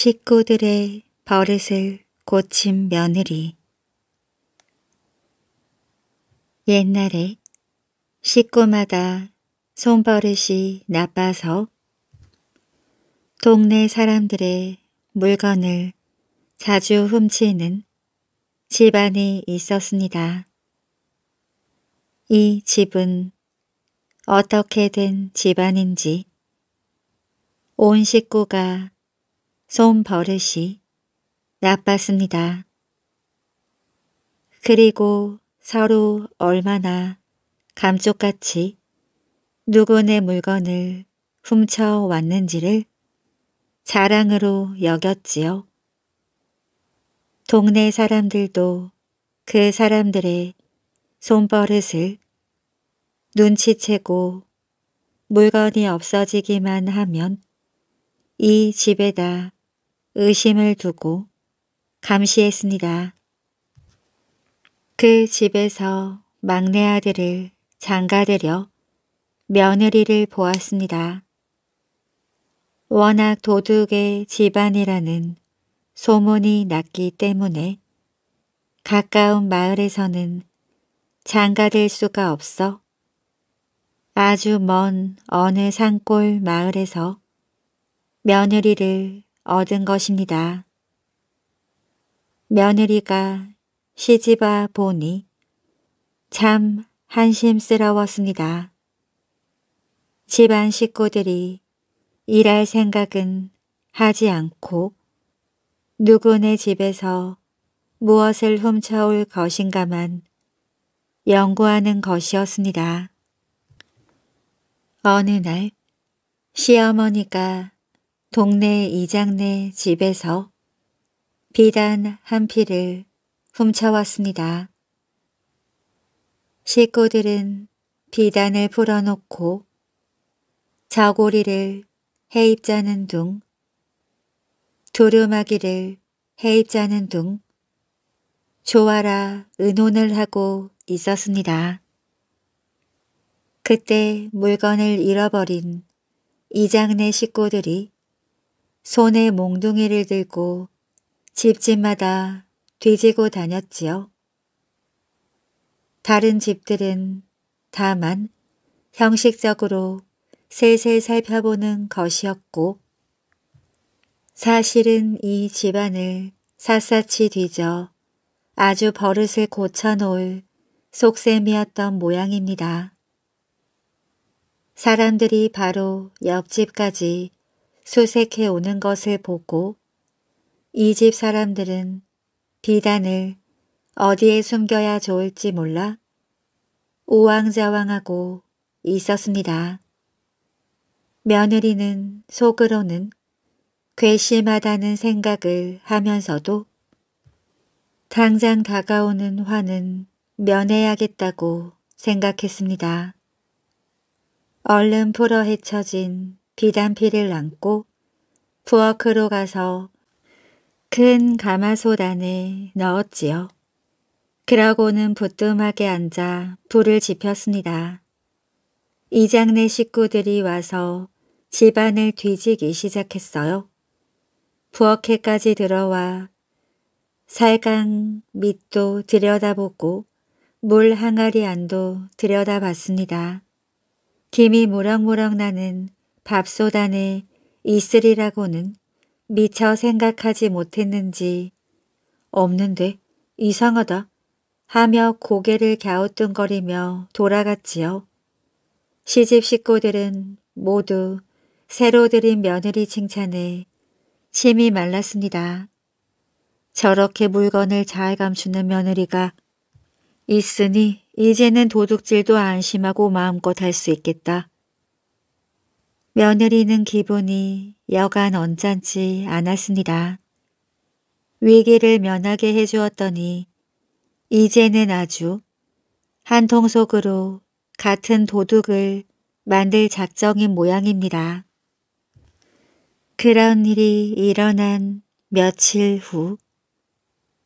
식구들의 버릇을 고친 며느리 옛날에 식구마다 손버릇이 나빠서 동네 사람들의 물건을 자주 훔치는 집안이 있었습니다. 이 집은 어떻게 된 집안인지 온 식구가 손 버릇이 나빴습니다. 그리고 서로 얼마나 감쪽같이 누구네 물건을 훔쳐왔는지를 자랑으로 여겼지요. 동네 사람들도 그 사람들의 손버릇을 눈치채고 물건이 없어지기만 하면 이 집에다 의심을 두고 감시했습니다. 그 집에서 막내 아들을 장가들여 며느리를 보았습니다. 워낙 도둑의 집안이라는 소문이 났기 때문에 가까운 마을에서는 장가될 수가 없어 아주 먼 어느 산골 마을에서 며느리를 얻은 것입니다. 며느리가 시집와 보니 참 한심스러웠습니다. 집안 식구들이 일할 생각은 하지 않고 누구네 집에서 무엇을 훔쳐올 것인가만 연구하는 것이었습니다. 어느 날 시어머니가 동네 이장네 집에서 비단 한 피를 훔쳐왔습니다. 식구들은 비단을 풀어놓고 자고리를 해입자는 둥 두루마기를 해입자는 둥 조아라 의논을 하고 있었습니다. 그때 물건을 잃어버린 이장네 식구들이 손에 몽둥이를 들고 집집마다 뒤지고 다녔지요. 다른 집들은 다만 형식적으로 셋세 살펴보는 것이었고 사실은 이 집안을 샅샅이 뒤져 아주 버릇을 고쳐놓을 속셈이었던 모양입니다. 사람들이 바로 옆집까지 수색해 오는 것을 보고 이 집 사람들은 비단을 어디에 숨겨야 좋을지 몰라 우왕좌왕하고 있었습니다. 며느리는 속으로는 괘씸하다는 생각을 하면서도 당장 다가오는 화는 면해야겠다고 생각했습니다. 얼른 풀어 헤쳐진 비단피를 안고 부엌으로 가서 큰 가마솥 안에 넣었지요. 그러고는 부뚜막에 앉아 불을 지폈습니다. 이장내 식구들이 와서 집안을 뒤지기 시작했어요. 부엌에까지 들어와 살강 밑도 들여다보고 물 항아리 안도 들여다봤습니다. 김이 모락모락 나는 밥솥안에 있으리라고는 미처 생각하지 못했는지 없는데 이상하다 하며 고개를 갸우뚱거리며 돌아갔지요. 시집 식구들은 모두 새로 들인 며느리 칭찬에 침이 말랐습니다. 저렇게 물건을 잘 감추는 며느리가 있으니 이제는 도둑질도 안심하고 마음껏 할 수 있겠다. 며느리는 기분이 여간 언짢지 않았습니다. 위기를 면하게 해주었더니 이제는 아주 한통 속으로 같은 도둑을 만들 작정인 모양입니다. 그런 일이 일어난 며칠 후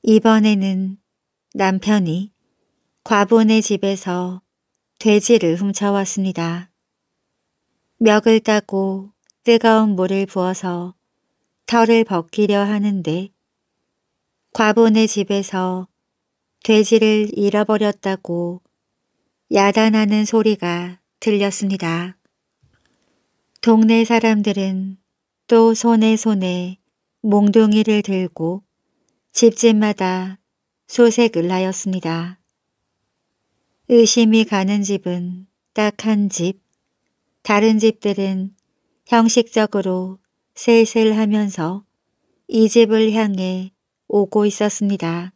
이번에는 남편이 과본의 집에서 돼지를 훔쳐왔습니다. 멱을 따고 뜨거운 물을 부어서 털을 벗기려 하는데 과분의 집에서 돼지를 잃어버렸다고 야단하는 소리가 들렸습니다. 동네 사람들은 또 손에 손에 몽둥이를 들고 집집마다 소색을 하였습니다. 의심이 가는 집은 딱 한 집, 다른 집들은 형식적으로 셀셀 하면서 이 집을 향해 오고 있었습니다.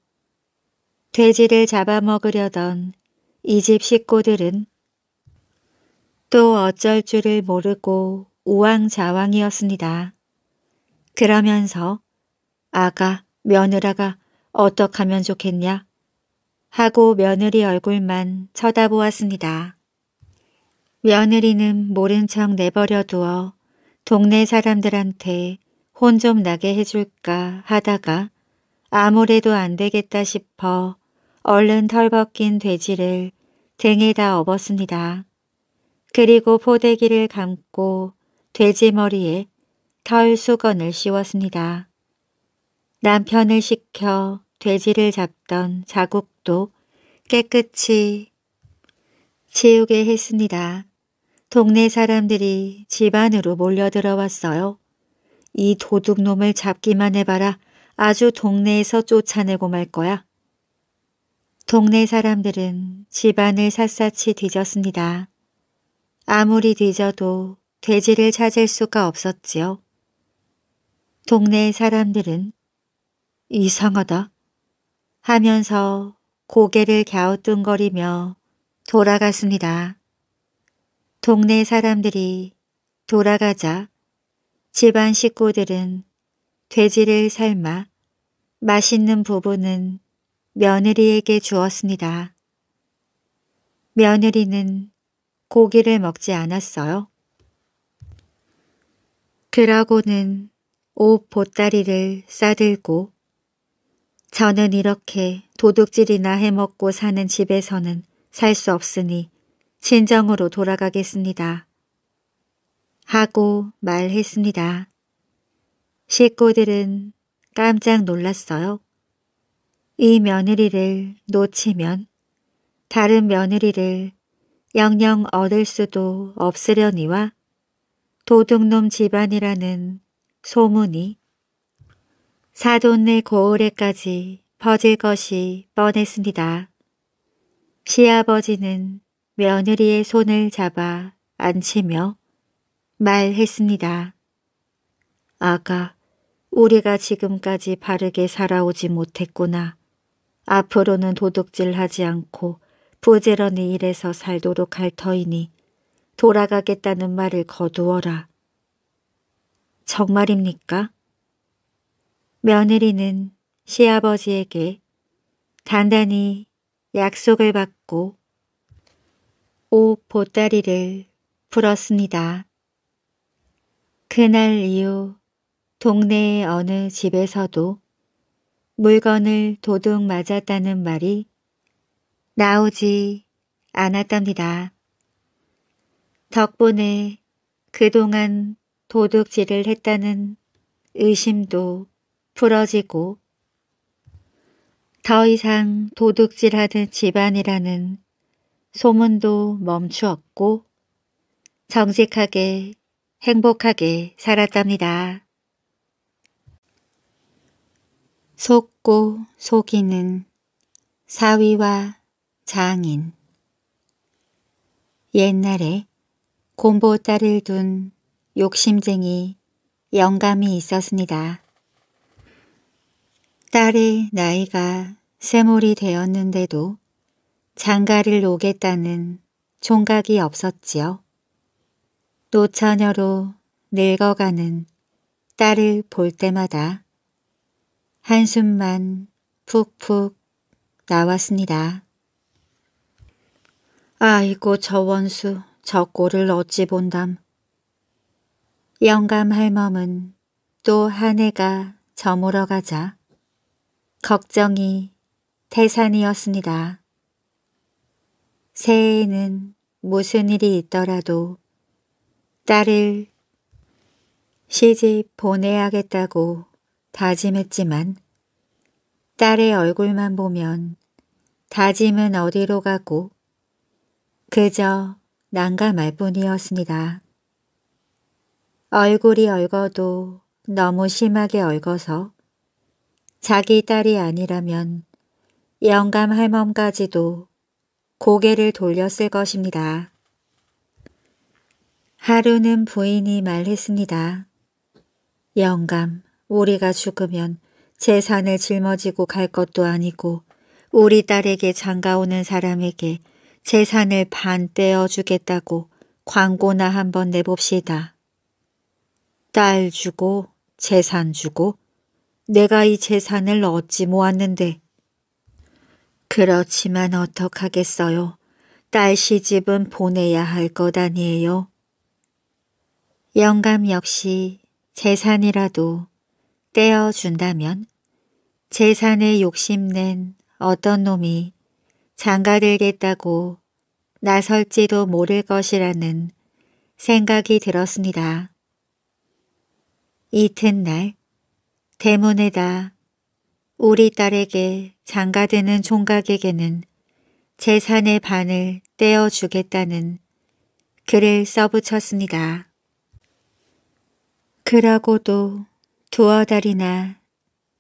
돼지를 잡아먹으려던 이 집 식구들은 또 어쩔 줄을 모르고 우왕좌왕이었습니다. 그러면서 아가, 며느라가 어떡하면 좋겠냐 하고 며느리 얼굴만 쳐다보았습니다. 며느리는 모른 척 내버려 두어 동네 사람들한테 혼 좀 나게 해줄까 하다가 아무래도 안 되겠다 싶어 얼른 털 벗긴 돼지를 등에다 업었습니다. 그리고 포대기를 감고 돼지 머리에 털 수건을 씌웠습니다. 남편을 시켜 돼지를 잡던 자국도 깨끗이 지우게 했습니다. 동네 사람들이 집 안으로 몰려들어왔어요. 이 도둑놈을 잡기만 해봐라. 아주 동네에서 쫓아내고 말 거야. 동네 사람들은 집안을 샅샅이 뒤졌습니다. 아무리 뒤져도 돼지를 찾을 수가 없었지요. 동네 사람들은 이상하다 하면서 고개를 갸우뚱거리며 돌아갔습니다. 동네 사람들이 돌아가자 집안 식구들은 돼지를 삶아 맛있는 부분은 며느리에게 주었습니다. 며느리는 고기를 먹지 않았어요. 그러고는 옷 보따리를 싸들고 저는 이렇게 도둑질이나 해먹고 사는 집에서는 살 수 없으니 친정으로 돌아가겠습니다. 하고 말했습니다. 식구들은 깜짝 놀랐어요. 이 며느리를 놓치면 다른 며느리를 영영 얻을 수도 없으려니와 도둑놈 집안이라는 소문이 사돈네 고을에까지 퍼질 것이 뻔했습니다. 시아버지는 며느리의 손을 잡아 앉히며 말했습니다. 아가, 우리가 지금까지 바르게 살아오지 못했구나. 앞으로는 도둑질하지 않고 부지런히 일해서 살도록 할 터이니 돌아가겠다는 말을 거두어라. 정말입니까? 며느리는 시아버지에게 단단히 약속을 받고 옷 보따리를 불었습니다 그날 이후 동네의 어느 집에서도 물건을 도둑 맞았다는 말이 나오지 않았답니다. 덕분에 그동안 도둑질을 했다는 의심도 풀어지고 더 이상 도둑질하는 집안이라는 소문도 멈추었고 정직하게 행복하게 살았답니다. 속고 속이는 사위와 장인 옛날에 곰보 딸을 둔 욕심쟁이 영감이 있었습니다. 딸의 나이가 세몰이 되었는데도 장가를 오겠다는 총각이 없었지요. 노처녀로 늙어가는 딸을 볼 때마다 한숨만 푹푹 나왔습니다. 아이고 저 원수 저 꼴을 어찌 본담. 영감 할멈은 또 한 해가 저물어가자 걱정이 태산이었습니다. 새해에는 무슨 일이 있더라도 딸을 시집 보내야겠다고 다짐했지만 딸의 얼굴만 보면 다짐은 어디로 가고 그저 난감할 뿐이었습니다. 얼굴이 얼거도 너무 심하게 얼거서 자기 딸이 아니라면 영감 할멈까지도 고개를 돌렸을 것입니다. 하루는 부인이 말했습니다. 영감, 우리가 죽으면 재산을 짊어지고 갈 것도 아니고 우리 딸에게 장가오는 사람에게 재산을 반 떼어주겠다고 광고나 한번 내봅시다. 딸 주고 재산 주고 내가 이 재산을 얻지 모았는데 그렇지만 어떡하겠어요. 딸 시집은 보내야 할 것 아니에요. 영감 역시 재산이라도 떼어준다면 재산에 욕심낸 어떤 놈이 장가들겠다고 나설지도 모를 것이라는 생각이 들었습니다. 이튿날 대문에다 우리 딸에게 장가드는 종각에게는 재산의 반을 떼어주겠다는 글을 써붙였습니다. 그러고도 두어 달이나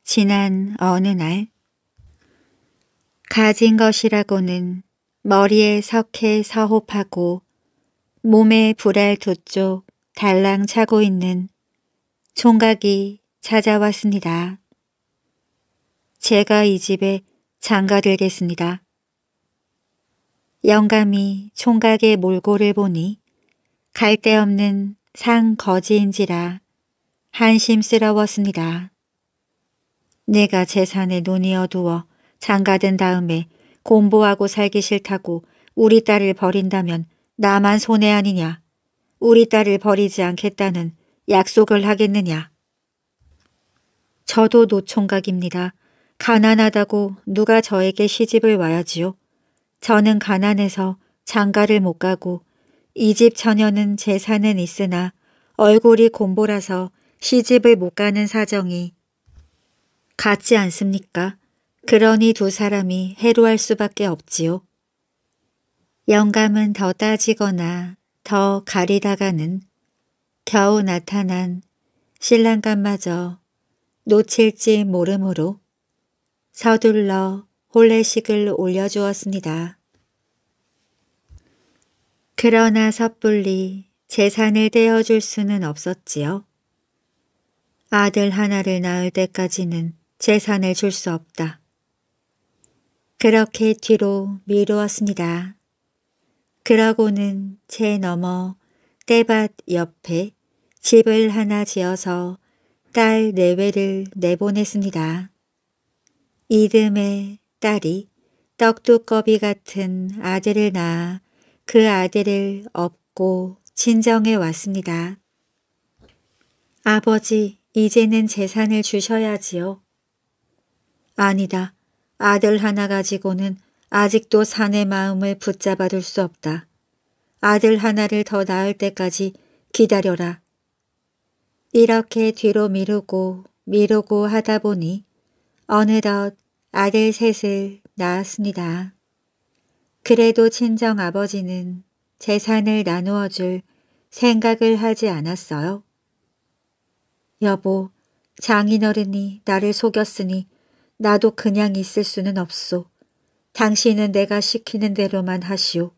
지난 어느 날 가진 것이라고는 머리에 석회 서홉하고 몸에 불알 두 쪽 달랑 차고 있는 총각이 찾아왔습니다. 제가 이 집에 장가들겠습니다. 영감이 총각의 몰골을 보니 갈 데 없는 상거지인지라 한심스러웠습니다. 내가 재산에 눈이 어두워 장가든 다음에 공부하고 살기 싫다고 우리 딸을 버린다면 나만 손해 아니냐. 우리 딸을 버리지 않겠다는 약속을 하겠느냐. 저도 노총각입니다. 가난하다고 누가 저에게 시집을 와야지요. 저는 가난해서 장가를 못 가고 이 집 처녀는 재산은 있으나 얼굴이 곰보라서 시집을 못 가는 사정이 같지 않습니까? 그러니 두 사람이 해로할 수밖에 없지요. 영감은 더 따지거나 더 가리다가는 겨우 나타난 신랑감마저 놓칠지 모름으로 서둘러 홀례식을 올려주었습니다. 그러나 섣불리 재산을 떼어줄 수는 없었지요. 아들 하나를 낳을 때까지는 재산을 줄 수 없다. 그렇게 뒤로 미루었습니다. 그러고는 채 넘어 때밭 옆에 집을 하나 지어서 딸 내외를 네 내보냈습니다. 이듬해 딸이 떡두꺼비 같은 아들을 낳아 그 아들을 업고 진정해 왔습니다. 아버지, 이제는 재산을 주셔야지요. 아니다. 아들 하나 가지고는 아직도 사내 마음을 붙잡아둘 수 없다. 아들 하나를 더 낳을 때까지 기다려라. 이렇게 뒤로 미루고 미루고 하다 보니 어느덧 아들 셋을 낳았습니다. 그래도 친정 아버지는 재산을 나누어 줄 생각을 하지 않았어요. 여보, 장인어른이 나를 속였으니 나도 그냥 있을 수는 없소. 당신은 내가 시키는 대로만 하시오.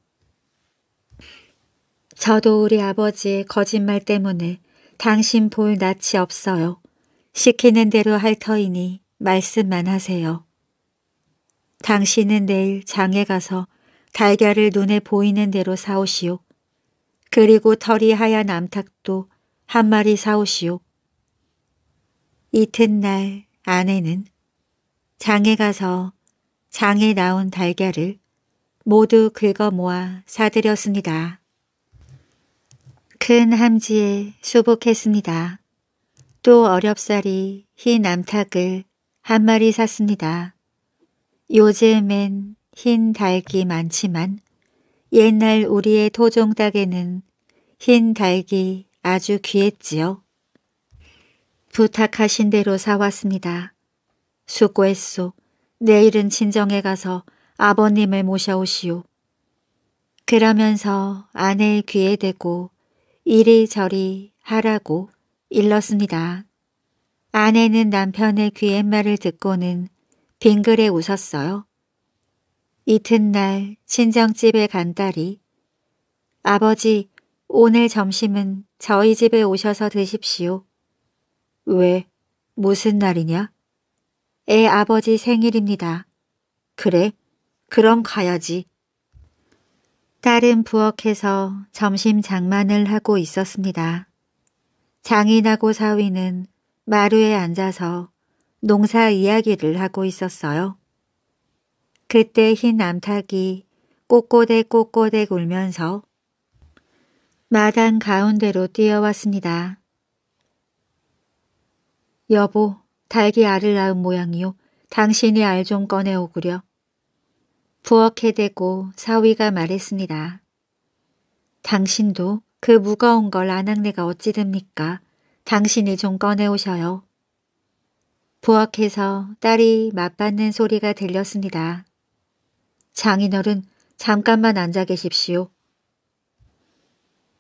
저도 우리 아버지의 거짓말 때문에 당신 볼 낯이 없어요. 시키는 대로 할 터이니 말씀만 하세요. 당신은 내일 장에 가서 달걀을 눈에 보이는 대로 사오시오. 그리고 털이 하얀 암탉도 한 마리 사오시오. 이튿날 아내는 장에 가서 장에 나온 달걀을 모두 긁어 모아 사들였습니다. 큰 함지에 수복했습니다. 또 어렵사리 흰 암탉을 한 마리 샀습니다. 요즘엔 흰 닭이 많지만 옛날 우리의 토종 닭에는 흰 닭이 아주 귀했지요. 부탁하신 대로 사왔습니다. 수고했소. 내일은 친정에 가서 아버님을 모셔오시오. 그러면서 아내의 귀에 대고 이리저리 하라고 일렀습니다. 아내는 남편의 귀옛말을 듣고는 빙글에 웃었어요. 이튿날 친정집에 간 딸이 아버지 오늘 점심은 저희 집에 오셔서 드십시오. 왜? 무슨 날이냐? 애 아버지 생일입니다. 그래? 그럼 가야지. 딸은 부엌에서 점심 장만을 하고 있었습니다. 장인하고 사위는 마루에 앉아서 농사 이야기를 하고 있었어요. 그때 흰 암탉이 꼬꼬댁 꼬꼬댁 울면서 마당 가운데로 뛰어왔습니다. 여보, 달기 알을 낳은 모양이요. 당신이 알 좀 꺼내오구려. 부엌에대고 사위가 말했습니다. 당신도 그 무거운 걸 아낙네가 어찌 됩니까? 당신이 좀 꺼내오셔요. 부엌에서 딸이 맞받는 소리가 들렸습니다. 장인어른 잠깐만 앉아 계십시오.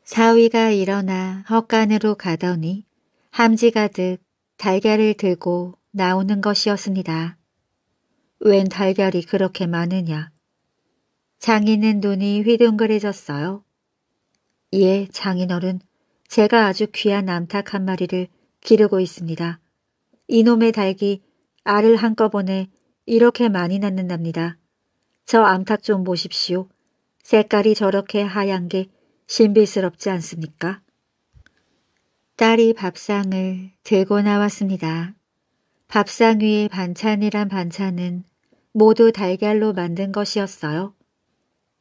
사위가 일어나 헛간으로 가더니 함지 가득 달걀을 들고 나오는 것이었습니다. 웬 달걀이 그렇게 많으냐. 장인은 눈이 휘둥그레졌어요. 예, 장인어른 제가 아주 귀한 남탉한 마리를 기르고 있습니다. 이놈의 닭이 알을 한꺼번에 이렇게 많이 낳는답니다. 저 암탉 좀 보십시오. 색깔이 저렇게 하얀 게 신비스럽지 않습니까? 딸이 밥상을 들고 나왔습니다. 밥상 위에 반찬이란 반찬은 모두 달걀로 만든 것이었어요.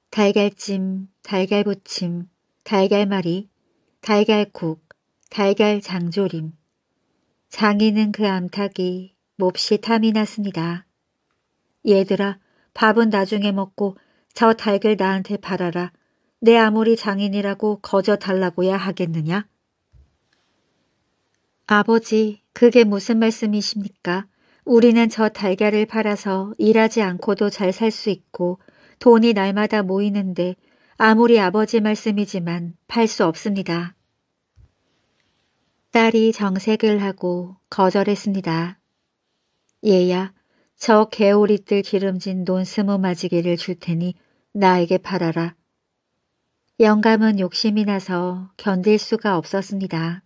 달걀찜, 달걀부침, 달걀말이, 달걀국, 달걀 장조림. 장인은 그 암탉이 몹시 탐이 났습니다. 얘들아, 밥은 나중에 먹고 저 달걀 나한테 팔아라. 내 아무리 장인이라고 거저 달라고야 하겠느냐? 아버지, 그게 무슨 말씀이십니까? 우리는 저 달걀을 팔아서 일하지 않고도 잘 살 수 있고 돈이 날마다 모이는데 아무리 아버지 말씀이지만 팔 수 없습니다. 딸이 정색을 하고 거절했습니다. 얘야, 저 개오리들 기름진 논스무마지개를줄 테니 나에게 팔아라. 영감은 욕심이 나서 견딜 수가 없었습니다.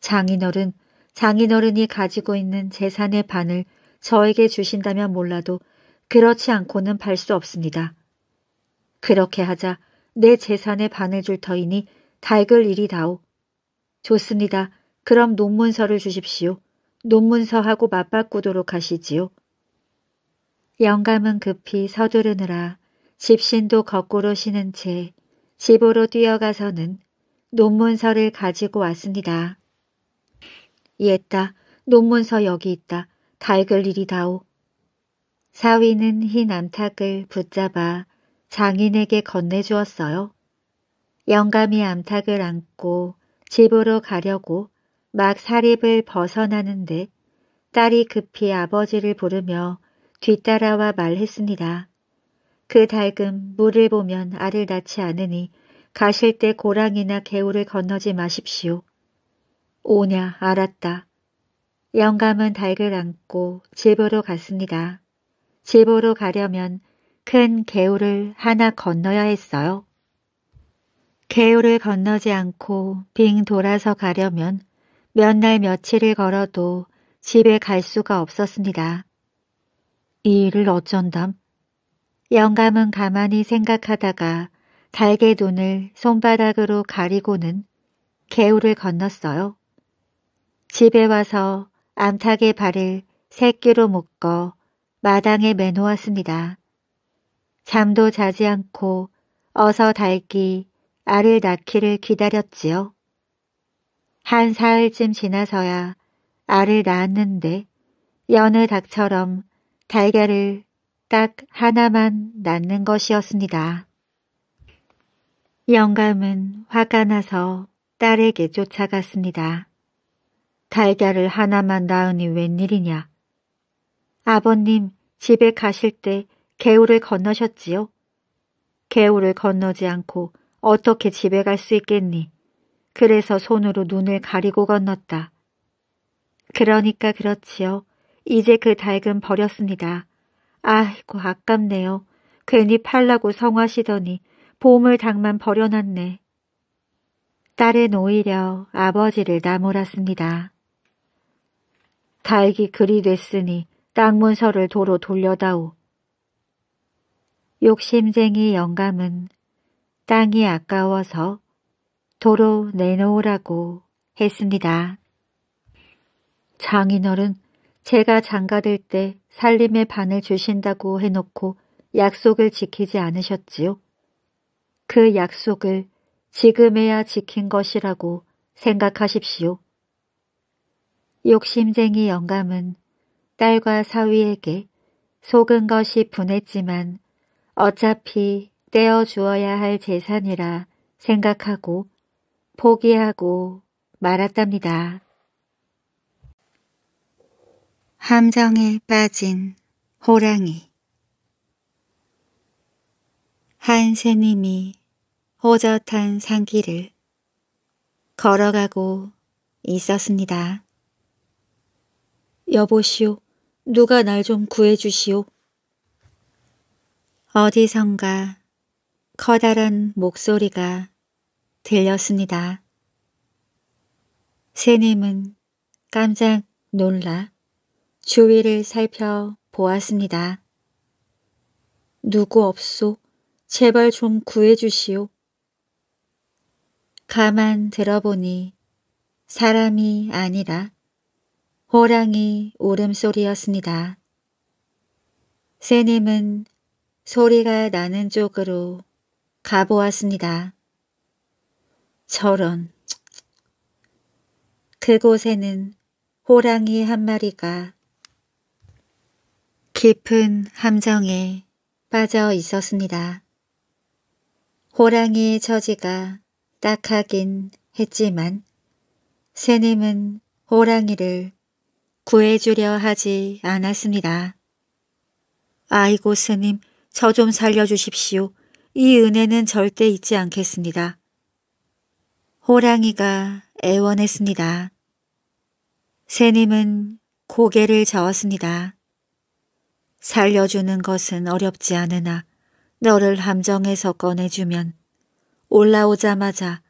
장인어른, 장인어른이 가지고 있는 재산의 반을 저에게 주신다면 몰라도 그렇지 않고는 팔 수 없습니다. 그렇게 하자 내 재산의 반을 줄 터이니 닭을 일이다오. 좋습니다. 그럼 논문서를 주십시오. 논문서하고 맞바꾸도록 하시지요. 영감은 급히 서두르느라 집신도 거꾸로 쉬는 채 집으로 뛰어가서는 논문서를 가지고 왔습니다. 이했다. 논문서 여기 있다. 달을 일이다오. 사위는 흰 암탉을 붙잡아 장인에게 건네주었어요. 영감이 암탉을 안고 집으로 가려고 막 사립을 벗어나는데 딸이 급히 아버지를 부르며 뒤따라와 말했습니다. 그 달금 물을 보면 알을 낳지 않으니 가실 때 고랑이나 개울을 건너지 마십시오. 오냐 알았다. 영감은 달을 안고 집으로 갔습니다. 집으로 가려면 큰 개울을 하나 건너야 했어요. 개울을 건너지 않고 빙 돌아서 가려면 몇 날 며칠을 걸어도 집에 갈 수가 없었습니다. 이 일을 어쩐담? 영감은 가만히 생각하다가 달개 눈을 손바닥으로 가리고는 개울을 건넜어요. 집에 와서 암탉의 발을 새끼로 묶어 마당에 매놓았습니다. 잠도 자지 않고 어서 달기 알을 낳기를 기다렸지요. 한 사흘쯤 지나서야 알을 낳았는데 여느 닭처럼 달걀을 딱 하나만 낳는 것이었습니다. 영감은 화가 나서 딸에게 쫓아갔습니다. 달걀을 하나만 낳으니 웬일이냐. 아버님 집에 가실 때 개울을 건너셨지요? 개울을 건너지 않고 어떻게 집에 갈 수 있겠니? 그래서 손으로 눈을 가리고 건넜다. 그러니까 그렇지요. 이제 그 닭은 버렸습니다. 아이고 아깝네요. 괜히 팔라고 성화시더니 보물 닭만 버려놨네. 딸은 오히려 아버지를 나몰았습니다 닭이 그리 됐으니 땅문서를 도로 돌려다오. 욕심쟁이 영감은 땅이 아까워서 도로 내놓으라고 했습니다. 장인어른 제가 장가들 때 살림의 반을 주신다고 해놓고 약속을 지키지 않으셨지요? 그 약속을 지금에야 지킨 것이라고 생각하십시오. 욕심쟁이 영감은 딸과 사위에게 속은 것이 분했지만 어차피 떼어 주어야 할 재산이라 생각하고 포기하고 말았답니다. 함정에 빠진 호랑이 한새님이 호젓한 산길을 걸어가고 있었습니다. 여보시오, 누가 날 좀 구해주시오. 어디선가 커다란 목소리가 들렸습니다. 새님은 깜짝 놀라 주위를 살펴보았습니다. 누구 없소? 제발 좀 구해주시오. 가만 들어보니 사람이 아니라 호랑이 울음소리였습니다. 새님은 소리가 나는 쪽으로 가보았습니다. 저런. 그곳에는 호랑이 한 마리가 깊은 함정에 빠져 있었습니다. 호랑이의 처지가 딱하긴 했지만 새님은 호랑이를 구해주려 하지 않았습니다. 아이고 스님 저 좀 살려주십시오. 이 은혜는 절대 잊지 않겠습니다. 호랑이가 애원했습니다. 새님은 고개를 저었습니다. 살려주는 것은 어렵지 않으나 너를 함정에서 꺼내주면 올라오자마자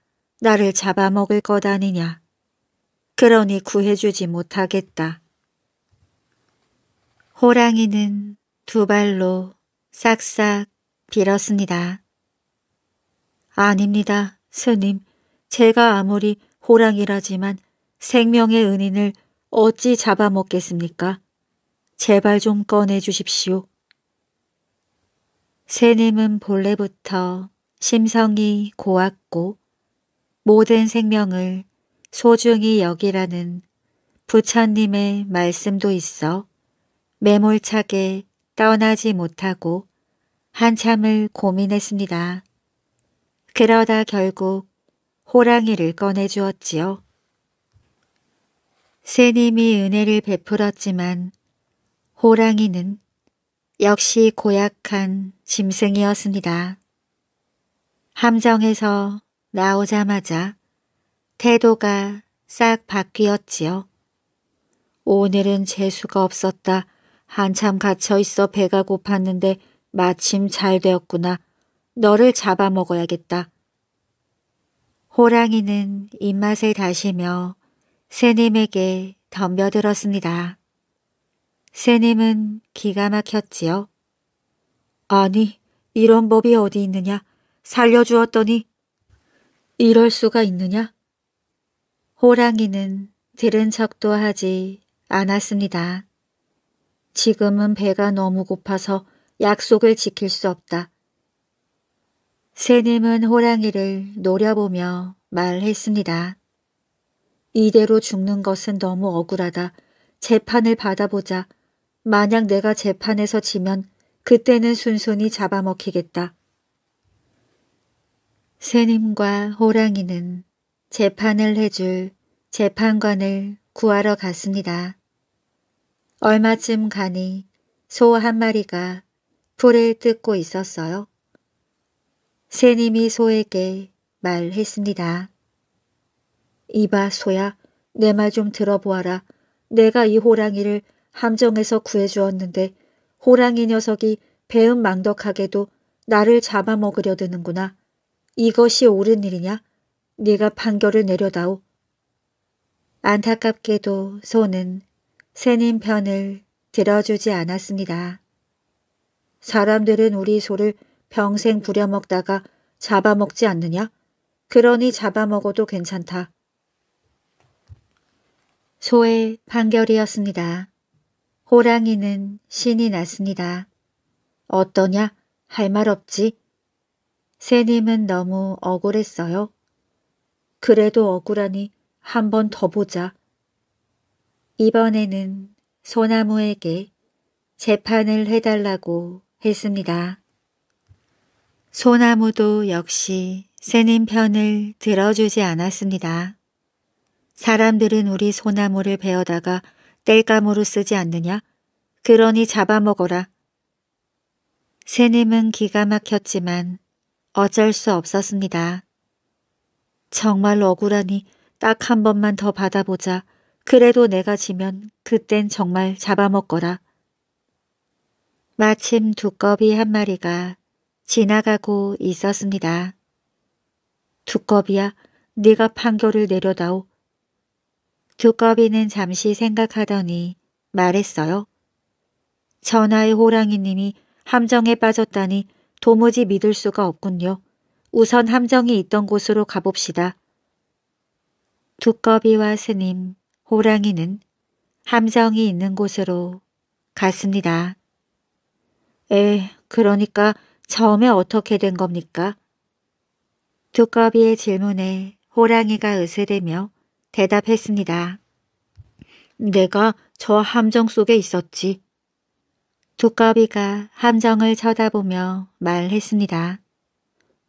나를 잡아먹을 것 아니냐. 그러니 구해주지 못하겠다. 호랑이는 두 발로 싹싹 빌었습니다. 아닙니다, 스님. 제가 아무리 호랑이라지만 생명의 은인을 어찌 잡아먹겠습니까? 제발 좀 꺼내주십시오. 새님은 본래부터 심성이 고왔고 모든 생명을 소중히 여기라는 부처님의 말씀도 있어 매몰차게 떠나지 못하고 한참을 고민했습니다. 그러다 결국 호랑이를 꺼내주었지요. 스님이 은혜를 베풀었지만 호랑이는 역시 고약한 짐승이었습니다. 함정에서 나오자마자 태도가 싹 바뀌었지요. 오늘은 재수가 없었다. 한참 갇혀 있어 배가 고팠는데 마침 잘 되었구나. 너를 잡아먹어야겠다. 호랑이는 입맛을 다시며 새님에게 덤벼들었습니다. 새님은 기가 막혔지요. 아니, 이런 법이 어디 있느냐? 살려주었더니 이럴 수가 있느냐? 호랑이는 들은 척도 하지 않았습니다. 지금은 배가 너무 고파서 약속을 지킬 수 없다. 새님은 호랑이를 노려보며 말했습니다. 이대로 죽는 것은 너무 억울하다. 재판을 받아보자. 만약 내가 재판에서 지면 그때는 순순히 잡아먹히겠다. 새님과 호랑이는 재판을 해줄 재판관을 구하러 갔습니다. 얼마쯤 가니 소 한 마리가 풀을 뜯고 있었어요. 새님이 소에게 말했습니다. 이봐 소야 내 말 좀 들어보아라. 내가 이 호랑이를 함정에서 구해주었는데 호랑이 녀석이 배은망덕하게도 나를 잡아먹으려 드는구나. 이것이 옳은 일이냐? 네가 판결을 내려다오. 안타깝게도 소는 새님 편을 들어주지 않았습니다. 사람들은 우리 소를 평생 부려먹다가 잡아먹지 않느냐? 그러니 잡아먹어도 괜찮다. 소의 판결이었습니다. 호랑이는 신이 났습니다. 어떠냐? 할 말 없지? 새님은 너무 억울했어요. 그래도 억울하니 한 번 더 보자. 이번에는 소나무에게 재판을 해달라고 했습니다. 소나무도 역시 새님 편을 들어주지 않았습니다. 사람들은 우리 소나무를 베어다가 땔감으로 쓰지 않느냐? 그러니 잡아먹어라. 새님은 기가 막혔지만 어쩔 수 없었습니다. 정말 억울하니 딱 한 번만 더 받아보자. 그래도 내가 지면 그땐 정말 잡아먹거라. 마침 두꺼비 한 마리가 지나가고 있었습니다. 두꺼비야, 네가 판결을 내려다오. 두꺼비는 잠시 생각하더니 말했어요. 전하의 호랑이님이 함정에 빠졌다니 도무지 믿을 수가 없군요. 우선 함정이 있던 곳으로 가봅시다. 두꺼비와 스님, 호랑이는 함정이 있는 곳으로 갔습니다. 에, 그러니까 처음에 어떻게 된 겁니까? 두꺼비의 질문에 호랑이가 으스대며 대답했습니다. 내가 저 함정 속에 있었지. 두꺼비가 함정을 쳐다보며 말했습니다.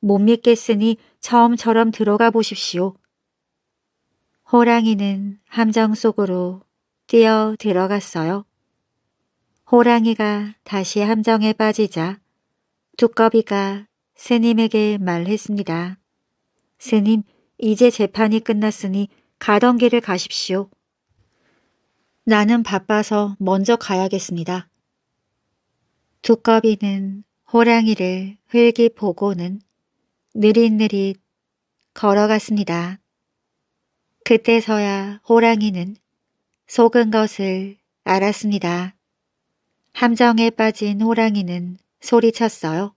못 믿겠으니 처음처럼 들어가 보십시오. 호랑이는 함정 속으로 뛰어 들어갔어요. 호랑이가 다시 함정에 빠지자 두꺼비가 스님에게 말했습니다. 스님, 이제 재판이 끝났으니 가던 길을 가십시오. 나는 바빠서 먼저 가야겠습니다. 두꺼비는 호랑이를 흘기 보고는 느릿느릿 걸어갔습니다. 그때서야 호랑이는 속은 것을 알았습니다. 함정에 빠진 호랑이는 소리쳤어요.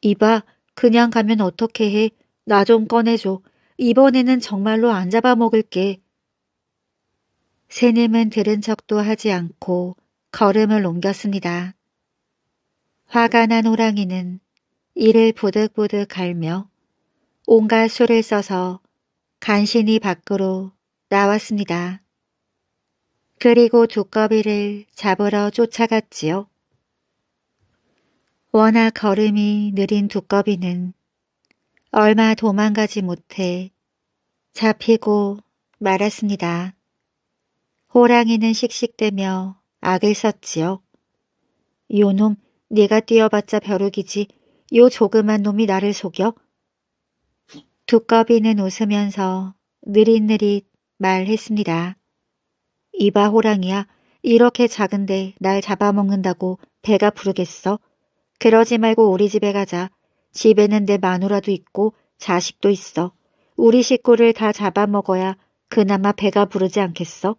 이봐, 그냥 가면 어떻게 해. 나 좀 꺼내줘. 이번에는 정말로 안 잡아먹을게. 새님은 들은 척도 하지 않고 걸음을 옮겼습니다. 화가 난 호랑이는 이를 부득부득 갈며 온갖 수를 써서 간신히 밖으로 나왔습니다. 그리고 두꺼비를 잡으러 쫓아갔지요. 워낙 걸음이 느린 두꺼비는 얼마 도망가지 못해 잡히고 말았습니다. 호랑이는 씩씩대며 악을 썼지요. 요놈, 네가 뛰어봤자 벼룩이지. 요 조그만 놈이 나를 속여? 두꺼비는 웃으면서 느릿느릿 말했습니다. 이봐 호랑이야. 이렇게 작은데 날 잡아먹는다고 배가 부르겠어? 그러지 말고 우리 집에 가자. 집에는 내 마누라도 있고 자식도 있어. 우리 식구를 다 잡아먹어야 그나마 배가 부르지 않겠어?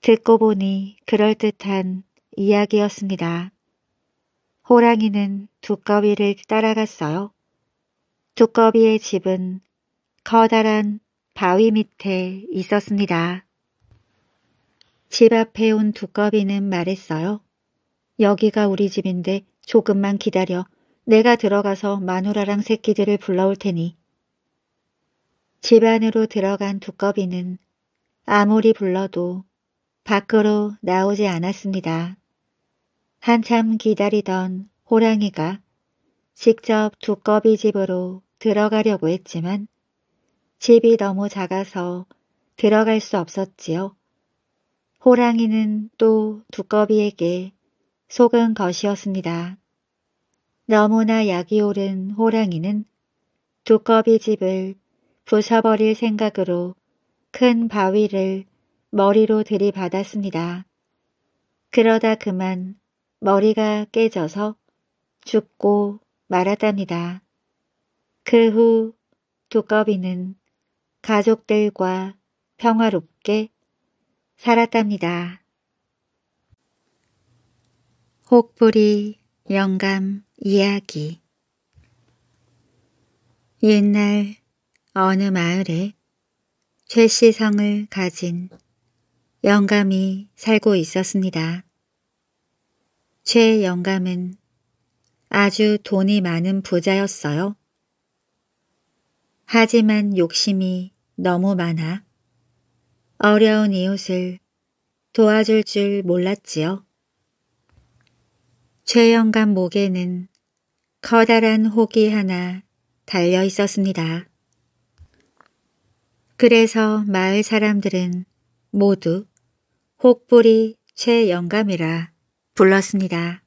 듣고 보니 그럴듯한 이야기였습니다. 호랑이는 두꺼비를 따라갔어요. 두꺼비의 집은 커다란 바위 밑에 있었습니다. 집 앞에 온 두꺼비는 말했어요. 여기가 우리 집인데 조금만 기다려. 내가 들어가서 마누라랑 새끼들을 불러올 테니. 집 안으로 들어간 두꺼비는 아무리 불러도 밖으로 나오지 않았습니다. 한참 기다리던 호랑이가 직접 두꺼비 집으로 들어가려고 했지만 집이 너무 작아서 들어갈 수 없었지요. 호랑이는 또 두꺼비에게 속은 것이었습니다. 너무나 약이 오른 호랑이는 두꺼비 집을 부숴버릴 생각으로 큰 바위를 머리로 들이받았습니다. 그러다 그만 머리가 깨져서 죽고 말았답니다. 그 후 두꺼비는 가족들과 평화롭게 살았답니다. 혹부리 영감 이야기 옛날 어느 마을에 최씨성을 가진 영감이 살고 있었습니다. 최 영감은 아주 돈이 많은 부자였어요. 하지만 욕심이 너무 많아 어려운 이웃을 도와줄 줄 몰랐지요. 최영감 목에는 커다란 혹이 하나 달려 있었습니다. 그래서 마을 사람들은 모두 혹불이 최영감이라 불렀습니다.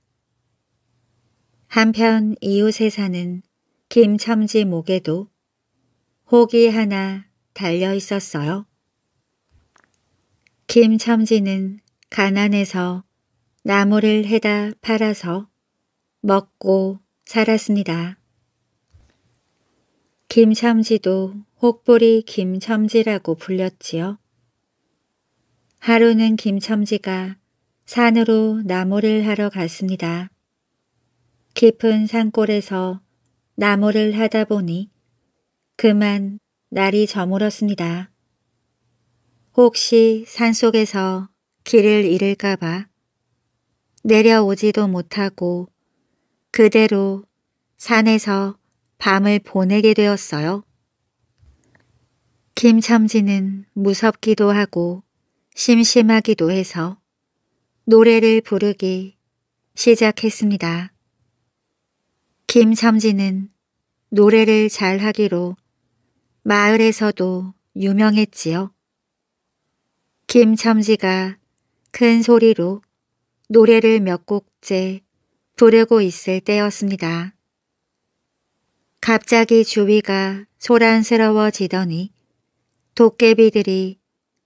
한편 이웃에 사는 김첨지 목에도 혹이 하나 달려 있었어요. 김첨지는 가난해서 나무를 해다 팔아서 먹고 살았습니다. 김첨지도 혹보리 김첨지라고 불렸지요. 하루는 김첨지가 산으로 나무를 하러 갔습니다. 깊은 산골에서 나무를 하다 보니 그만 날이 저물었습니다. 혹시 산속에서 길을 잃을까봐 내려오지도 못하고 그대로 산에서 밤을 보내게 되었어요. 김첨지는 무섭기도 하고 심심하기도 해서 노래를 부르기 시작했습니다. 김첨지는 노래를 잘하기로 마을에서도 유명했지요. 김첨지가 큰 소리로 노래를 몇 곡째 부르고 있을 때였습니다. 갑자기 주위가 소란스러워지더니 도깨비들이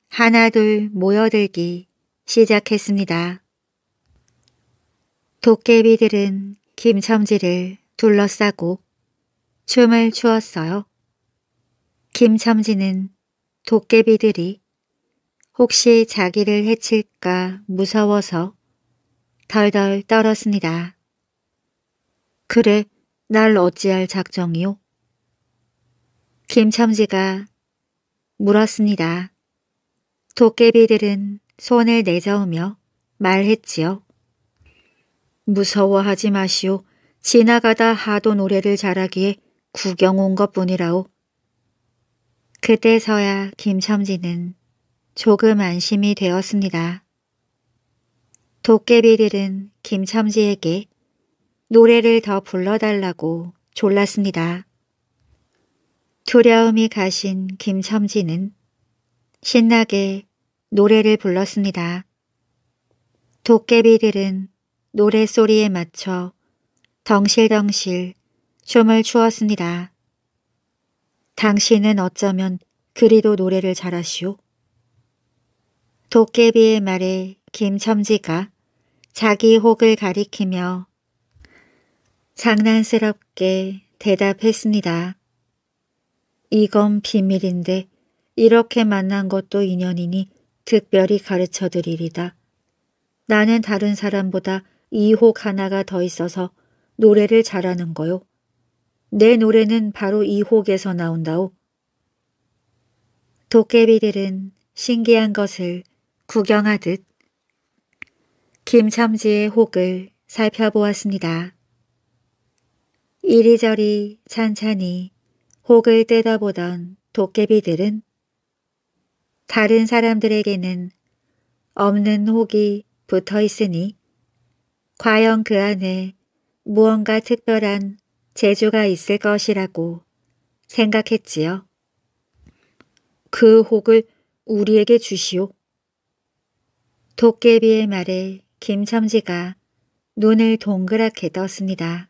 하나둘 모여들기 시작했습니다. 도깨비들은 김첨지를 둘러싸고 춤을 추었어요. 김첨지는 도깨비들이 혹시 자기를 해칠까 무서워서 덜덜 떨었습니다. 그래, 날 어찌할 작정이요? 김첨지가 물었습니다. 도깨비들은 손을 내저으며 말했지요. 무서워하지 마시오. 지나가다 하도 노래를 잘하기에 구경 온 것뿐이라오. 그때서야 김첨지는 조금 안심이 되었습니다. 도깨비들은 김첨지에게 노래를 더 불러달라고 졸랐습니다. 두려움이 가신 김첨지는 신나게 노래를 불렀습니다. 도깨비들은 노래소리에 맞춰 덩실덩실 춤을 추었습니다. 당신은 어쩌면 그리도 노래를 잘하시오. 도깨비의 말에 김첨지가 자기 혹을 가리키며 장난스럽게 대답했습니다. 이건 비밀인데 이렇게 만난 것도 인연이니 특별히 가르쳐드리리다. 나는 다른 사람보다 이 혹 하나가 더 있어서 노래를 잘하는 거요. 내 노래는 바로 이 혹에서 나온다오. 도깨비들은 신기한 것을 구경하듯 김첨지의 혹을 살펴보았습니다. 이리저리 찬찬히 혹을 뜯어보던 도깨비들은 다른 사람들에게는 없는 혹이 붙어 있으니 과연 그 안에 무언가 특별한 재주가 있을 것이라고 생각했지요. 그 혹을 우리에게 주시오. 도깨비의 말에 김첨지가 눈을 동그랗게 떴습니다.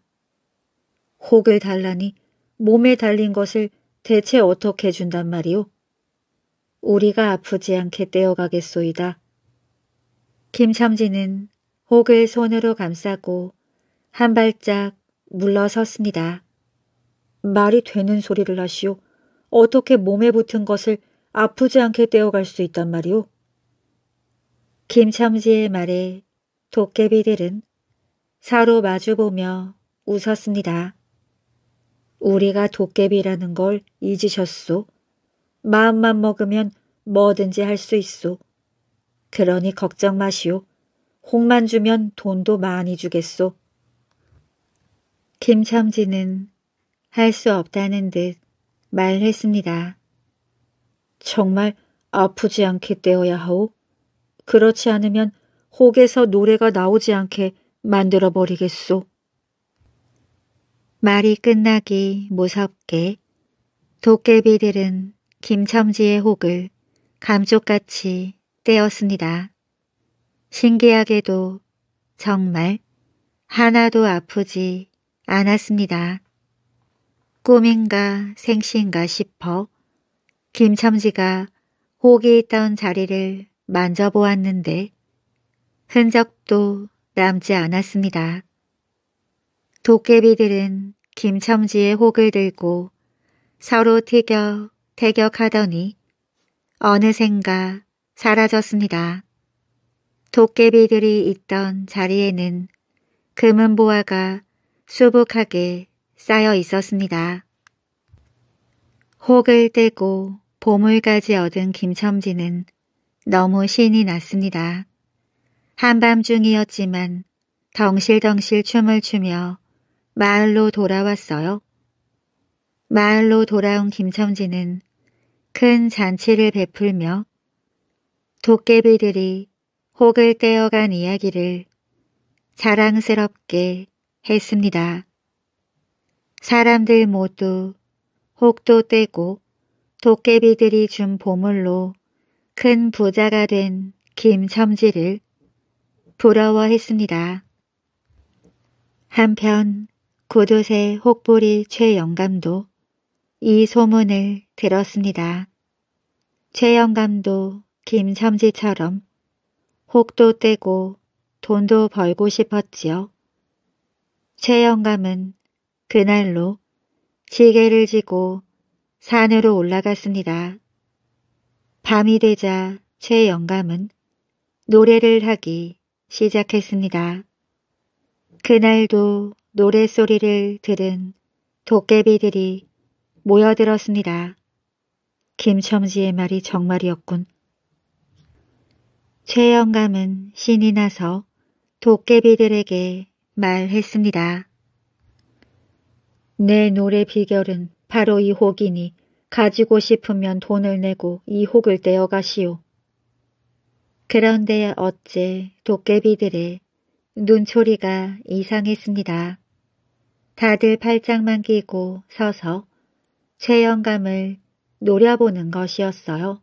혹을 달라니 몸에 달린 것을 대체 어떻게 준단 말이오? 우리가 아프지 않게 떼어가겠소이다. 김첨지는 혹을 손으로 감싸고 한 발짝 물러섰습니다. 말이 되는 소리를 하시오. 어떻게 몸에 붙은 것을 아프지 않게 떼어갈 수 있단 말이오? 김첨지의 말에 도깨비들은 사로 마주보며 웃었습니다. 우리가 도깨비라는 걸 잊으셨소. 마음만 먹으면 뭐든지 할 수 있소. 그러니 걱정 마시오. 홍만 주면 돈도 많이 주겠소. 김첨지는 할 수 없다는 듯 말했습니다. 정말 아프지 않게 떼어야 하오. 그렇지 않으면 혹에서 노래가 나오지 않게 만들어 버리겠소. 말이 끝나기 무섭게 도깨비들은 김첨지의 혹을 감쪽같이 떼었습니다. 신기하게도 정말 하나도 아프지 않았습니다. 꿈인가 생신가 싶어 김첨지가 혹이 있던 자리를 만져보았는데 흔적도 남지 않았습니다. 도깨비들은 김첨지의 혹을 들고 서로 티격 태격하더니 어느샌가 사라졌습니다. 도깨비들이 있던 자리에는 금은보화가 수북하게 쌓여 있었습니다. 혹을 떼고 보물까지 얻은 김첨지는 너무 신이 났습니다. 한밤중이었지만 덩실덩실 춤을 추며 마을로 돌아왔어요. 마을로 돌아온 김첨지는 큰 잔치를 베풀며 도깨비들이 혹을 떼어간 이야기를 자랑스럽게 했습니다. 사람들 모두 혹도 떼고 도깨비들이 준 보물로 큰 부자가 된 김첨지를 부러워했습니다. 한편 구두새 혹보리 최영감도 이 소문을 들었습니다. 최영감도 김첨지처럼 혹도 떼고 돈도 벌고 싶었지요. 최영감은 그날로 지게를 지고 산으로 올라갔습니다. 밤이 되자 최영감은 노래를 하기 시작했습니다. 그날도 노래소리를 들은 도깨비들이 모여들었습니다. 김첨지의 말이 정말이었군. 최영감은 신이 나서 도깨비들에게 말했습니다. 내 노래 비결은 바로 이 혹이니 가지고 싶으면 돈을 내고 이 혹을 떼어 가시오. 그런데 어째 도깨비들의 눈초리가 이상했습니다. 다들 팔짱만 끼고 서서 최영감을 노려보는 것이었어요.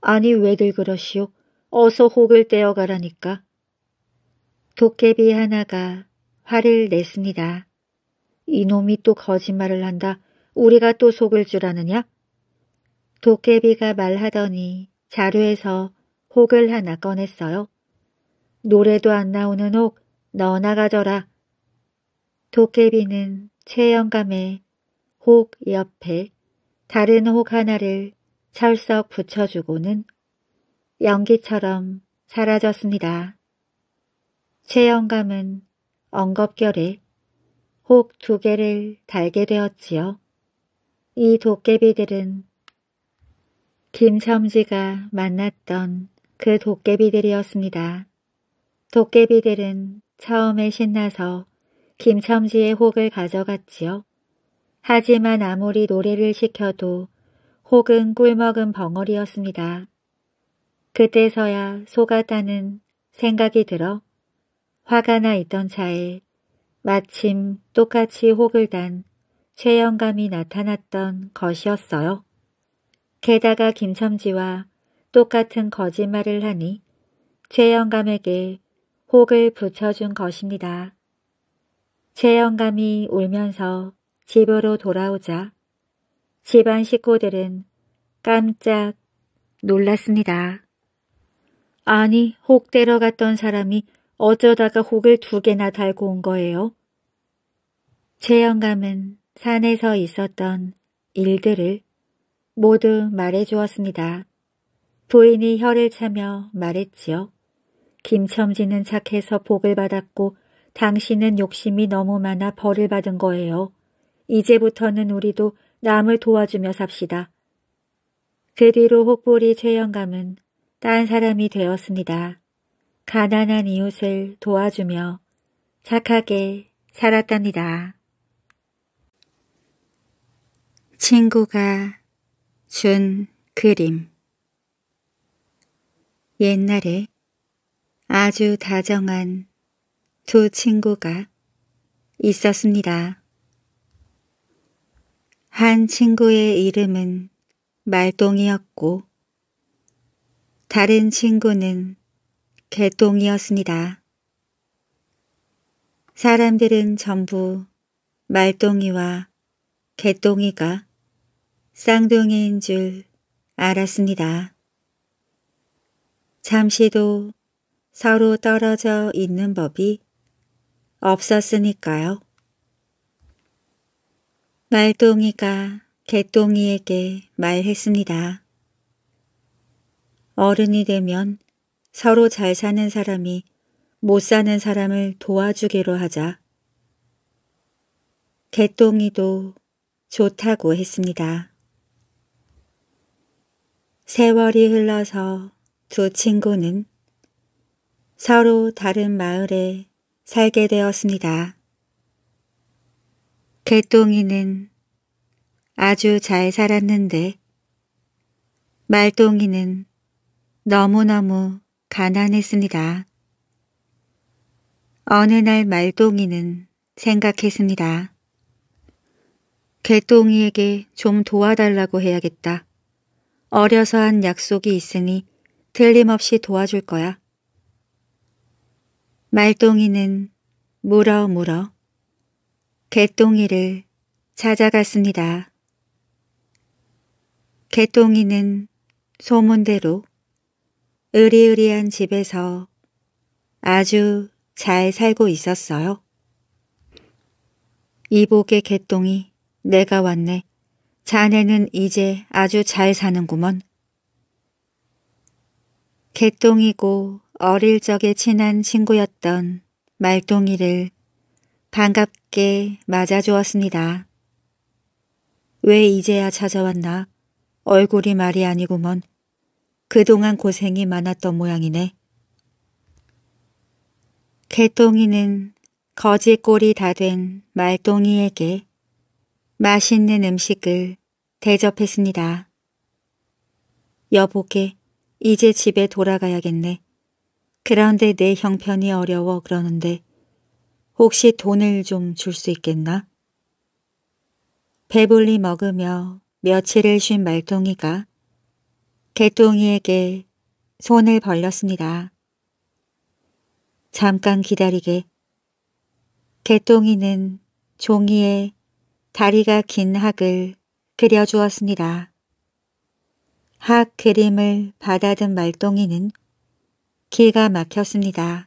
아니 왜들 그러시오? 어서 혹을 떼어가라니까. 도깨비 하나가 화를 냈습니다. 이놈이 또 거짓말을 한다. 우리가 또 속을 줄 아느냐? 도깨비가 말하더니 자루에서 혹을 하나 꺼냈어요. 노래도 안 나오는 혹 너나 가져라. 도깨비는 최영감의 혹 옆에 다른 혹 하나를 철썩 붙여주고는 연기처럼 사라졌습니다. 최영감은 엉겁결에 혹 두 개를 달게 되었지요. 이 도깨비들은 김첨지가 만났던 그 도깨비들이었습니다. 도깨비들은 처음에 신나서 김첨지의 혹을 가져갔지요. 하지만 아무리 노래를 시켜도 혹은 꿀먹은 벙어리였습니다. 그때서야 속았다는 생각이 들어 화가 나 있던 차에 마침 똑같이 혹을 단 최영감이 나타났던 것이었어요. 게다가 김첨지와 똑같은 거짓말을 하니 최영감에게 혹을 붙여준 것입니다. 최영감이 울면서 집으로 돌아오자 집안 식구들은 깜짝 놀랐습니다. 아니, 혹 데려갔던 사람이 어쩌다가 혹을 두 개나 달고 온 거예요? 최영감은 산에서 있었던 일들을 모두 말해 주었습니다. 부인이 혀를 차며 말했지요. 김첨지는 착해서 복을 받았고 당신은 욕심이 너무 많아 벌을 받은 거예요. 이제부터는 우리도 남을 도와주며 삽시다. 그 뒤로 혹보리 최영감은 딴 사람이 되었습니다. 가난한 이웃을 도와주며 착하게 살았답니다. 친구가 준 그림 옛날에 아주 다정한 두 친구가 있었습니다. 한 친구의 이름은 말똥이었고 다른 친구는 개똥이었습니다. 사람들은 전부 말똥이와 개똥이가 쌍둥이인 줄 알았습니다. 잠시도 서로 떨어져 있는 법이 없었으니까요. 말똥이가 개똥이에게 말했습니다. 어른이 되면 서로 잘 사는 사람이 못 사는 사람을 도와주기로 하자. 개똥이도 좋다고 했습니다. 세월이 흘러서 두 친구는 서로 다른 마을에 살게 되었습니다. 개똥이는 아주 잘 살았는데 말똥이는 너무너무 가난했습니다. 어느 날 말똥이는 생각했습니다. 개똥이에게 좀 도와달라고 해야겠다. 어려서 한 약속이 있으니 틀림없이 도와줄 거야. 말똥이는 물어 물어 개똥이를 찾아갔습니다. 개똥이는 소문대로 으리으리한 집에서 아주 잘 살고 있었어요. 이복의 개똥이 내가 왔네. 자네는 이제 아주 잘 사는구먼. 개똥이고 어릴 적에 친한 친구였던 말똥이를 반갑게 맞아주었습니다. 왜 이제야 찾아왔나? 얼굴이 말이 아니구먼. 그동안 고생이 많았던 모양이네. 개똥이는 거지 꼴이 다 된 말똥이에게 맛있는 음식을 대접했습니다. 여보게 이제 집에 돌아가야겠네. 그런데 내 형편이 어려워 그러는데 혹시 돈을 좀 줄 수 있겠나? 배불리 먹으며 며칠을 쉰 말똥이가 개똥이에게 손을 벌렸습니다. 잠깐 기다리게. 개똥이는 종이에 다리가 긴 학을 그려주었습니다. 학 그림을 받아든 말똥이는 기가 막혔습니다.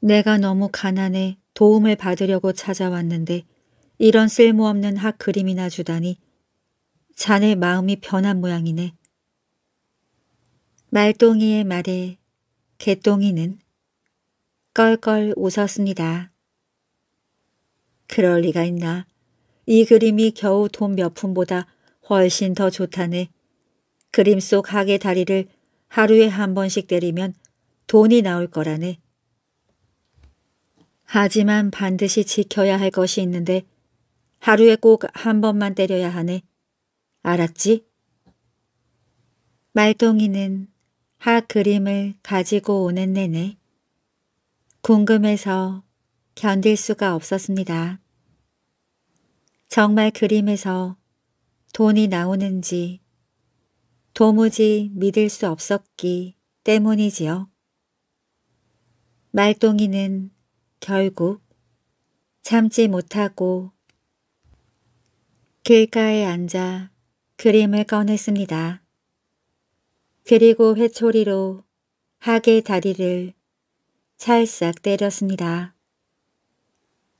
내가 너무 가난해 도움을 받으려고 찾아왔는데 이런 쓸모없는 학 그림이나 주다니 자네 마음이 변한 모양이네. 말똥이의 말에 개똥이는 껄껄 웃었습니다. 그럴 리가 있나. 이 그림이 겨우 돈 몇 푼보다 훨씬 더 좋다네. 그림 속 하계 다리를 하루에 한 번씩 때리면 돈이 나올 거라네. 하지만 반드시 지켜야 할 것이 있는데 하루에 꼭 한 번만 때려야 하네. 알았지? 말똥이는 하 그림을 가지고 오는 내내 궁금해서 견딜 수가 없었습니다. 정말 그림에서 돈이 나오는지 도무지 믿을 수 없었기 때문이지요. 말똥이는 결국 참지 못하고 길가에 앉아 그림을 꺼냈습니다. 그리고 회초리로 하계 다리를 찰싹 때렸습니다.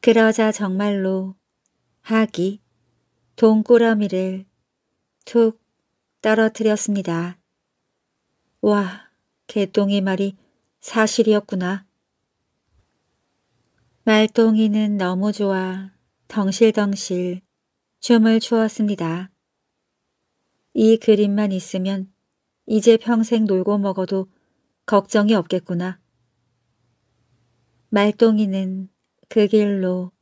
그러자 정말로 하기 동꾸러미를 툭 떨어뜨렸습니다. 와, 개똥이 말이 사실이었구나. 말똥이는 너무 좋아 덩실덩실 춤을 추었습니다. 이 그림만 있으면 이제 평생 놀고 먹어도 걱정이 없겠구나. 말똥이는 그 길로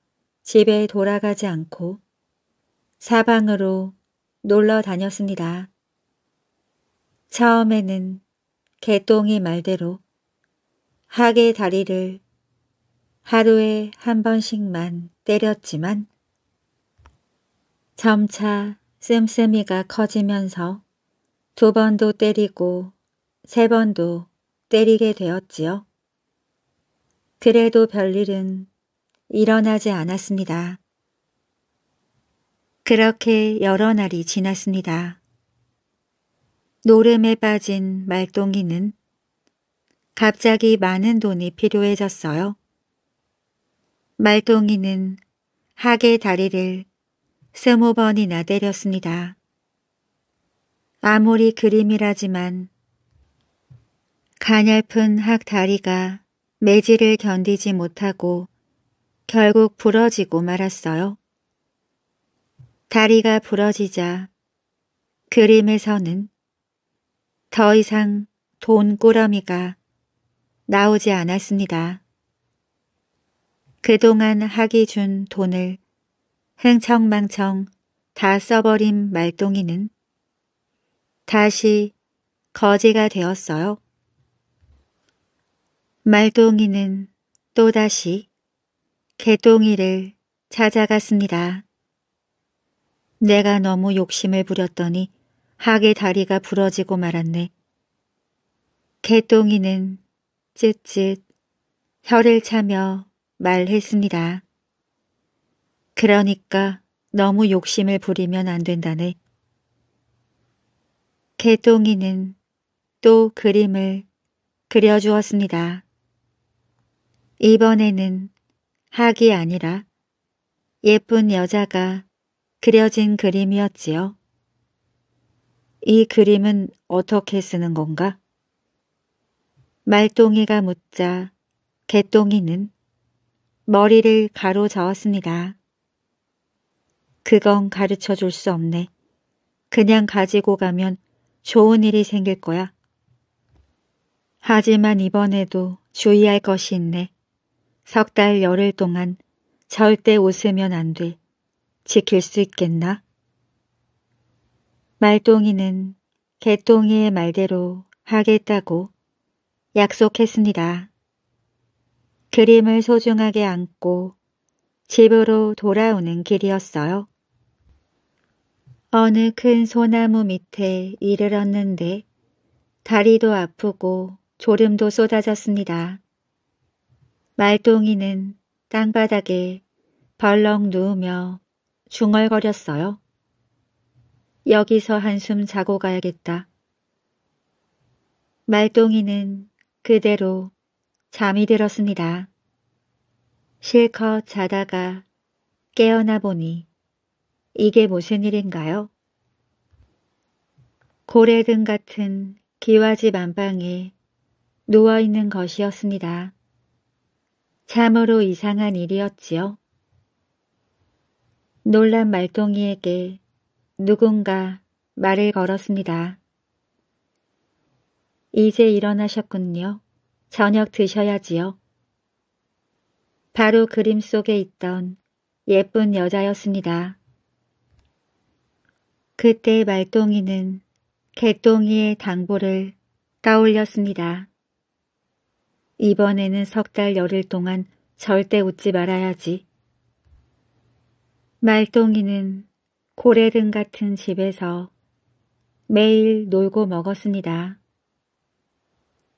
집에 돌아가지 않고 사방으로 놀러 다녔습니다. 처음에는 개똥이 말대로 하계 다리를 하루에 한 번씩만 때렸지만 점차 씀씀이가 커지면서 두 번도 때리고 세 번도 때리게 되었지요. 그래도 별일은 일어나지 않았습니다. 그렇게 여러 날이 지났습니다. 노름에 빠진 말똥이는 갑자기 많은 돈이 필요해졌어요. 말똥이는 하계 다리를 스무 번이나 때렸습니다. 아무리 그림이라지만 가냘픈 학 다리가 매질을 견디지 못하고 결국 부러지고 말았어요. 다리가 부러지자 그림에서는 더 이상 돈 꾸러미가 나오지 않았습니다. 그동안 하기 준 돈을 흥청망청 다 써버린 말똥이는 다시 거지가 되었어요. 말똥이는 또다시 개똥이를 찾아갔습니다. 내가 너무 욕심을 부렸더니 하계 다리가 부러지고 말았네. 개똥이는 쯧쯧 혀를 차며 말했습니다. 그러니까 너무 욕심을 부리면 안 된다네. 개똥이는 또 그림을 그려주었습니다. 이번에는 학이 아니라 예쁜 여자가 그려진 그림이었지요. 이 그림은 어떻게 쓰는 건가? 말똥이가 묻자 개똥이는 머리를 가로저었습니다. 그건 가르쳐 줄 수 없네. 그냥 가지고 가면 좋은 일이 생길 거야. 하지만 이번에도 주의할 것이 있네. 석달 열흘 동안 절대 웃으면 안 돼. 지킬 수 있겠나? 말똥이는 개똥이의 말대로 하겠다고 약속했습니다. 그림을 소중하게 안고 집으로 돌아오는 길이었어요. 어느 큰 소나무 밑에 이르렀는데 다리도 아프고 졸음도 쏟아졌습니다. 말똥이는 땅바닥에 벌렁 누우며 중얼거렸어요. 여기서 한숨 자고 가야겠다. 말똥이는 그대로 잠이 들었습니다. 실컷 자다가 깨어나 보니 이게 무슨 일인가요? 고래등 같은 기와집 안방에 누워있는 것이었습니다. 참으로 이상한 일이었지요. 놀란 말똥이에게 누군가 말을 걸었습니다. 이제 일어나셨군요. 저녁 드셔야지요. 바로 그림 속에 있던 예쁜 여자였습니다. 그때 말똥이는 개똥이의 당보를 떠올렸습니다. 이번에는 석 달 열흘 동안 절대 웃지 말아야지. 말똥이는 고래등 같은 집에서 매일 놀고 먹었습니다.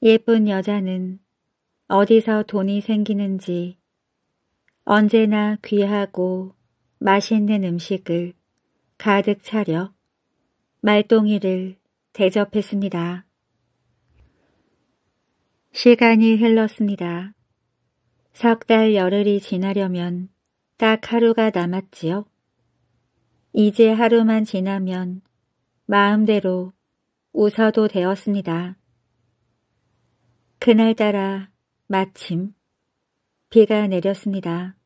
예쁜 여자는 어디서 돈이 생기는지 언제나 귀하고 맛있는 음식을 가득 차려 말똥이를 대접했습니다. 시간이 흘렀습니다. 석 달 열흘이 지나려면 딱 하루가 남았지요. 이제 하루만 지나면 마음대로 웃어도 되었습니다. 그날따라 마침 비가 내렸습니다.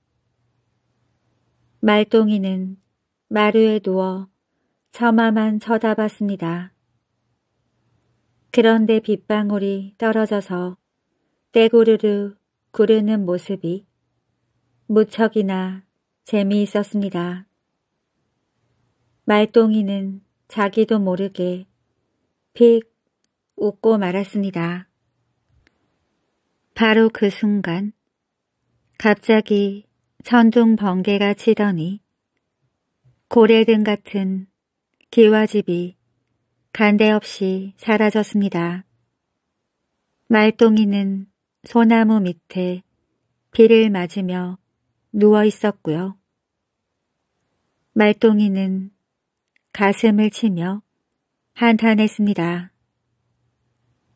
말똥이는 마루에 누워 처마만 쳐다봤습니다. 그런데 빗방울이 떨어져서 떼구르르 구르는 모습이 무척이나 재미있었습니다. 말똥이는 자기도 모르게 픽 웃고 말았습니다. 바로 그 순간 갑자기 천둥 번개가 치더니 고래등 같은 기와집이 간데없이 사라졌습니다. 말똥이는 소나무 밑에 비를 맞으며 누워 있었고요. 말똥이는 가슴을 치며 한탄했습니다.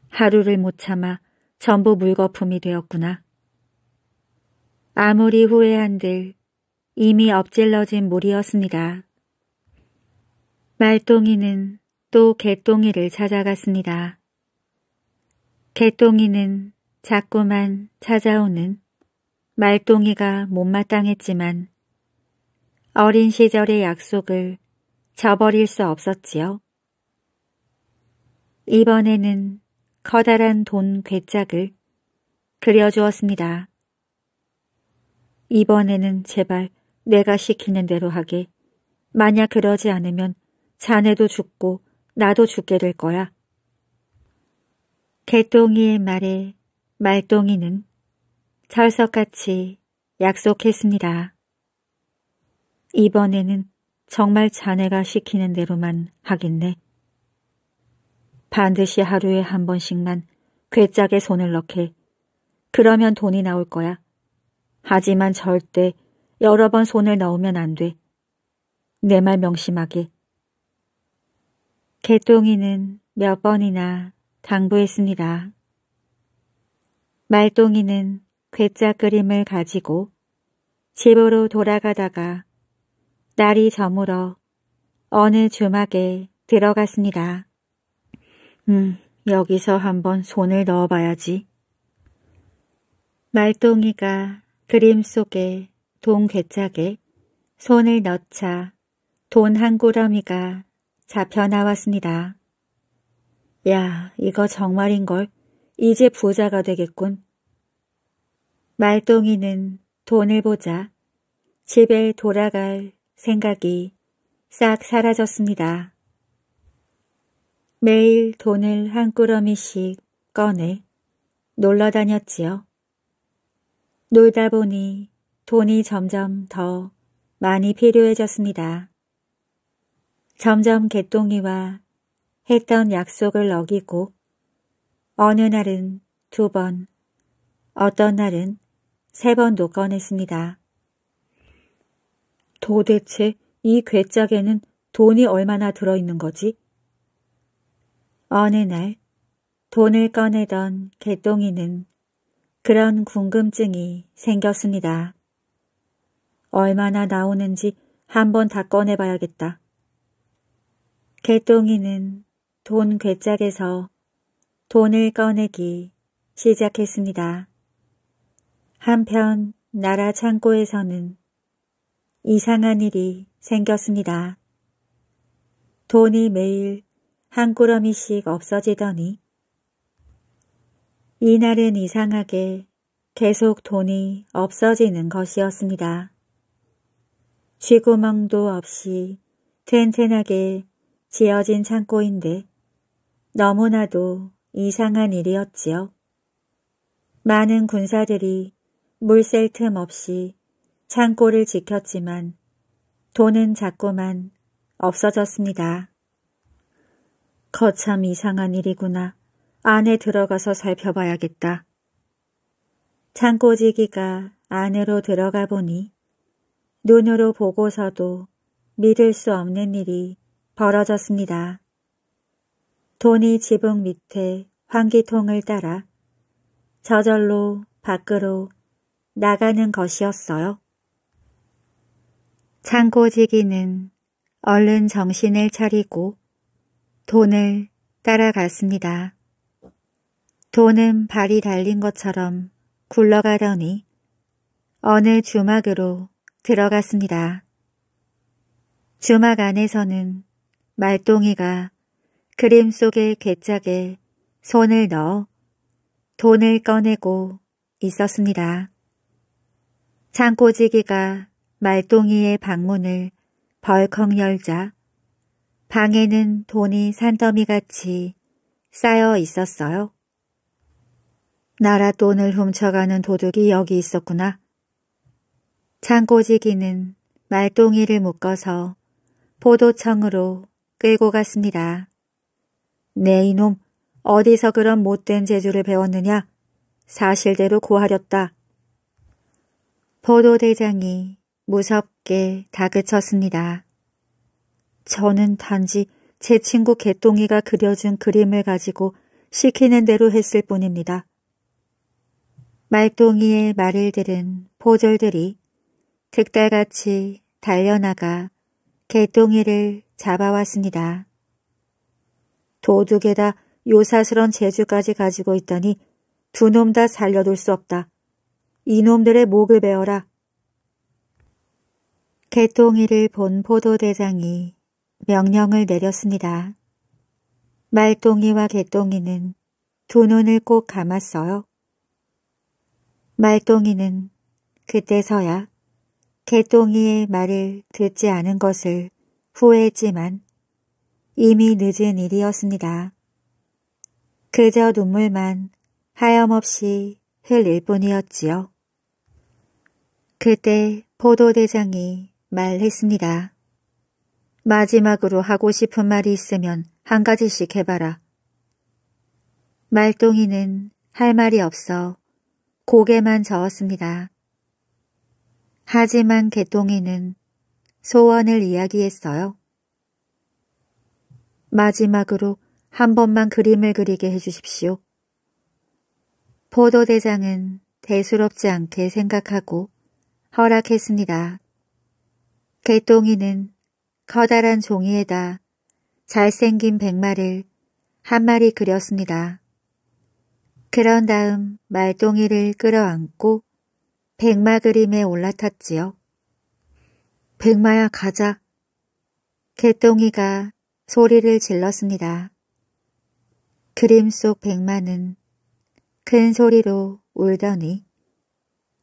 하루를 못 참아 전부 물거품이 되었구나. 아무리 후회한들 이미 엎질러진 물이었습니다. 말똥이는 또 개똥이를 찾아갔습니다. 개똥이는 자꾸만 찾아오는 말똥이가 못마땅했지만 어린 시절의 약속을 저버릴 수 없었지요. 이번에는 커다란 돈 괴짝을 그려주었습니다. 이번에는 제발 내가 시키는 대로 하게. 만약 그러지 않으면 자네도 죽고 나도 죽게 될 거야. 개똥이의 말에 말똥이는 철석같이 약속했습니다. 이번에는 정말 자네가 시키는 대로만 하겠네. 반드시 하루에 한 번씩만 괴짝에 손을 넣게. 그러면 돈이 나올 거야. 하지만 절대 여러 번 손을 넣으면 안 돼. 내 말 명심하게. 개똥이는 몇 번이나 당부했습니다. 말똥이는 괴짜 그림을 가지고 집으로 돌아가다가 날이 저물어 어느 주막에 들어갔습니다. 음, 여기서 한번 손을 넣어봐야지. 말똥이가 그림 속에 동괴짝에 손을 넣자 돈한 구러미가 잡혀 나왔습니다. 야, 이거 정말인걸. 이제 부자가 되겠군. 말똥이는 돈을 보자 집에 돌아갈 생각이 싹 사라졌습니다. 매일 돈을 한 꾸러미씩 꺼내 놀러 다녔지요. 놀다 보니 돈이 점점 더 많이 필요해졌습니다. 점점 개똥이와 했던 약속을 어기고 어느 날은 두 번, 어떤 날은 세 번도 꺼냈습니다. 도대체 이 괴짝에는 돈이 얼마나 들어있는 거지? 어느 날 돈을 꺼내던 개똥이는 그런 궁금증이 생겼습니다. 얼마나 나오는지 한번 다 꺼내봐야겠다. 개똥이는 돈 괴짝에서 돈을 꺼내기 시작했습니다. 한편 나라 창고에서는 이상한 일이 생겼습니다. 돈이 매일 한 꾸러미씩 없어지더니 이날은 이상하게 계속 돈이 없어지는 것이었습니다. 쥐구멍도 없이 튼튼하게 지어진 창고인데 너무나도 이상한 일이었지요. 많은 군사들이 물샐 틈 없이 창고를 지켰지만 돈은 자꾸만 없어졌습니다. 거참 이상한 일이구나. 안에 들어가서 살펴봐야겠다. 창고지기가 안으로 들어가 보니 눈으로 보고서도 믿을 수 없는 일이 벌어졌습니다. 돈이 지붕 밑에 환기통을 따라 저절로 밖으로 나가는 것이었어요. 창고지기는 얼른 정신을 차리고 돈을 따라갔습니다. 돈은 발이 달린 것처럼 굴러가더니 어느 주막으로 들어갔습니다. 주막 안에서는 말똥이가 그림 속의 괴짝에 손을 넣어 돈을 꺼내고 있었습니다. 창고지기가 말똥이의 방문을 벌컥 열자 방에는 돈이 산더미같이 쌓여 있었어요. 나라 돈을 훔쳐가는 도둑이 여기 있었구나. 창고지기는 말똥이를 묶어서 포도청으로 끌고 갔습니다. 네 이놈, 어디서 그런 못된 재주를 배웠느냐? 사실대로 고하렸다. 보도대장이 무섭게 다그쳤습니다. 저는 단지 제 친구 개똥이가 그려준 그림을 가지고 시키는 대로 했을 뿐입니다. 말똥이의 말을 들은 보졸들이 득달같이 달려나가 개똥이를 잡아왔습니다. 도둑에다 요사스런 재주까지 가지고 있다니 두 놈 다 살려둘 수 없다. 이놈들의 목을 베어라. 개똥이를 본 포도대장이 명령을 내렸습니다. 말똥이와 개똥이는 두 눈을 꼭 감았어요. 말똥이는 그때서야 개똥이의 말을 듣지 않은 것을 후회했지만 이미 늦은 일이었습니다. 그저 눈물만 하염없이 흘릴 뿐이었지요. 그때 보도대장이 말했습니다. 마지막으로 하고 싶은 말이 있으면 한 가지씩 해봐라. 말똥이는 할 말이 없어 고개만 저었습니다. 하지만 개똥이는 소원을 이야기했어요. 마지막으로 한 번만 그림을 그리게 해주십시오. 포도대장은 대수롭지 않게 생각하고 허락했습니다. 개똥이는 커다란 종이에다 잘생긴 백마를 한 마리 그렸습니다. 그런 다음 말똥이를 끌어안고 백마 그림에 올라탔지요. 백마야 가자. 개똥이가 소리를 질렀습니다. 그림 속 백마는 큰 소리로 울더니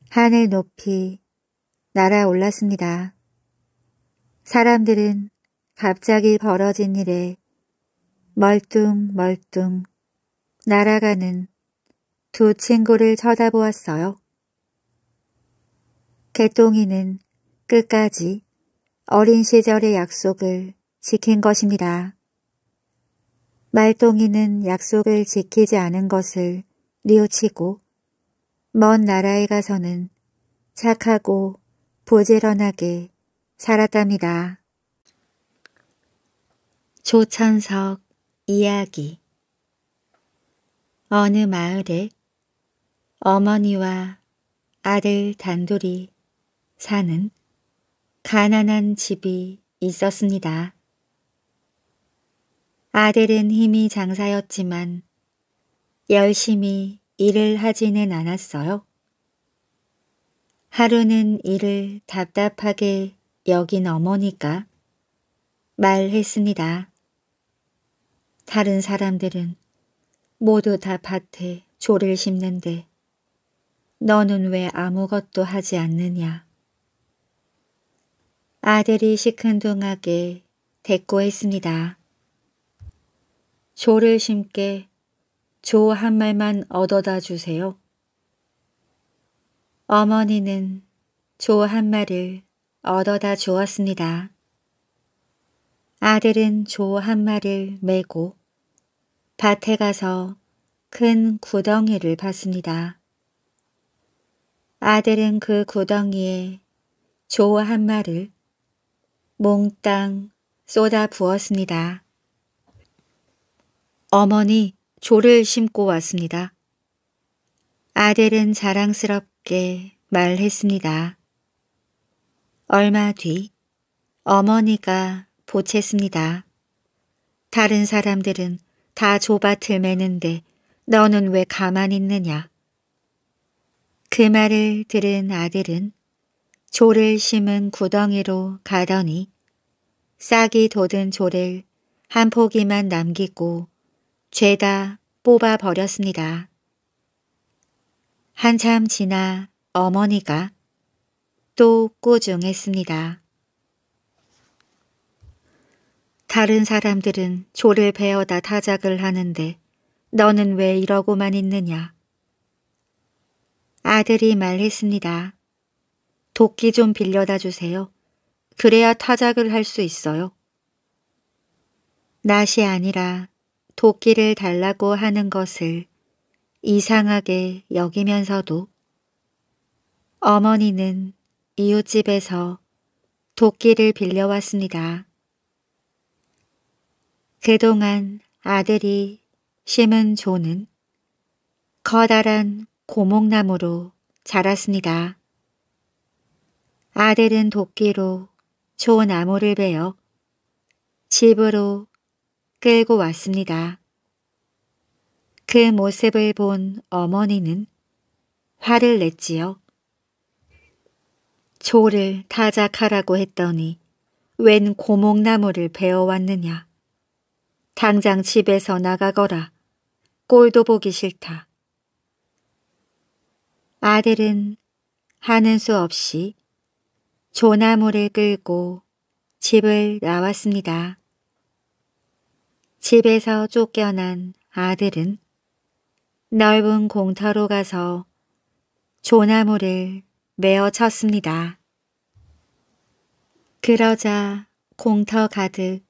하늘 높이 날아올랐습니다. 사람들은 갑자기 벌어진 일에 멀뚱멀뚱 날아가는 두 친구를 쳐다보았어요. 개똥이는 끝까지 어린 시절의 약속을 지킨 것입니다. 말똥이는 약속을 지키지 않은 것을 뉘우치고 먼 나라에 가서는 착하고 부지런하게 살았답니다. 조천석 이야기 어느 마을에 어머니와 아들 단둘이 사는 가난한 집이 있었습니다. 아들은 힘이 장사였지만 열심히 일을 하지는 않았어요. 하루는 일을 답답하게 여긴 어머니가 말했습니다. 다른 사람들은 모두 다 밭에 조를 심는데 너는 왜 아무것도 하지 않느냐. 아들이 시큰둥하게 대꾸했습니다. 조를 심게 조 한 말만 얻어다 주세요. 어머니는 조한 마리를 얻어다 주었습니다. 아들은 조한 마리를 메고 밭에 가서 큰 구덩이를 봤습니다. 아들은 그 구덩이에 조한 마리를 몽땅 쏟아 부었습니다. 어머니 조를 심고 왔습니다. 아델은 자랑스럽게 말했습니다. 얼마 뒤 어머니가 보챘습니다. 다른 사람들은 다 조밭을 매는데 너는 왜 가만히 있느냐. 그 말을 들은 아들은 조를 심은 구덩이로 가더니 싹이 돋은 조를 한 포기만 남기고 죄다 뽑아 버렸습니다. 한참 지나 어머니가 또 꾸중했습니다. 다른 사람들은 조를 베어다 타작을 하는데 너는 왜 이러고만 있느냐. 아들이 말했습니다. 도끼 좀 빌려다 주세요. 그래야 타작을 할 수 있어요. 낫이 아니라 도끼를 달라고 하는 것을 이상하게 여기면서도 어머니는 이웃집에서 도끼를 빌려왔습니다. 그동안 아들이 심은 조는 커다란 고목나무로 자랐습니다. 아들은 도끼로 조나무를 베어 집으로 끌고 왔습니다. 그 모습을 본 어머니는 화를 냈지요. 조를 타작하라고 했더니 웬 고목나무를 베어왔느냐. 당장 집에서 나가거라. 꼴도 보기 싫다. 아들은 하는 수 없이 조나무를 끌고 집을 나왔습니다. 집에서 쫓겨난 아들은 넓은 공터로 가서 조나무를 메어 쳤습니다. 그러자 공터 가득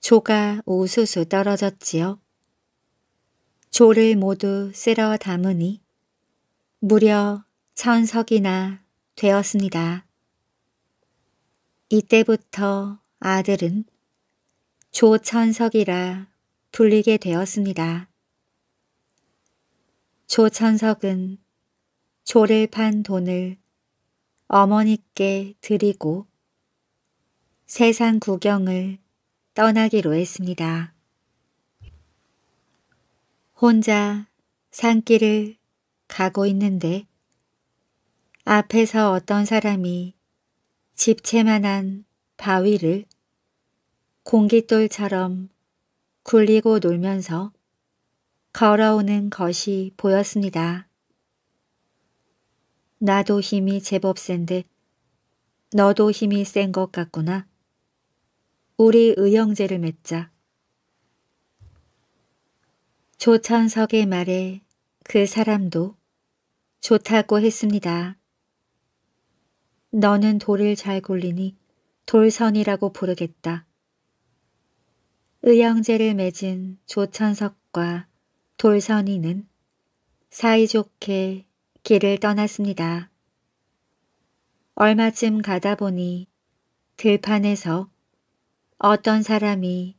조가 우수수 떨어졌지요. 조를 모두 쓸어 담으니 무려 천석이나 되었습니다. 이때부터 아들은 조천석이라 불리게 되었습니다. 조천석은 조를 판 돈을 어머니께 드리고 세상 구경을 떠나기로 했습니다. 혼자 산길을 가고 있는데 앞에서 어떤 사람이 집채만한 바위를 공깃돌처럼 굴리고 놀면서 걸어오는 것이 보였습니다. 나도 힘이 제법 센듯 너도 힘이 센 것 같구나. 우리 의형제를 맺자. 조천석의 말에 그 사람도 좋다고 했습니다. 너는 돌을 잘 굴리니 돌선이라고 부르겠다. 의형제를 맺은 조천석과 돌선이는 사이좋게 길을 떠났습니다. 얼마쯤 가다 보니 들판에서 어떤 사람이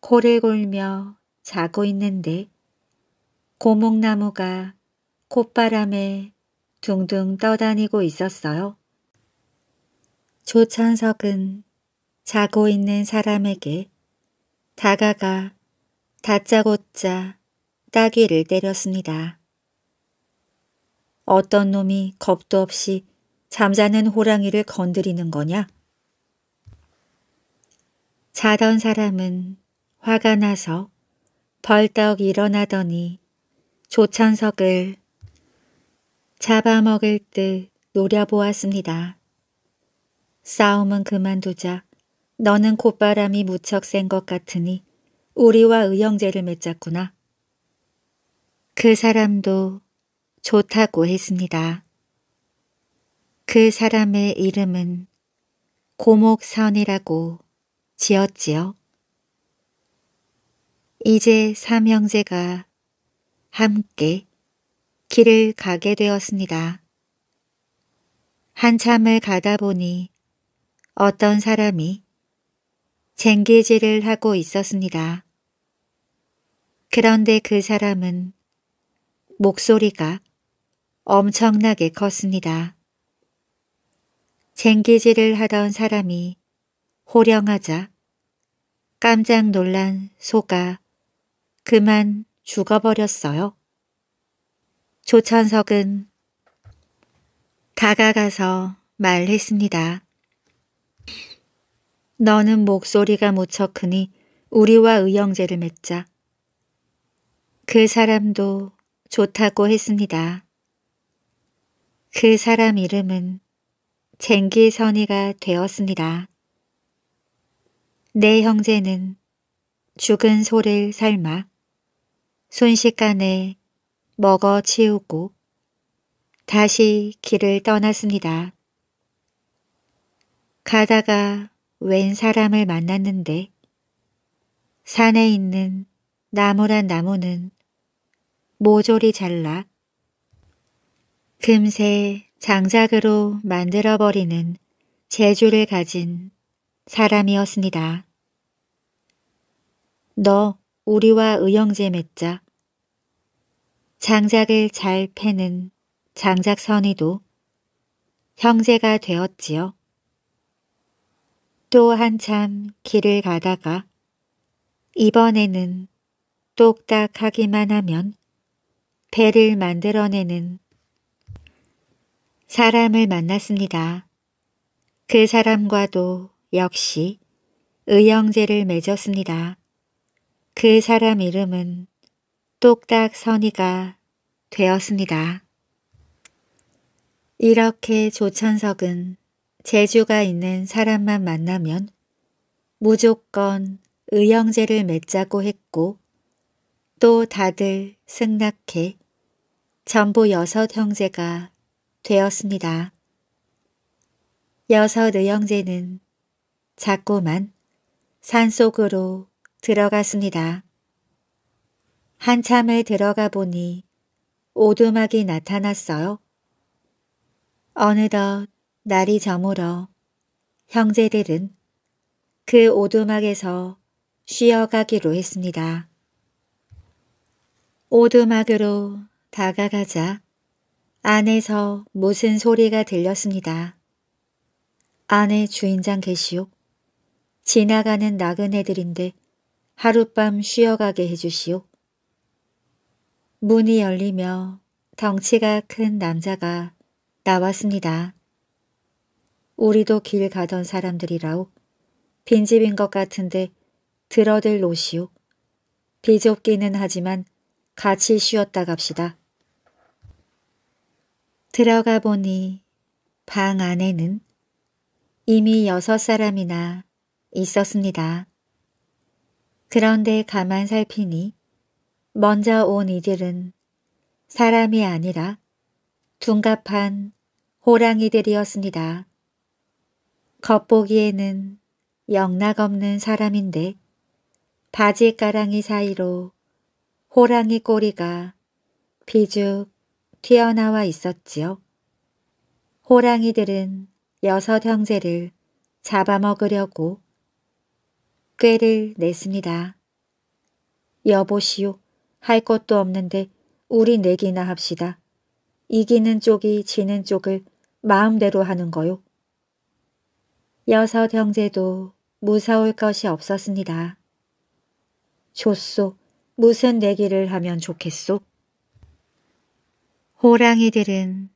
코를 골며 자고 있는데 고목나무가 콧바람에 둥둥 떠다니고 있었어요. 조천석은 자고 있는 사람에게 다가가 다짜고짜 따귀를 때렸습니다. 어떤 놈이 겁도 없이 잠자는 호랑이를 건드리는 거냐? 자던 사람은 화가 나서 벌떡 일어나더니 조찬석을 잡아먹을 듯 노려보았습니다. 싸움은 그만두자 너는 콧바람이 무척 센 것 같으니 우리와 의형제를 맺자꾸나. 그 사람도 좋다고 했습니다. 그 사람의 이름은 고목선이라고 지었지요. 이제 삼형제가 함께 길을 가게 되었습니다. 한참을 가다 보니 어떤 사람이 쟁기질을 하고 있었습니다. 그런데 그 사람은 목소리가 엄청나게 컸습니다. 쟁기질을 하던 사람이 호령하자 깜짝 놀란 소가 그만 죽어버렸어요. 조천석은 다가가서 말했습니다. 너는 목소리가 무척 크니 우리와 의형제를 맺자. 그 사람도 좋다고 했습니다. 그 사람 이름은 쟁기선이가 되었습니다. 내 형제는 죽은 소를 삶아 순식간에 먹어 치우고 다시 길을 떠났습니다. 가다가 웬 사람을 만났는데 산에 있는 나무란 나무는 모조리 잘라 금세 장작으로 만들어버리는 재주를 가진 사람이었습니다. 너 우리와 의형제 맺자. 장작을 잘 패는 장작선이도 형제가 되었지요. 또 한참 길을 가다가 이번에는 똑딱하기만 하면 배를 만들어내는 사람을 만났습니다. 그 사람과도 역시 의형제를 맺었습니다. 그 사람 이름은 똑딱 선이가 되었습니다. 이렇게 조천석은 재주가 있는 사람만 만나면 무조건 의형제를 맺자고 했고 또 다들 승낙해 전부 여섯 형제가 되었습니다. 여섯 의형제는 자꾸만 산속으로 들어갔습니다. 한참을 들어가 보니 오두막이 나타났어요. 어느덧 날이 저물어 형제들은 그 오두막에서 쉬어가기로 했습니다. 오두막으로 다가가자 안에서 무슨 소리가 들렸습니다. 안에 주인장 계시오. 지나가는 나그네들인데 하룻밤 쉬어가게 해주시오. 문이 열리며 덩치가 큰 남자가 나왔습니다. 우리도 길 가던 사람들이라오. 빈집인 것 같은데 들어들 노시오. 비좁기는 하지만 같이 쉬었다 갑시다. 들어가 보니 방 안에는 이미 여섯 사람이나 있었습니다. 그런데 가만 살피니 먼저 온 이들은 사람이 아니라 둔갑한 호랑이들이었습니다. 겉보기에는 영락없는 사람인데 바지가랑이 사이로 호랑이 꼬리가 비죽 튀어나와 있었지요. 호랑이들은 여섯 형제를 잡아먹으려고 꾀를 냈습니다. 여보시오, 할 것도 없는데 우리 내기나 합시다. 이기는 쪽이 지는 쪽을 마음대로 하는 거요. 여섯 형제도 무서울 것이 없었습니다. 좋소, 무슨 내기를 하면 좋겠소? 호랑이들은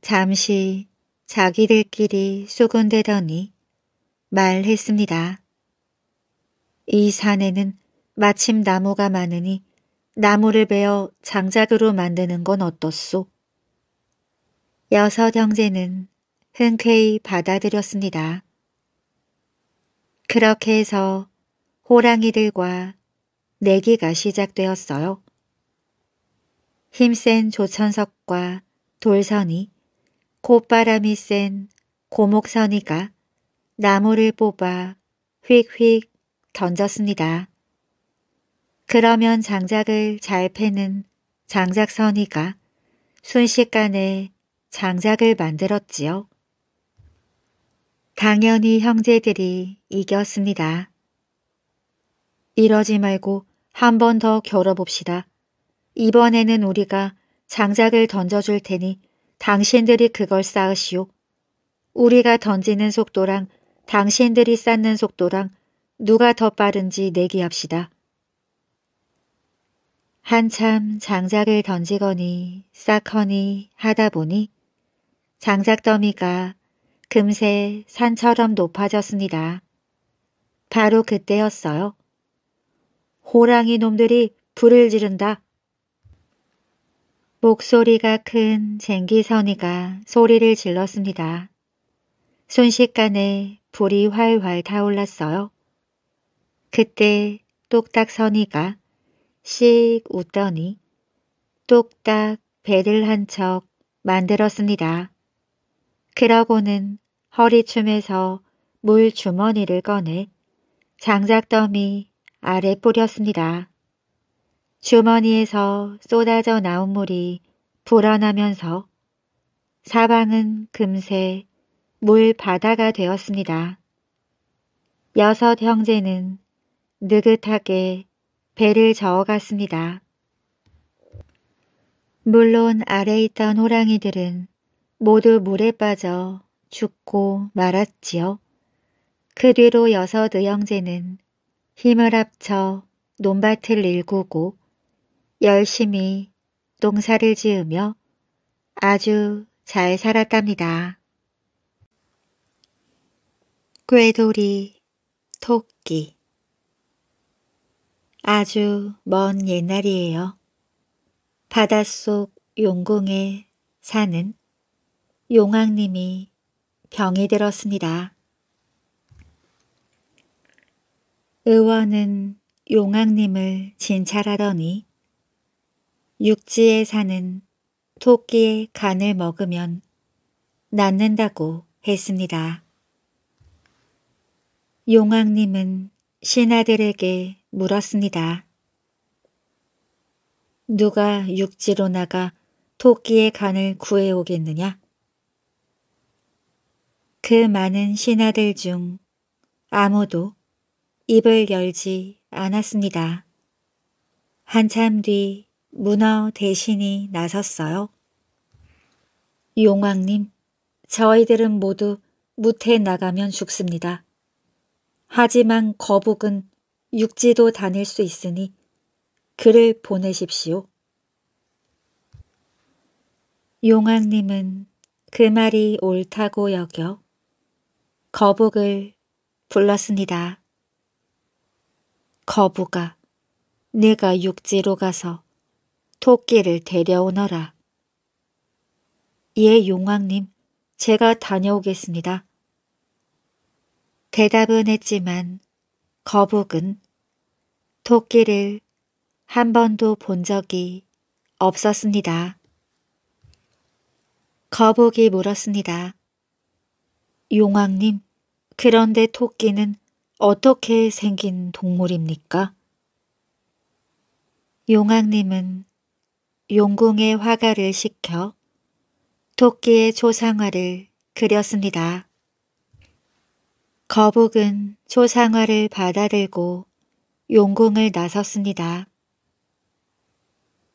잠시 자기들끼리 쏘근대더니 말했습니다. 이 산에는 마침 나무가 많으니 나무를 베어 장작으로 만드는 건 어떻소? 여섯 형제는 흔쾌히 받아들였습니다. 그렇게 해서 호랑이들과 내기가 시작되었어요. 힘센 조천석과 돌선이, 콧바람이 센 고목선이가 나무를 뽑아 휙휙 던졌습니다. 그러면 장작을 잘 패는 장작선이가 순식간에 장작을 만들었지요. 당연히 형제들이 이겼습니다. 이러지 말고 한 번 더 겨뤄봅시다. 이번에는 우리가 장작을 던져줄 테니 당신들이 그걸 쌓으시오. 우리가 던지는 속도랑 당신들이 쌓는 속도랑 누가 더 빠른지 내기합시다. 한참 장작을 던지거니 쌓거니 하다 보니 장작더미가 금세 산처럼 높아졌습니다. 바로 그때였어요. 호랑이 놈들이 불을 지른다. 목소리가 큰 쟁기선이가 소리를 질렀습니다. 순식간에 불이 활활 타올랐어요. 그때 똑딱 선이가 씩 웃더니 똑딱 배를 한 척 만들었습니다. 그러고는 허리춤에서 물 주머니를 꺼내 장작더미 아래 뿌렸습니다. 주머니에서 쏟아져 나온 물이 불어나면서 사방은 금세 물 바다가 되었습니다. 여섯 형제는 느긋하게 배를 저어갔습니다. 물론 아래 있던 호랑이들은 모두 물에 빠져 죽고 말았지요. 그 뒤로 여섯 의형제는 힘을 합쳐 논밭을 일구고 열심히 농사를 지으며 아주 잘 살았답니다. 꾀돌이, 토끼 아주 먼 옛날이에요. 바닷속 용궁에 사는 용왕님이 병이 들었습니다. 의원은 용왕님을 진찰하더니 육지에 사는 토끼의 간을 먹으면 낫는다고 했습니다. 용왕님은 신하들에게 물었습니다. 누가 육지로 나가 토끼의 간을 구해오겠느냐? 그 많은 신하들 중 아무도 입을 열지 않았습니다. 한참 뒤 문어 대신이 나섰어요. 용왕님, 저희들은 모두 무태 나가면 죽습니다. 하지만 거북은 육지도 다닐 수 있으니 그를 보내십시오. 용왕님은 그 말이 옳다고 여겨 거북을 불렀습니다. 거북아, 네가 육지로 가서 토끼를 데려오너라. 예, 용왕님, 제가 다녀오겠습니다. 대답은 했지만 거북은 토끼를 한 번도 본 적이 없었습니다. 거북이 물었습니다. 용왕님, 그런데 토끼는 어떻게 생긴 동물입니까? 용왕님은 용궁의 화가를 시켜 토끼의 조상화를 그렸습니다. 거북은 조상화를 받아들고 용궁을 나섰습니다.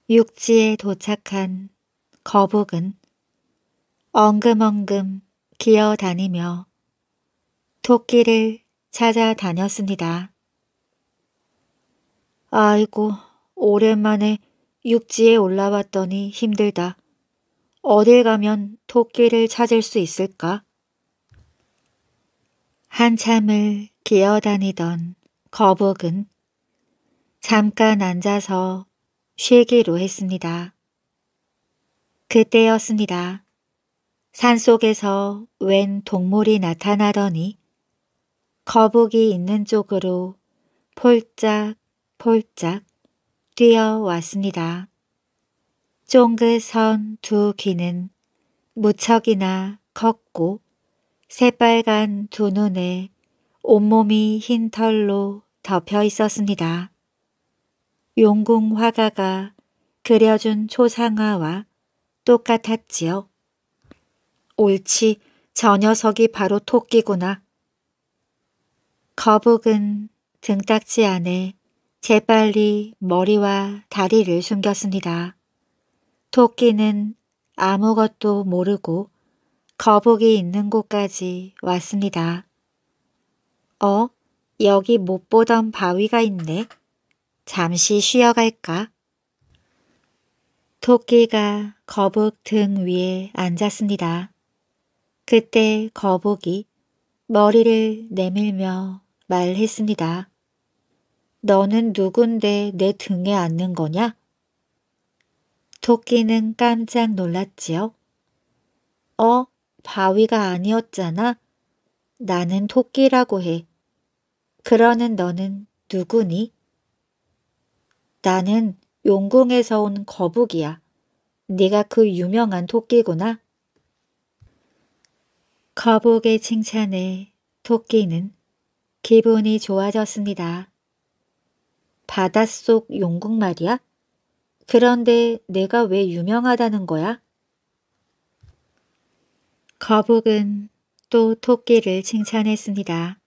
육지에 도착한 거북은 엉금엉금 기어다니며 토끼를 찾아다녔습니다. 아이고, 오랜만에 육지에 올라왔더니 힘들다. 어딜 가면 토끼를 찾을 수 있을까? 한참을 기어다니던 거북은 잠깐 앉아서 쉬기로 했습니다. 그때였습니다. 산속에서 웬 동물이 나타나더니 거북이 있는 쪽으로 폴짝폴짝 뛰어왔습니다. 쫑긋선 두 귀는 무척이나 컸고 새빨간 두 눈에 온몸이 흰 털로 덮여 있었습니다. 용궁 화가가 그려준 초상화와 똑같았지요. 옳지, 저 녀석이 바로 토끼구나. 거북은 등딱지 안에 재빨리 머리와 다리를 숨겼습니다. 토끼는 아무것도 모르고 거북이 있는 곳까지 왔습니다. 어? 여기 못 보던 바위가 있네. 잠시 쉬어갈까? 토끼가 거북 등 위에 앉았습니다. 그때 거북이 머리를 내밀며 말했습니다. 너는 누군데 내 등에 앉는 거냐? 토끼는 깜짝 놀랐지요. 어, 바위가 아니었잖아. 나는 토끼라고 해. 그러는 너는 누구니? 나는 용궁에서 온 거북이야. 네가 그 유명한 토끼구나. 거북의 칭찬에 토끼는 기분이 좋아졌습니다. 바닷속 용궁 말이야? 그런데 내가 왜 유명하다는 거야? 거북은 또 토끼를 칭찬했습니다.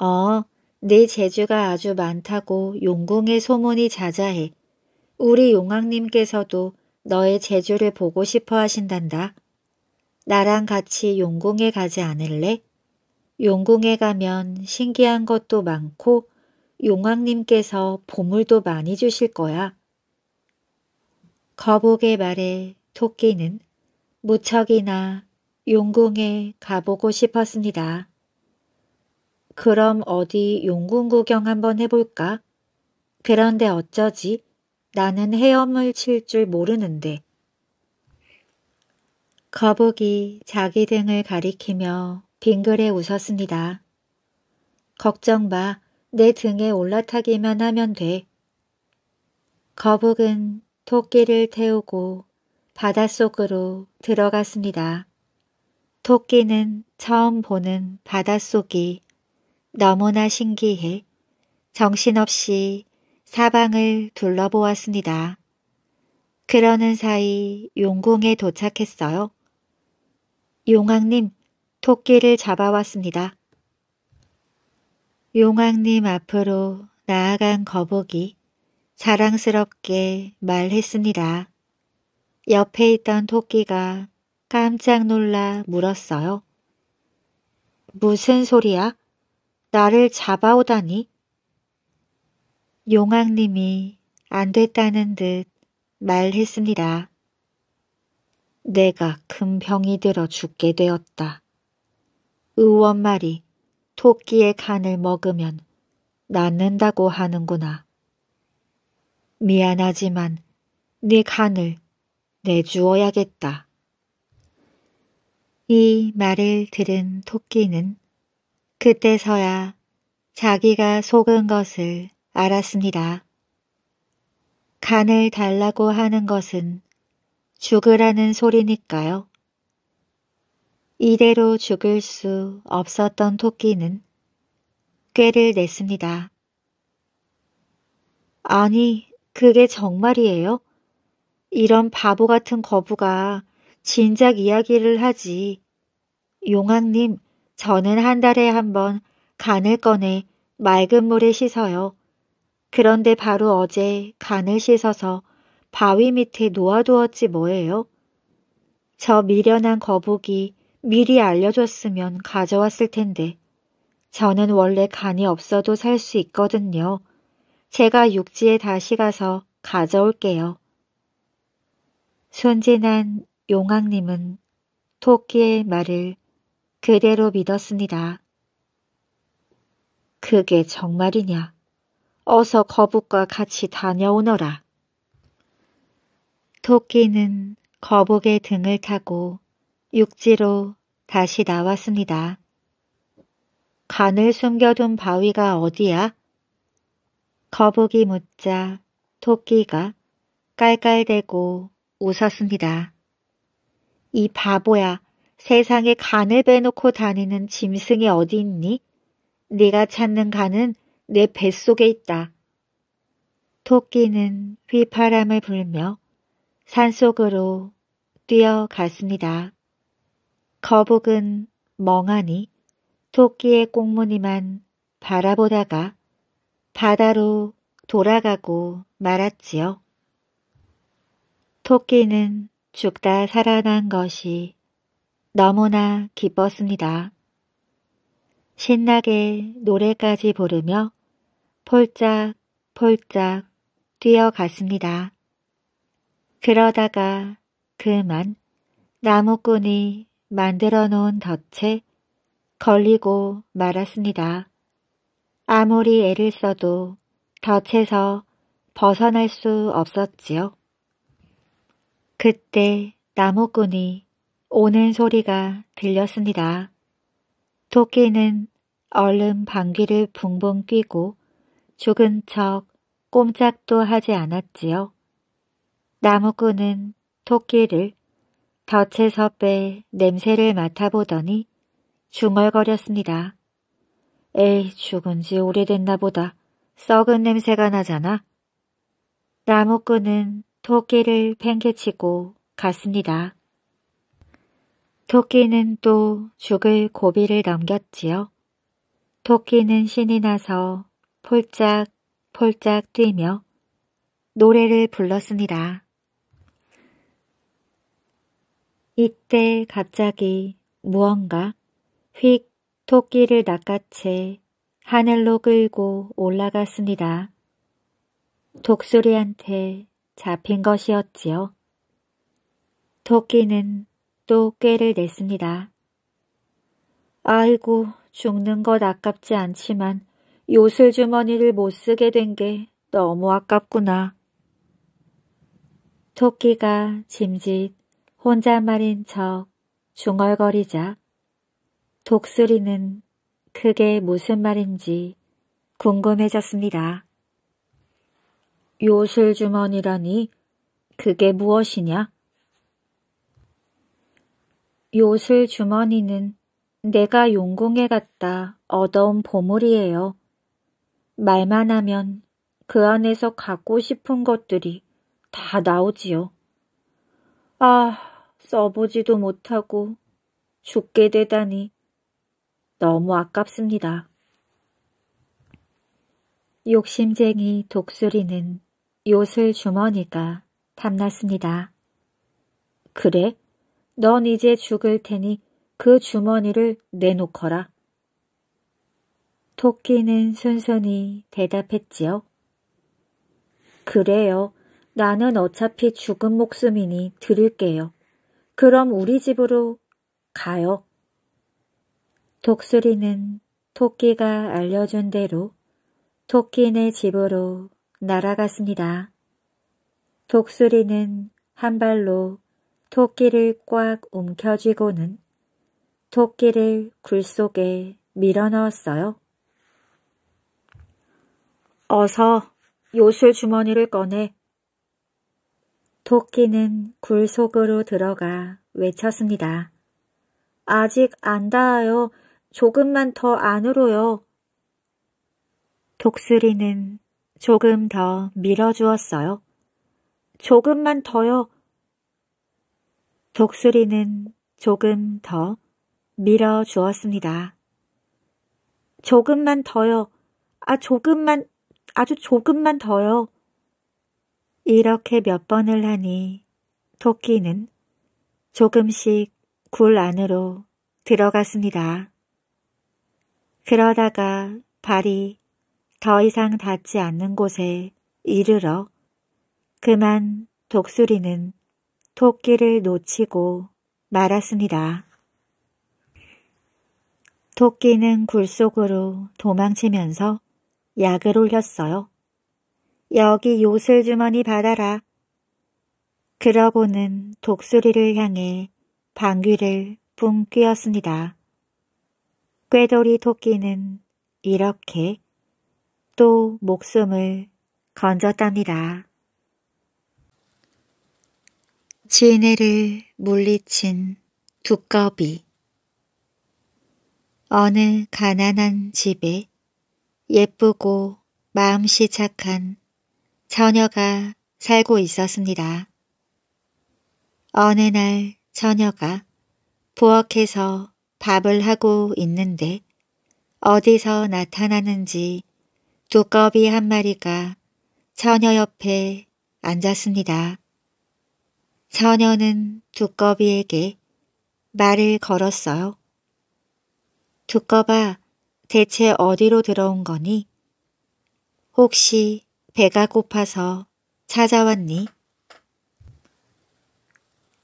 어, 네 재주가 아주 많다고 용궁의 소문이 자자해. 우리 용왕님께서도 너의 재주를 보고 싶어 하신단다. 나랑 같이 용궁에 가지 않을래? 용궁에 가면 신기한 것도 많고 용왕님께서 보물도 많이 주실 거야. 거북의 말에 토끼는 무척이나 용궁에 가보고 싶었습니다. 그럼 어디 용궁 구경 한번 해볼까? 그런데 어쩌지? 나는 헤엄을 칠 줄 모르는데 거북이 자기 등을 가리키며 빙그레 웃었습니다. 걱정 마. 내 등에 올라타기만 하면 돼. 거북은 토끼를 태우고 바닷속으로 들어갔습니다. 토끼는 처음 보는 바닷속이 너무나 신기해 정신없이 사방을 둘러보았습니다. 그러는 사이 용궁에 도착했어요. 용왕님, 토끼를 잡아왔습니다. 용왕님 앞으로 나아간 거북이 자랑스럽게 말했습니다. 옆에 있던 토끼가 깜짝 놀라 물었어요. 무슨 소리야? 나를 잡아오다니? 용왕님이 안 됐다는 듯 말했습니다. 내가 큰 병이 들어 죽게 되었다. 의원말이 토끼의 간을 먹으면 낫는다고 하는구나. 미안하지만 네 간을 내주어야겠다. 이 말을 들은 토끼는 그때서야 자기가 속은 것을 알았습니다. 간을 달라고 하는 것은 죽으라는 소리니까요. 이대로 죽을 수 없었던 토끼는 꾀를 냈습니다. 아니, 그게 정말이에요? 이런 바보 같은 거부가 진작 이야기를 하지. 용왕님, 저는 한 달에 한 번 간을 꺼내 맑은 물에 씻어요. 그런데 바로 어제 간을 씻어서 바위 밑에 놓아두었지 뭐예요? 저 미련한 거북이 미리 알려줬으면 가져왔을 텐데. 저는 원래 간이 없어도 살 수 있거든요. 제가 육지에 다시 가서 가져올게요. 순진한 용왕님은 토끼의 말을 그대로 믿었습니다. 그게 정말이냐? 어서 거북과 같이 다녀오너라. 토끼는 거북의 등을 타고 육지로 다시 나왔습니다. 간을 숨겨둔 바위가 어디야? 거북이 묻자 토끼가 깔깔대고 웃었습니다. 이 바보야, 세상에 간을 빼놓고 다니는 짐승이 어디 있니? 네가 찾는 간은 내 뱃속에 있다. 토끼는 휘파람을 불며 산속으로 뛰어갔습니다. 거북은 멍하니 토끼의 꽁무니만 바라보다가 바다로 돌아가고 말았지요. 토끼는 죽다 살아난 것이 너무나 기뻤습니다. 신나게 노래까지 부르며 폴짝폴짝 뛰어갔습니다. 그러다가 그만 나무꾼이 만들어 놓은 덫에 걸리고 말았습니다. 아무리 애를 써도 덫에서 벗어날 수 없었지요. 그때 나무꾼이 오는 소리가 들렸습니다. 토끼는 얼른 방귀를 붕붕 뀌고 죽은 척 꼼짝도 하지 않았지요. 나무꾼은 토끼를 덫에서 빼 냄새를 맡아보더니 중얼거렸습니다. 에이 죽은 지 오래됐나 보다. 썩은 냄새가 나잖아. 나무꾼은 토끼를 팽개치고 갔습니다. 토끼는 또 죽을 고비를 넘겼지요. 토끼는 신이 나서 폴짝폴짝 뛰며 노래를 불렀습니다. 이때 갑자기 무언가 휙 토끼를 낚아채 하늘로 끌고 올라갔습니다. 독수리한테 잡힌 것이었지요. 토끼는 또 꾀를 냈습니다. 아이고 죽는 것 아깝지 않지만 요술 주머니를 못 쓰게 된 게 너무 아깝구나. 토끼가 짐짓 혼잣말인 척 중얼거리자 독수리는 그게 무슨 말인지 궁금해졌습니다. 요술주머니라니 그게 무엇이냐? 요술주머니는 내가 용궁에 갔다 얻어온 보물이에요. 말만 하면 그 안에서 갖고 싶은 것들이 다 나오지요. 아, 써보지도 못하고 죽게 되다니 너무 아깝습니다. 욕심쟁이 독수리는 요술 주머니가 탐났습니다. 그래? 넌 이제 죽을 테니 그 주머니를 내놓거라. 토끼는 순순히 대답했지요. 그래요. 나는 어차피 죽은 목숨이니 드릴게요. 그럼 우리 집으로 가요. 독수리는 토끼가 알려준 대로 토끼네 집으로 날아갔습니다. 독수리는 한 발로 토끼를 꽉 움켜쥐고는 토끼를 굴 속에 밀어넣었어요. 어서 요술 주머니를 꺼내 토끼는 굴 속으로 들어가 외쳤습니다. 아직 안 닿아요. 조금만 더 안으로요. 독수리는 조금 더 밀어주었어요. 조금만 더요. 독수리는 조금 더 밀어주었습니다. 조금만 더요. 아, 조금만, 아주 조금만 더요. 이렇게 몇 번을 하니 토끼는 조금씩 굴 안으로 들어갔습니다. 그러다가 발이 더 이상 닿지 않는 곳에 이르러 그만 독수리는 토끼를 놓치고 말았습니다. 토끼는 굴 속으로 도망치면서 약을 올렸어요. 여기 요술 주머니 받아라. 그러고는 독수리를 향해 방귀를 뿡 뀌었습니다. 꾀돌이 토끼는 이렇게 또 목숨을 건졌답니다. 지네를 물리친 두꺼비 어느 가난한 집에 예쁘고 마음씨 착한 처녀가 살고 있었습니다. 어느 날 처녀가 부엌에서 밥을 하고 있는데 어디서 나타나는지 두꺼비 한 마리가 처녀 옆에 앉았습니다. 처녀는 두꺼비에게 말을 걸었어요. 두꺼봐, 대체 어디로 들어온 거니? 혹시 배가 고파서 찾아왔니?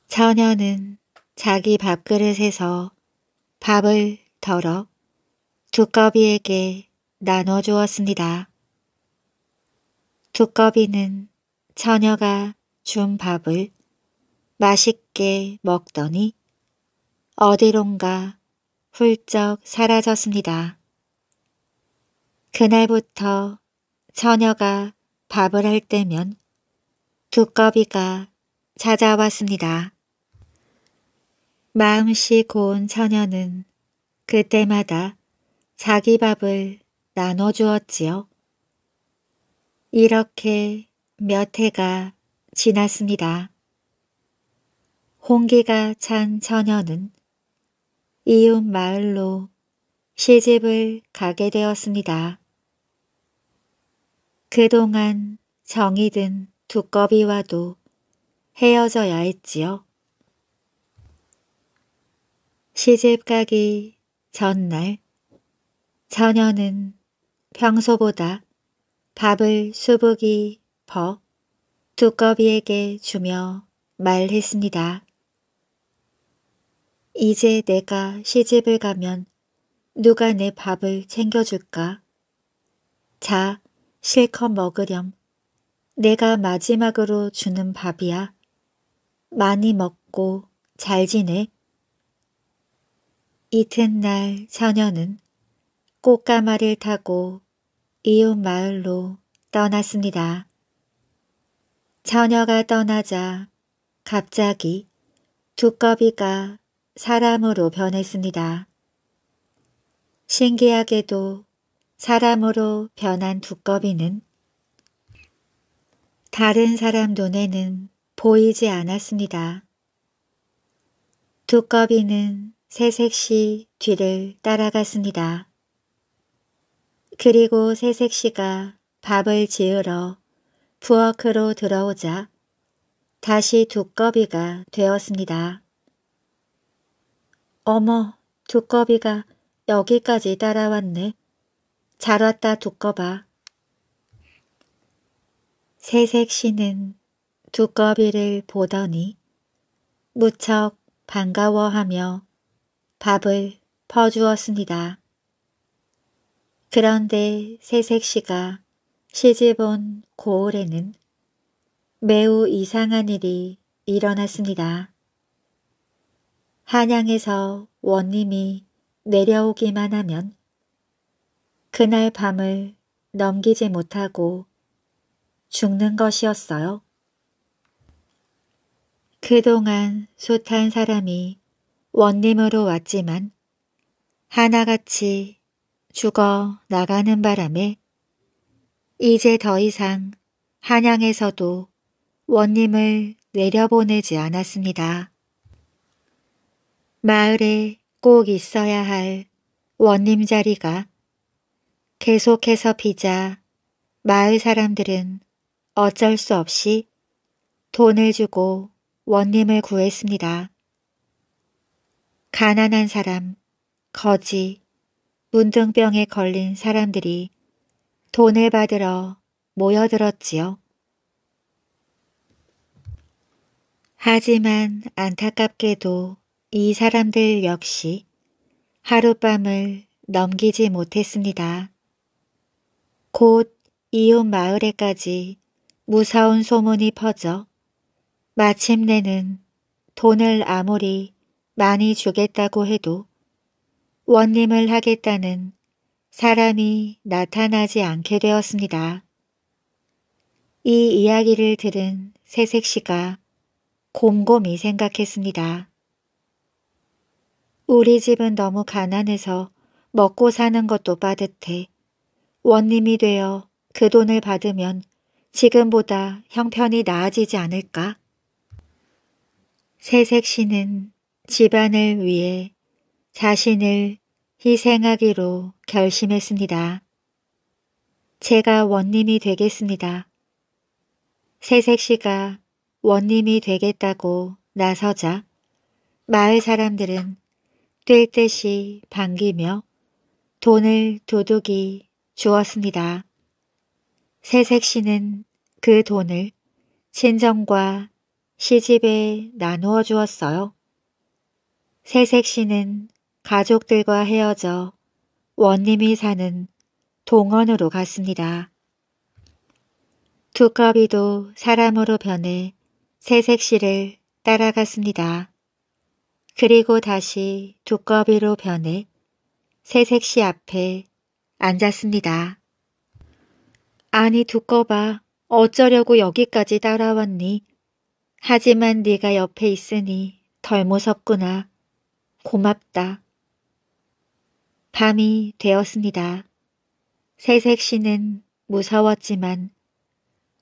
처녀는 자기 밥그릇에서 밥을 덜어 두꺼비에게 나눠 주었습니다. 두꺼비는 처녀가 준 밥을 맛있게 먹더니 어디론가 훌쩍 사라졌습니다. 그날부터 처녀가 밥을 할 때면 두꺼비가 찾아왔습니다. 마음씨 고운 처녀는 그때마다 자기 밥을 나눠주었지요. 이렇게 몇 해가 지났습니다. 홍기가 찬 처녀는 이웃 마을로 시집을 가게 되었습니다. 그동안 정이 든 두꺼비와도 헤어져야 했지요. 시집 가기 전날 처녀는 평소보다 밥을 수북이 퍼 두꺼비에게 주며 말했습니다. 이제 내가 시집을 가면 누가 내 밥을 챙겨줄까? 자, 실컷 먹으렴. 내가 마지막으로 주는 밥이야. 많이 먹고 잘 지내. 이튿날 처녀는 꽃가마를 타고 이웃 마을로 떠났습니다. 처녀가 떠나자 갑자기 두꺼비가 사람으로 변했습니다. 신기하게도 사람으로 변한 두꺼비는 다른 사람 눈에는 보이지 않았습니다. 두꺼비는 새색시 뒤를 따라갔습니다. 그리고 새색시가 밥을 지으러 부엌으로 들어오자 다시 두꺼비가 되었습니다. 어머, 두꺼비가 여기까지 따라왔네. 잘 왔다 두꺼봐. 새색 씨는 두꺼비를 보더니 무척 반가워하며 밥을 퍼주었습니다. 그런데 새색 씨가 시집온 고을에는 매우 이상한 일이 일어났습니다. 한양에서 원님이 내려오기만 하면 그날 밤을 넘기지 못하고 죽는 것이었어요. 그동안 숱한 사람이 원님으로 왔지만 하나같이 죽어 나가는 바람에 이제 더 이상 한양에서도 원님을 내려보내지 않았습니다. 마을에 꼭 있어야 할 원님 자리가 계속해서 비자 마을 사람들은 어쩔 수 없이 돈을 주고 원님을 구했습니다. 가난한 사람, 거지, 문둥병에 걸린 사람들이 돈을 받으러 모여들었지요. 하지만 안타깝게도 이 사람들 역시 하룻밤을 넘기지 못했습니다. 곧 이웃 마을에까지 무사운 소문이 퍼져 마침내는 돈을 아무리 많이 주겠다고 해도 원님을 하겠다는 사람이 나타나지 않게 되었습니다. 이 이야기를 들은 세색 씨가 곰곰이 생각했습니다. 우리 집은 너무 가난해서 먹고 사는 것도 빠듯해 원님이 되어 그 돈을 받으면 지금보다 형편이 나아지지 않을까? 새색 씨는 집안을 위해 자신을 희생하기로 결심했습니다. 제가 원님이 되겠습니다. 새색 씨가 원님이 되겠다고 나서자 마을 사람들은 뛸 듯이 반기며 돈을 도둑이 주었습니다. 새색 씨는 그 돈을 친정과 시집에 나누어 주었어요. 세색 씨는 가족들과 헤어져 원님이 사는 동원으로 갔습니다. 두꺼비도 사람으로 변해 세색 씨를 따라갔습니다. 그리고 다시 두꺼비로 변해 세색씨 앞에 앉았습니다. 아니 두꺼봐 어쩌려고 여기까지 따라왔니? 하지만 네가 옆에 있으니 덜 무섭구나. 고맙다. 밤이 되었습니다. 새색 씨는 무서웠지만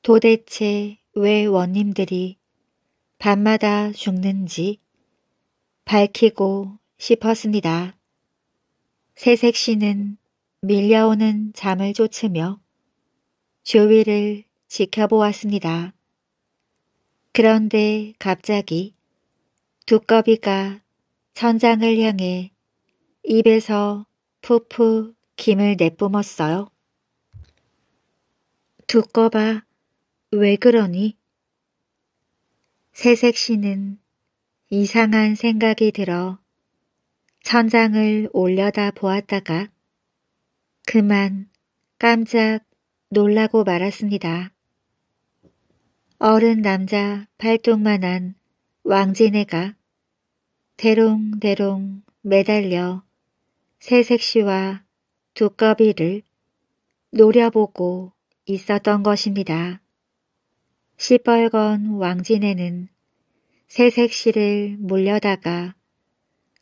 도대체 왜 원님들이 밤마다 죽는지 밝히고 싶었습니다. 새색 씨는 밀려오는 잠을 쫓으며 주위를 지켜보았습니다. 그런데 갑자기 두꺼비가 천장을 향해 입에서 푸푸 김을 내뿜었어요. 두꺼봐, 왜 그러니? 새색시는 이상한 생각이 들어 천장을 올려다 보았다가 그만 깜짝 놀라고 말았습니다. 어른 남자 발뚝만한 왕진애가 대롱대롱 매달려 새색시와 두꺼비를 노려보고 있었던 것입니다. 시뻘건 왕진애는 새색시를 물려다가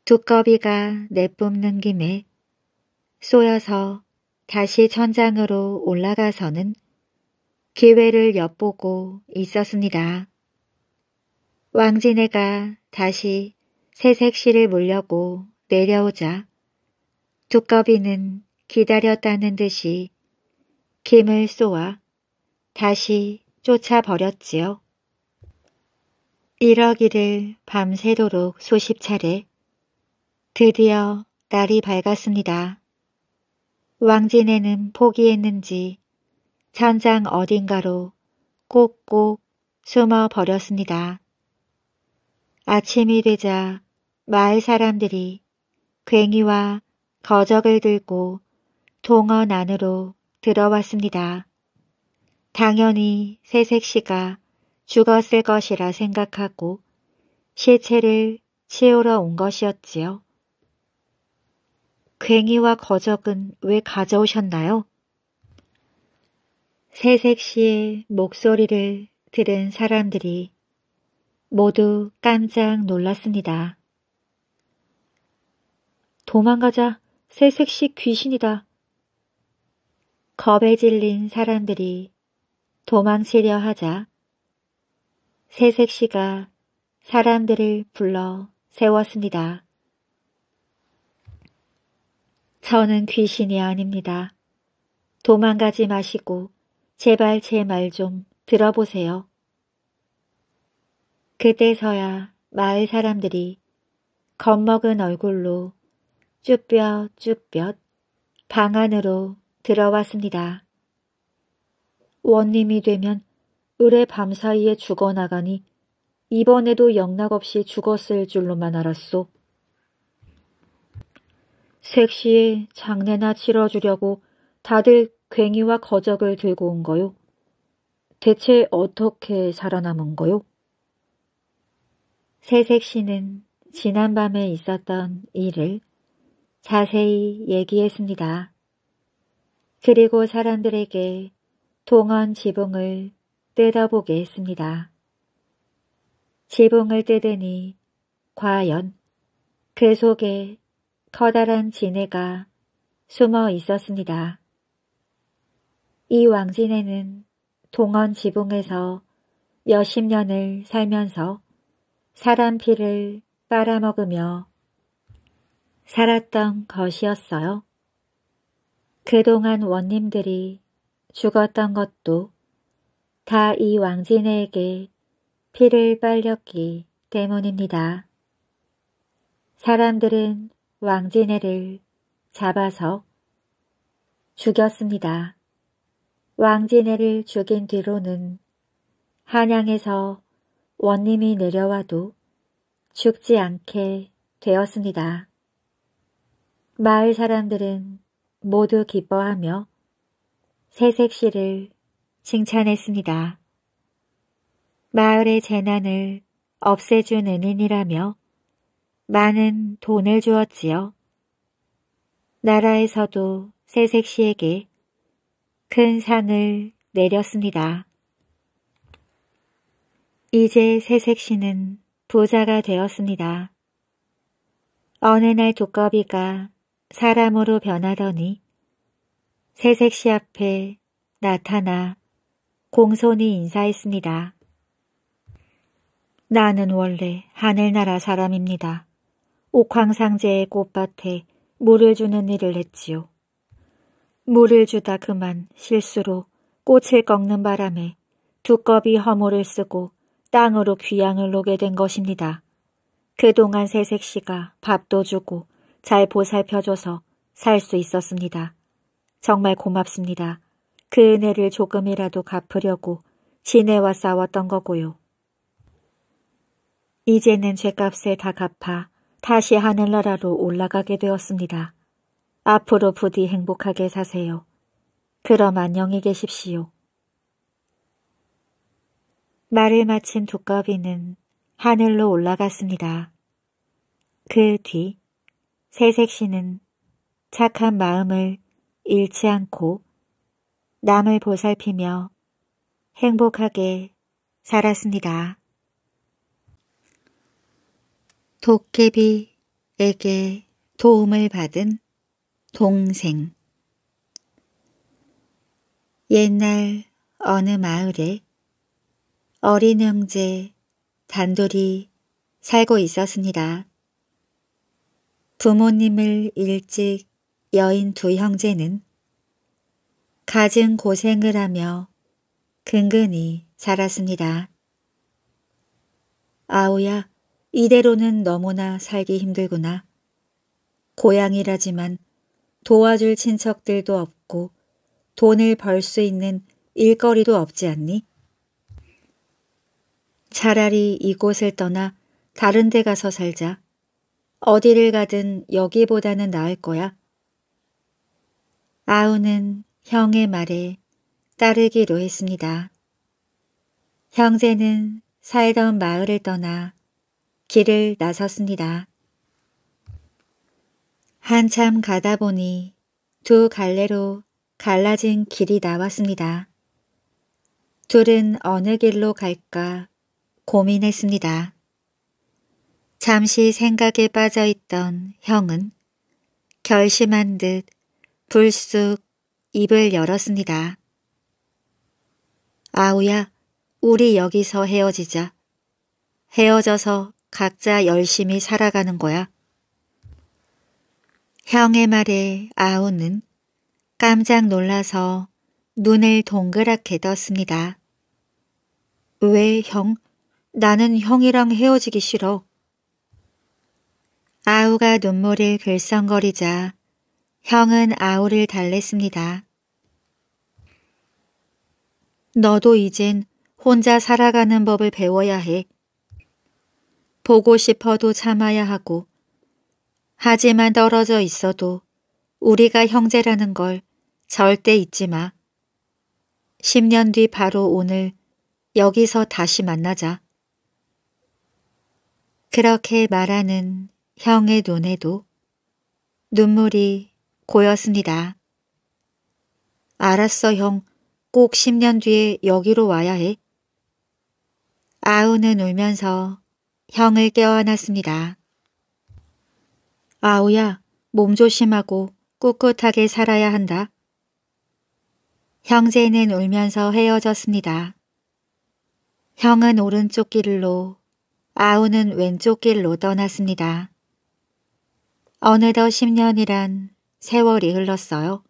두꺼비가 내뿜는 김에 쏘여서 다시 천장으로 올라가서는 기회를 엿보고 있었습니다. 왕진애가 다시 새색실을 물려고 내려오자 두꺼비는 기다렸다는 듯이 김을 쏘아 다시 쫓아버렸지요. 이러기를 밤새도록 수십 차례 드디어 날이 밝았습니다. 왕진애는 포기했는지 천장 어딘가로 꼭꼭 숨어 버렸습니다. 아침이 되자 마을 사람들이 괭이와 거적을 들고 동원 안으로 들어왔습니다. 당연히 새색씨가 죽었을 것이라 생각하고 시체를 치우러 온 것이었지요. 괭이와 거적은 왜 가져오셨나요? 새색 시의 목소리를 들은 사람들이 모두 깜짝 놀랐습니다. 도망가자, 새색 시 귀신이다. 겁에 질린 사람들이 도망치려 하자 새색 시가 사람들을 불러 세웠습니다. 저는 귀신이 아닙니다. 도망가지 마시고 제발 제 말 좀 들어보세요. 그때서야 마을 사람들이 겁먹은 얼굴로 쭈뼛쭈뼛 방 안으로 들어왔습니다. 원님이 되면 을의 밤사이에 죽어나가니 이번에도 영락없이 죽었을 줄로만 알았소. 색시에 장례나 치러주려고 다들 괭이와 거적을 들고 온 거요. 대체 어떻게 살아남은 거요? 새색시는 지난밤에 있었던 일을 자세히 얘기했습니다. 그리고 사람들에게 동원 지붕을 뜯어보게 했습니다. 지붕을 뜯으니 과연 그 속에 커다란 진해가 숨어 있었습니다. 이 왕진에는 동원 지붕에서 몇십 년을 살면서 사람 피를 빨아먹으며 살았던 것이었어요. 그동안 원님들이 죽었던 것도 다 이 왕진에게 피를 빨렸기 때문입니다. 사람들은 왕지네를 잡아서 죽였습니다. 왕지네를 죽인 뒤로는 한양에서 원님이 내려와도 죽지 않게 되었습니다. 마을 사람들은 모두 기뻐하며 새색시를 칭찬했습니다. 마을의 재난을 없애준 은인이라며 많은 돈을 주었지요. 나라에서도 세색 씨에게 큰 상을 내렸습니다. 이제 세색 씨는 부자가 되었습니다. 어느 날 두꺼비가 사람으로 변하더니 세색 씨 앞에 나타나 공손히 인사했습니다. 나는 원래 하늘나라 사람입니다. 옥황상제의 꽃밭에 물을 주는 일을 했지요. 물을 주다 그만 실수로 꽃을 꺾는 바람에 두꺼비 허물을 쓰고 땅으로 귀양을 오게 된 것입니다. 그동안 새색씨가 밥도 주고 잘 보살펴줘서 살 수 있었습니다. 정말 고맙습니다. 그 은혜를 조금이라도 갚으려고 지내와 싸웠던 거고요. 이제는 죄값을 다 갚아 다시 하늘나라로 올라가게 되었습니다. 앞으로 부디 행복하게 사세요. 그럼 안녕히 계십시오. 말을 마친 두꺼비는 하늘로 올라갔습니다. 그 뒤 새색시는 착한 마음을 잃지 않고 남을 보살피며 행복하게 살았습니다. 도깨비에게 도움을 받은 동생 옛날 어느 마을에 어린 형제 단둘이 살고 있었습니다. 부모님을 일찍 여인 두 형제는 가진 고생을 하며 근근히 살았습니다. 아우야 이대로는 너무나 살기 힘들구나. 고향이라지만 도와줄 친척들도 없고 돈을 벌 수 있는 일거리도 없지 않니? 차라리 이곳을 떠나 다른 데 가서 살자. 어디를 가든 여기보다는 나을 거야. 아우는 형의 말에 따르기로 했습니다. 형제는 살던 마을을 떠나 길을 나섰습니다. 한참 가다 보니 두 갈래로 갈라진 길이 나왔습니다. 둘은 어느 길로 갈까 고민했습니다. 잠시 생각에 빠져있던 형은 결심한 듯 불쑥 입을 열었습니다. 아우야, 우리 여기서 헤어지자. 헤어져서 각자 열심히 살아가는 거야. 형의 말에 아우는 깜짝 놀라서 눈을 동그랗게 떴습니다. 왜 형? 나는 형이랑 헤어지기 싫어. 아우가 눈물을 글썽거리자 형은 아우를 달랬습니다. 너도 이젠 혼자 살아가는 법을 배워야 해. 보고 싶어도 참아야 하고 하지만 떨어져 있어도 우리가 형제라는 걸 절대 잊지 마. 10년 뒤 바로 오늘 여기서 다시 만나자. 그렇게 말하는 형의 눈에도 눈물이 고였습니다. 알았어 형, 꼭 10년 뒤에 여기로 와야 해. 아우는 울면서 형을 깨워놨습니다. 아우야, 몸조심하고 꿋꿋하게 살아야 한다. 형제는 울면서 헤어졌습니다. 형은 오른쪽 길로, 아우는 왼쪽 길로 떠났습니다. 어느덧 10년이란 세월이 흘렀어요.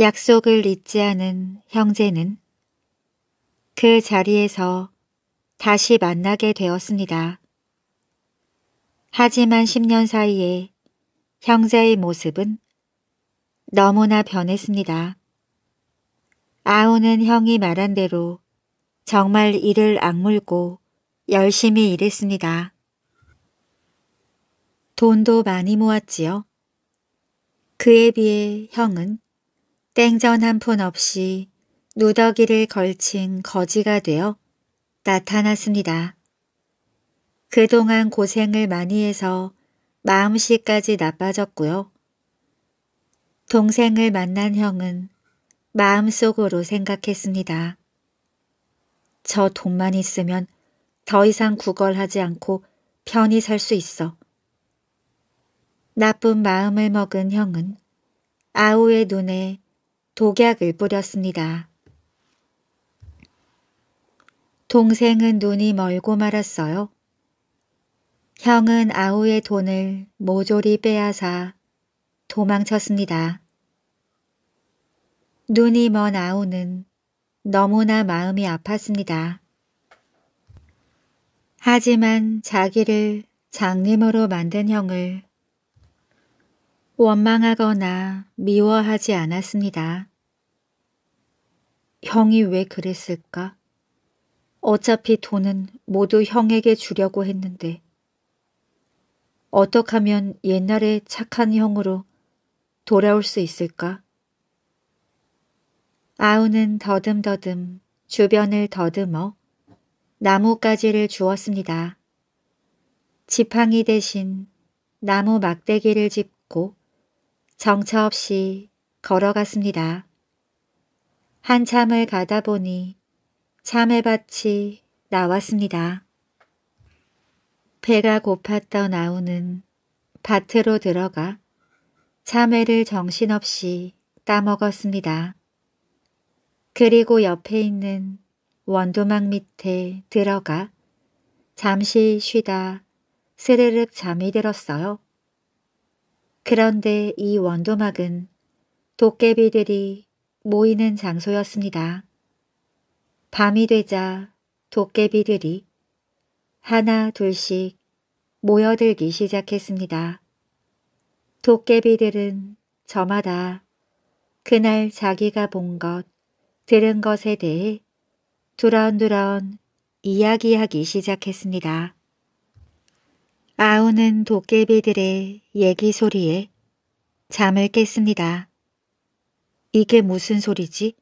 약속을 잊지 않은 형제는 그 자리에서 다시 만나게 되었습니다. 하지만 10년 사이에 형제의 모습은 너무나 변했습니다. 아우는 형이 말한 대로 정말 이를 악물고 열심히 일했습니다. 돈도 많이 모았지요. 그에 비해 형은 땡전 한 푼 없이 누더기를 걸친 거지가 되어 나타났습니다. 그동안 고생을 많이 해서 마음씨까지 나빠졌고요. 동생을 만난 형은 마음속으로 생각했습니다. 저 돈만 있으면 더 이상 구걸하지 않고 편히 살 수 있어. 나쁜 마음을 먹은 형은 아우의 눈에 독약을 뿌렸습니다. 동생은 눈이 멀고 말았어요. 형은 아우의 돈을 모조리 빼앗아 도망쳤습니다. 눈이 먼 아우는 너무나 마음이 아팠습니다. 하지만 자기를 장님으로 만든 형을 원망하거나 미워하지 않았습니다. 형이 왜 그랬을까? 어차피 돈은 모두 형에게 주려고 했는데 어떡 하면 옛날의 착한 형으로 돌아올 수 있을까? 아우는 더듬더듬 주변을 더듬어 나뭇가지를 주었습니다. 지팡이 대신 나무 막대기를 짚고 정처 없이 걸어갔습니다. 한참을 가다 보니 참외밭이 나왔습니다. 배가 고팠던 아우는 밭으로 들어가 참외를 정신없이 따먹었습니다. 그리고 옆에 있는 원두막 밑에 들어가 잠시 쉬다 스르륵 잠이 들었어요. 그런데 이 원도막은 도깨비들이 모이는 장소였습니다. 밤이 되자 도깨비들이 하나 둘씩 모여들기 시작했습니다. 도깨비들은 저마다 그날 자기가 본 것, 들은 것에 대해 두런두런 이야기하기 시작했습니다. 아우는 도깨비들의 얘기 소리에 잠을 깼습니다. 이게 무슨 소리지?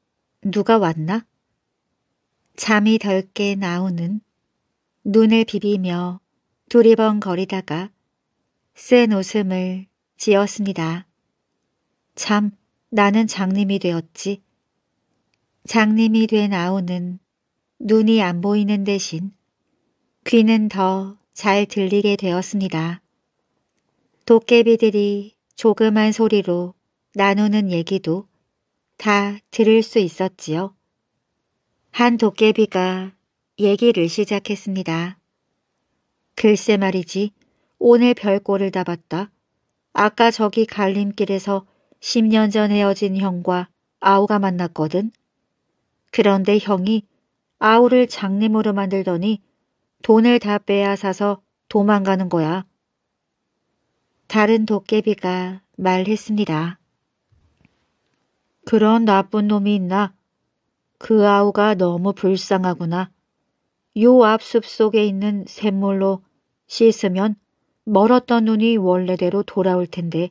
누가 왔나? 잠이 덜 깨 나오는 눈을 비비며 두리번거리다가 센 웃음을 지었습니다. 참 나는 장님이 되었지. 장님이 돼 나오는 눈이 안 보이는 대신 귀는 더 잘 들리게 되었습니다. 도깨비들이 조그만 소리로 나누는 얘기도 다 들을 수 있었지요. 한 도깨비가 얘기를 시작했습니다. 글쎄 말이지 오늘 별꼴을 다 봤다. 아까 저기 갈림길에서 10년 전 헤어진 형과 아우가 만났거든. 그런데 형이 아우를 장님으로 만들더니 돈을 다 빼앗아서 도망가는 거야. 다른 도깨비가 말했습니다. 그런 나쁜 놈이 있나? 그 아우가 너무 불쌍하구나. 요 앞 숲속에 있는 샘물로 씻으면 멀었던 눈이 원래대로 돌아올 텐데.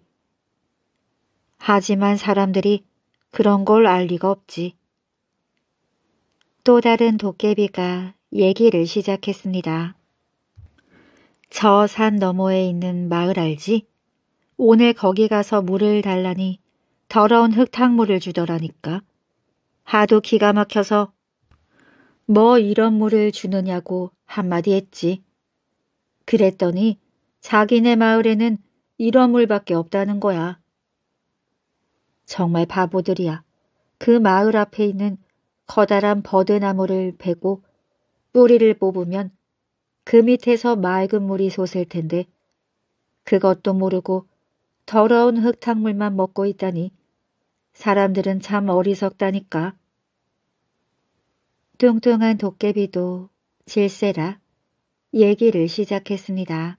하지만 사람들이 그런 걸 알 리가 없지. 또 다른 도깨비가 얘기를 시작했습니다. 저 산 너머에 있는 마을 알지? 오늘 거기 가서 물을 달라니 더러운 흙탕물을 주더라니까. 하도 기가 막혀서 뭐 이런 물을 주느냐고 한마디 했지. 그랬더니 자기네 마을에는 이런 물밖에 없다는 거야. 정말 바보들이야. 그 마을 앞에 있는 커다란 버드나무를 베고 뿌리를 뽑으면 그 밑에서 맑은 물이 솟을 텐데 그것도 모르고 더러운 흙탕물만 먹고 있다니 사람들은 참 어리석다니까. 뚱뚱한 도깨비도 질세라 얘기를 시작했습니다.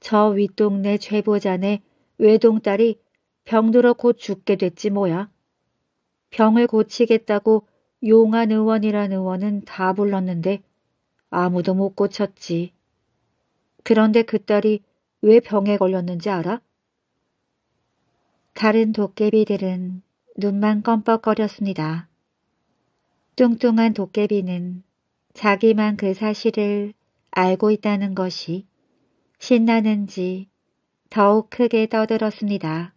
저 윗동네 최보자네 외동딸이 병들어 곧 죽게 됐지 뭐야. 병을 고치겠다고 용한 의원이란 의원은 다 불렀는데 아무도 못 고쳤지. 그런데 그 딸이 왜 병에 걸렸는지 알아? 다른 도깨비들은 눈만 껌뻑거렸습니다. 뚱뚱한 도깨비는 자기만 그 사실을 알고 있다는 것이 신나는지 더욱 크게 떠들었습니다.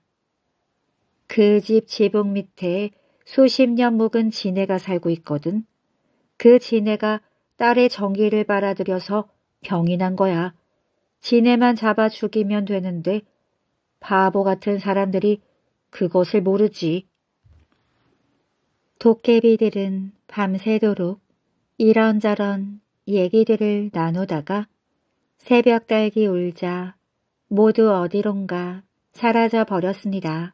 그 집 지붕 밑에 수십 년 묵은 지네가 살고 있거든. 그 지네가 딸의 정기를받아들여서 병이 난 거야. 지네만 잡아 죽이면 되는데 바보 같은 사람들이 그것을 모르지. 도깨비들은 밤새도록 이런저런 얘기들을 나누다가 새벽 달기 울자 모두 어디론가 사라져 버렸습니다.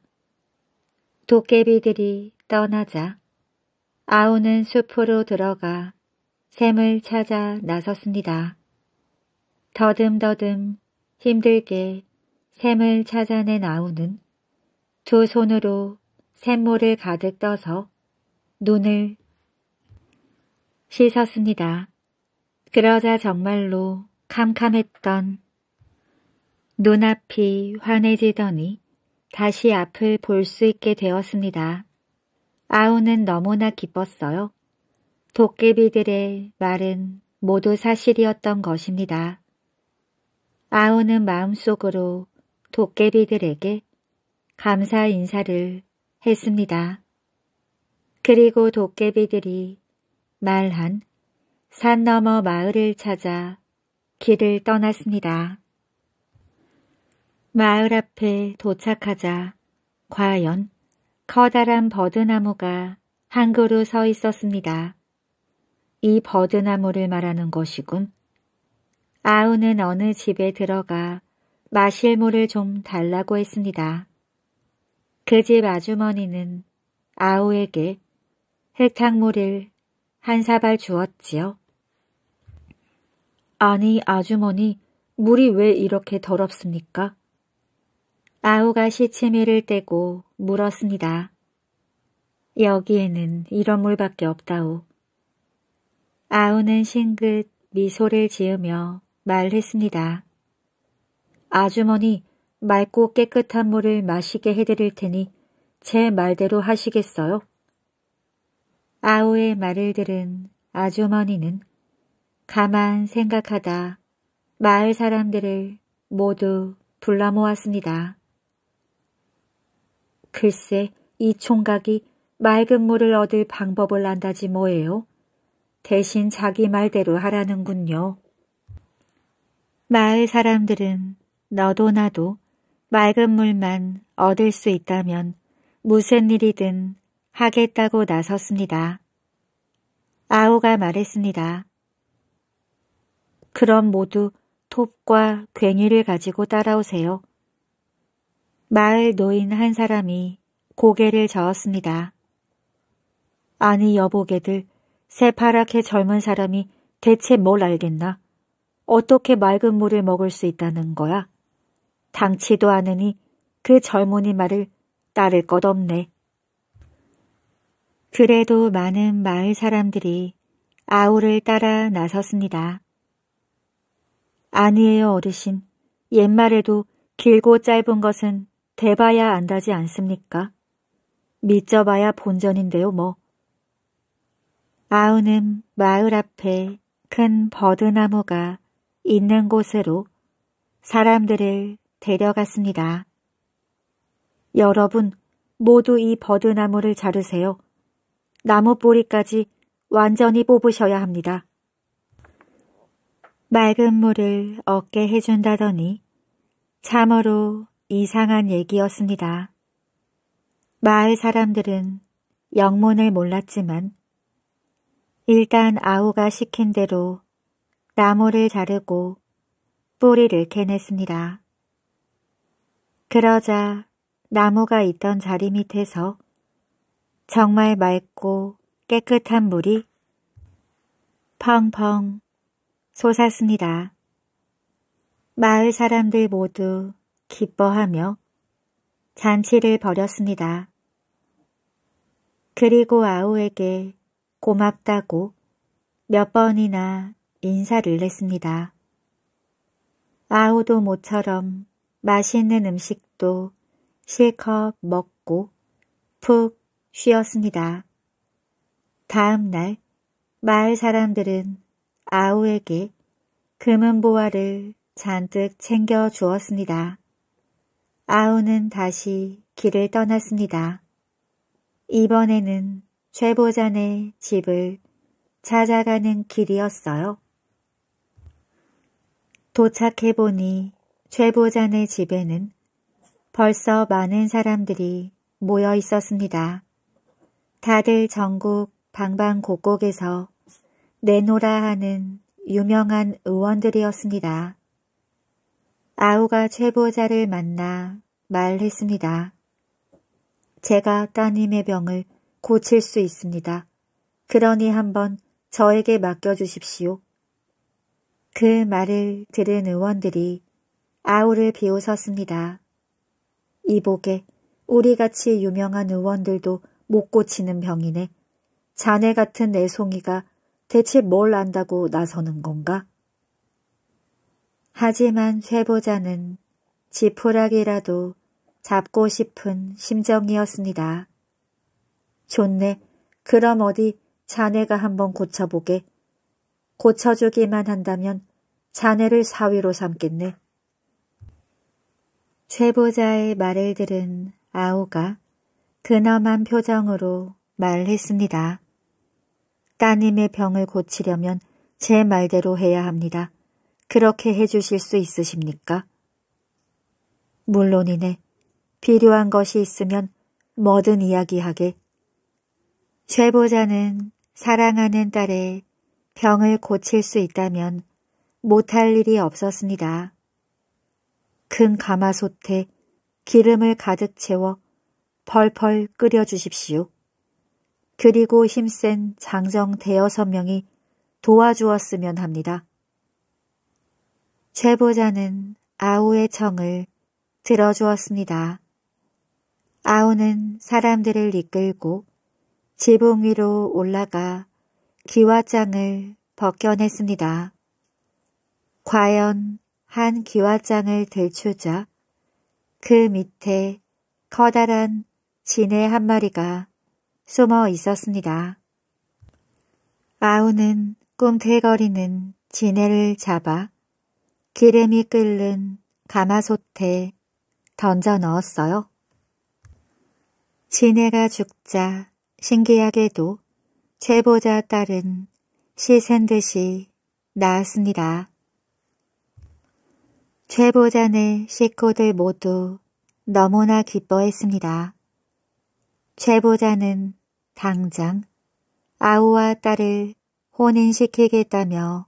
도깨비들이 떠나자 아우는 숲으로 들어가 샘을 찾아 나섰습니다. 더듬더듬 힘들게 샘을 찾아낸 아우는 두 손으로 샘물을 가득 떠서 눈을 씻었습니다. 그러자 정말로 캄캄했던 눈앞이 환해지더니 다시 앞을 볼 수 있게 되었습니다. 아우는 너무나 기뻤어요. 도깨비들의 말은 모두 사실이었던 것입니다. 아우는 마음속으로 도깨비들에게 감사 인사를 했습니다. 그리고 도깨비들이 말한 산 너머 마을을 찾아 길을 떠났습니다. 마을 앞에 도착하자 과연 커다란 버드나무가 한 그루 서 있었습니다. 이 버드나무를 말하는 것이군. 아우는 어느 집에 들어가 마실 물을 좀 달라고 했습니다. 그 집 아주머니는 아우에게 흙탕물을 한 사발 주었지요. 아니 아주머니, 물이 왜 이렇게 더럽습니까? 아우가 시치미를 떼고 물었습니다. 여기에는 이런 물밖에 없다오. 아우는 싱긋 미소를 지으며 말했습니다. 아주머니, 맑고 깨끗한 물을 마시게 해드릴 테니 제 말대로 하시겠어요? 아오의 말을 들은 아주머니는 가만 생각하다 마을 사람들을 모두 불러 모았습니다. 글쎄 이 총각이 맑은 물을 얻을 방법을 안다지 뭐예요. 대신 자기 말대로 하라는군요. 마을 사람들은 너도 나도 맑은 물만 얻을 수 있다면 무슨 일이든 하겠다고 나섰습니다. 아우가 말했습니다. 그럼 모두 톱과 괭이를 가지고 따라오세요. 마을 노인 한 사람이 고개를 저었습니다. 아니 여보게들 새파랗게 젊은 사람이 대체 뭘 알겠나? 어떻게 맑은 물을 먹을 수 있다는 거야? 당치도 않으니 그 젊은이 말을 따를 것 없네. 그래도 많은 마을 사람들이 아우를 따라 나섰습니다. 아니에요, 어르신. 옛말에도 길고 짧은 것은 대봐야 안다지 않습니까? 믿져봐야 본전인데요, 뭐. 아우는 마을 앞에 큰 버드나무가 있는 곳으로 사람들을 데려갔습니다. 여러분 모두 이 버드나무를 자르세요. 나무 뿌리까지 완전히 뽑으셔야 합니다. 맑은 물을 얻게 해준다더니 참으로 이상한 얘기였습니다. 마을 사람들은 영문을 몰랐지만 일단 아우가 시킨 대로 나무를 자르고 뿌리를 캐냈습니다. 그러자 나무가 있던 자리 밑에서 정말 맑고 깨끗한 물이 펑펑 솟았습니다. 마을 사람들 모두 기뻐하며 잔치를 벌였습니다. 그리고 아우에게 고맙다고 몇 번이나 인사를 냈습니다. 아우도 모처럼 맛있는 음식도 실컷 먹고 푹 쉬었습니다. 다음 날 마을 사람들은 아우에게 금은보화를 잔뜩 챙겨 주었습니다. 아우는 다시 길을 떠났습니다. 이번에는 최보잔의 집을 찾아가는 길이었어요. 도착해보니 최보잔의 집에는 벌써 많은 사람들이 모여 있었습니다. 다들 전국 방방곡곡에서 내노라 하는 유명한 의원들이었습니다. 아우가 최보자를 만나 말했습니다. 제가 따님의 병을 고칠 수 있습니다. 그러니 한번 저에게 맡겨주십시오. 그 말을 들은 의원들이 아우를 비웃었습니다. 이복에 우리같이 유명한 의원들도 못 고치는 병이네. 자네 같은 내송이가 대체 뭘 안다고 나서는 건가? 하지만 최보자는 지푸라기라도 잡고 싶은 심정이었습니다. 좋네. 그럼 어디 자네가 한번 고쳐보게. 고쳐주기만 한다면 자네를 사위로 삼겠네. 제보자의 말을 들은 아오가 근엄한 표정으로 말했습니다. 따님의 병을 고치려면 제 말대로 해야 합니다. 그렇게 해주실 수 있으십니까? 물론이네. 필요한 것이 있으면 뭐든 이야기하게. 최보자는 사랑하는 딸의 병을 고칠 수 있다면 못할 일이 없었습니다. 큰 가마솥에 기름을 가득 채워 펄펄 끓여주십시오. 그리고 힘센 장정 대여섯 명이 도와주었으면 합니다. 최보자는 아우의 청을 들어주었습니다. 아우는 사람들을 이끌고 지붕 위로 올라가 기와장을 벗겨냈습니다. 과연 한 기와장을 들추자 그 밑에 커다란 진의한 마리가 숨어 있었습니다. 아우는 꿈틀거리는 진해를 잡아 기름이 끓는 가마솥에 던져 넣었어요. 진해가 죽자 신기하게도 최보자 딸은 시샌 듯이 나았습니다. 최보자는 식구들 모두 너무나 기뻐했습니다. 최보자는 당장 아우와 딸을 혼인시키겠다며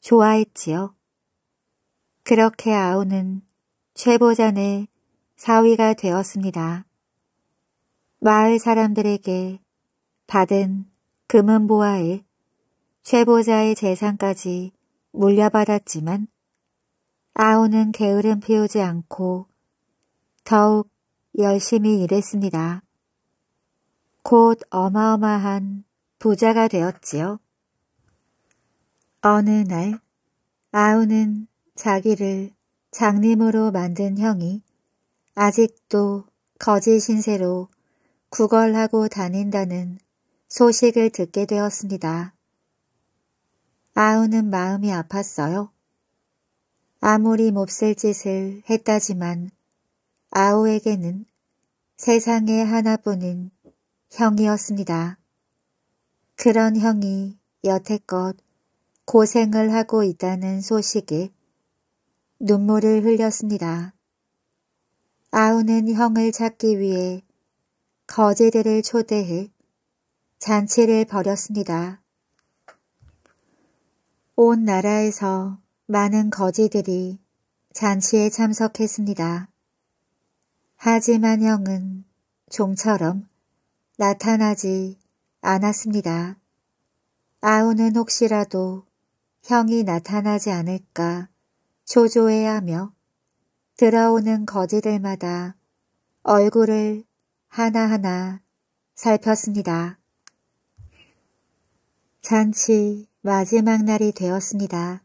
좋아했지요. 그렇게 아우는 최보자의 사위가 되었습니다. 마을 사람들에게 받은 금은보화의 최보자의 재산까지 물려받았지만 아우는 게으름 피우지 않고 더욱 열심히 일했습니다. 곧 어마어마한 부자가 되었지요. 어느 날 아우는 자기를 장님으로 만든 형이 아직도 거짓 신세로 구걸하고 다닌다는 소식을 듣게 되었습니다. 아우는 마음이 아팠어요. 아무리 몹쓸 짓을 했다지만 아오에게는 세상에 하나뿐인 형이었습니다. 그런 형이 여태껏 고생을 하고 있다는 소식에 눈물을 흘렸습니다. 아우는 형을 찾기 위해 거지들을 초대해 잔치를 벌였습니다. 온 나라에서 많은 거지들이 잔치에 참석했습니다. 하지만 형은 좀처럼 나타나지 않았습니다. 아우는 혹시라도 형이 나타나지 않을까 초조해하며 들어오는 거지들마다 얼굴을 하나하나 살폈습니다. 잔치 마지막 날이 되었습니다.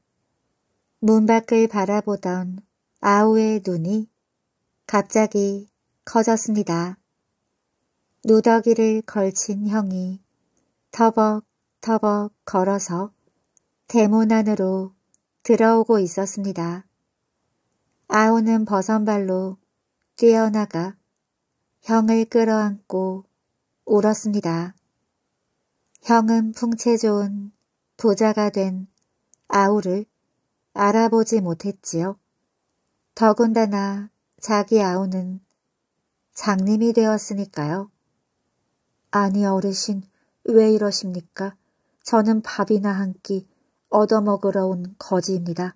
문 밖을 바라보던 아우의 눈이 갑자기 커졌습니다. 누더기를 걸친 형이 터벅터벅 걸어서 대문 안으로 들어오고 있었습니다. 아우는 버선발로 뛰어나가 형을 끌어안고 울었습니다. 형은 풍채 좋은 부자가 된 아우를 알아보지 못했지요. 더군다나 자기 아우는 장님이 되었으니까요. 아니 어르신 왜 이러십니까? 저는 밥이나 한 끼 얻어먹으러 온 거지입니다.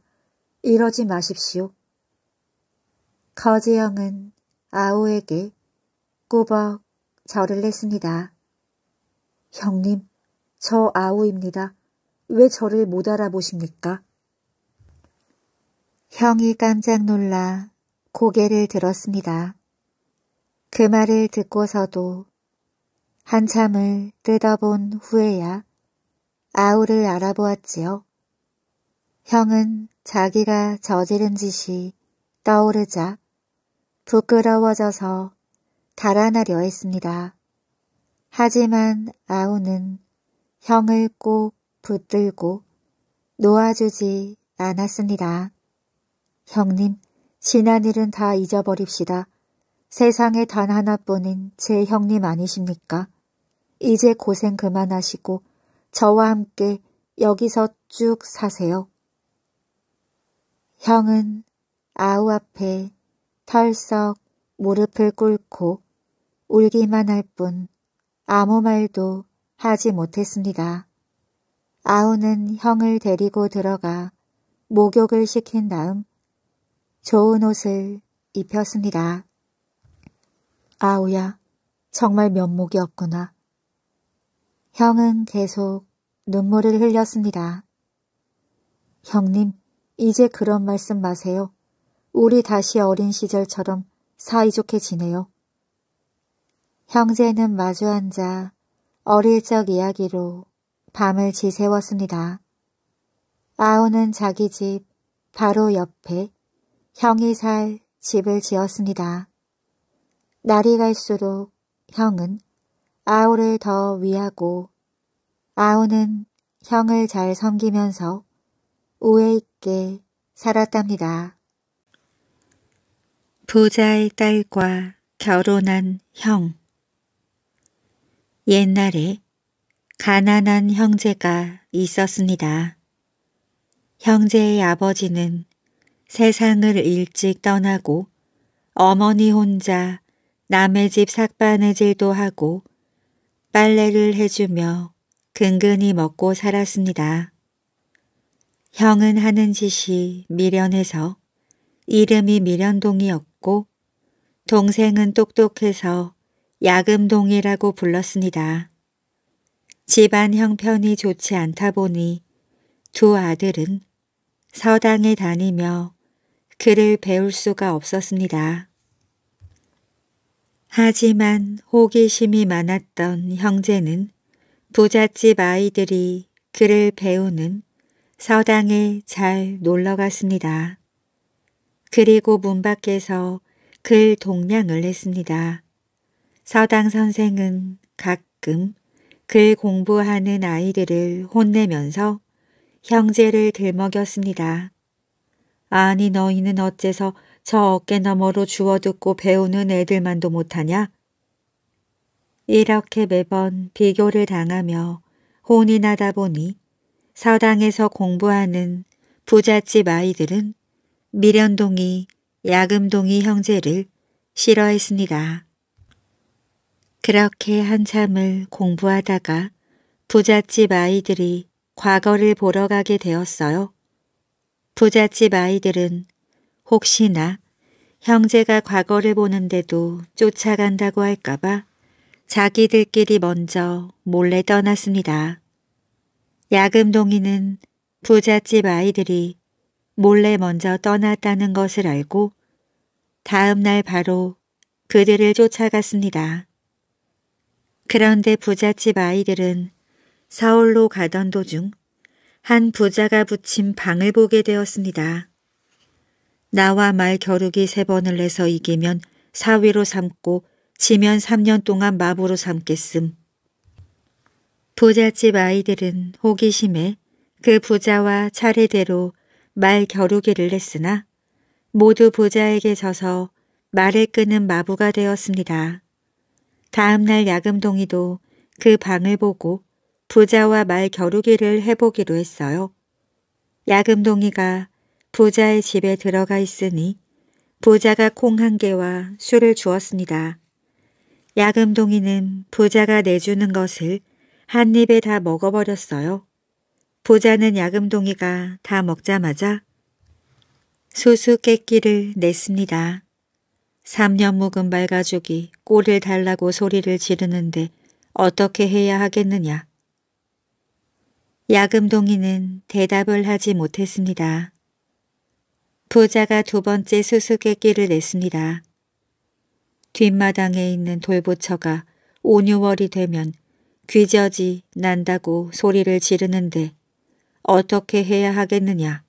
이러지 마십시오. 거지형은 아우에게 꾸벅 절을 했습니다. 형님, 저 아우입니다. 왜 저를 못 알아보십니까? 형이 깜짝 놀라 고개를 들었습니다. 그 말을 듣고서도 한참을 뜯어본 후에야 아우를 알아보았지요. 형은 자기가 저지른 짓이 떠오르자 부끄러워져서 달아나려 했습니다. 하지만 아우는 형을 꼭 붙들고 놓아주지 않았습니다. 형님, 지난 일은 다 잊어버립시다. 세상에 단 하나뿐인 제 형님 아니십니까? 이제 고생 그만하시고 저와 함께 여기서 쭉 사세요. 형은 아우 앞에 털썩 무릎을 꿇고 울기만 할 뿐 아무 말도 하지 못했습니다. 아우는 형을 데리고 들어가 목욕을 시킨 다음 좋은 옷을 입혔습니다. 아우야, 정말 면목이 없구나. 형은 계속 눈물을 흘렸습니다. 형님, 이제 그런 말씀 마세요. 우리 다시 어린 시절처럼 사이좋게 지내요. 형제는 마주 앉아 어릴 적 이야기로 밤을 지새웠습니다. 아우는 자기 집 바로 옆에 형이 살 집을 지었습니다. 날이 갈수록 형은 아우를 더 위하고 아우는 형을 잘 섬기면서 우애 있게 살았답니다. 부자의 딸과 결혼한 형 옛날에 가난한 형제가 있었습니다. 형제의 아버지는 세상을 일찍 떠나고 어머니 혼자 남의 집 삭바느질도 하고 빨래를 해주며 근근히 먹고 살았습니다. 형은 하는 짓이 미련해서 이름이 미련동이었고 동생은 똑똑해서 야금동이라고 불렀습니다. 집안 형편이 좋지 않다 보니 두 아들은 서당에 다니며 그를 배울 수가 없었습니다. 하지만 호기심이 많았던 형제는 부잣집 아이들이 그를 배우는 서당에 잘 놀러갔습니다. 그리고 문 밖에서 글 동량을 했습니다. 서당 선생은 가끔 글 공부하는 아이들을 혼내면서 형제를 들먹였습니다. 아니 너희는 어째서 저 어깨 너머로 주워듣고 배우는 애들만도 못하냐? 이렇게 매번 비교를 당하며 혼이 나다 보니 서당에서 공부하는 부잣집 아이들은 미련동이 야금동이 형제를 싫어했습니다. 그렇게 한참을 공부하다가 부잣집 아이들이 과거를 보러 가게 되었어요. 부잣집 아이들은 혹시나 형제가 과거를 보는데도 쫓아간다고 할까봐 자기들끼리 먼저 몰래 떠났습니다. 야금동이는 부잣집 아이들이 몰래 먼저 떠났다는 것을 알고 다음날 바로 그들을 쫓아갔습니다. 그런데 부잣집 아이들은 서울로 가던 도중 한 부자가 붙인 방을 보게 되었습니다. 나와 말 겨루기 세 번을 내서 이기면 사위로 삼고 지면 3년 동안 마부로 삼겠음. 부잣집 아이들은 호기심에 그 부자와 차례대로 말 겨루기를 했으나 모두 부자에게 져서 말을 끄는 마부가 되었습니다. 다음날 야금동이도 그 방을 보고 부자와 말 겨루기를 해보기로 했어요. 야금동이가 부자의 집에 들어가 있으니 부자가 콩 한 개와 술을 주었습니다. 야금동이는 부자가 내주는 것을 한 입에 다 먹어버렸어요. 부자는 야금동이가 다 먹자마자 수수께끼를 냈습니다. 3년 묵은 말가죽이 꼴을 달라고 소리를 지르는데 어떻게 해야 하겠느냐. 야금동이는 대답을 하지 못했습니다. 부자가 두 번째 수수께끼를 냈습니다. 뒷마당에 있는 돌보처가 오뉴월이 되면 귀저지 난다고 소리를 지르는데 어떻게 해야 하겠느냐.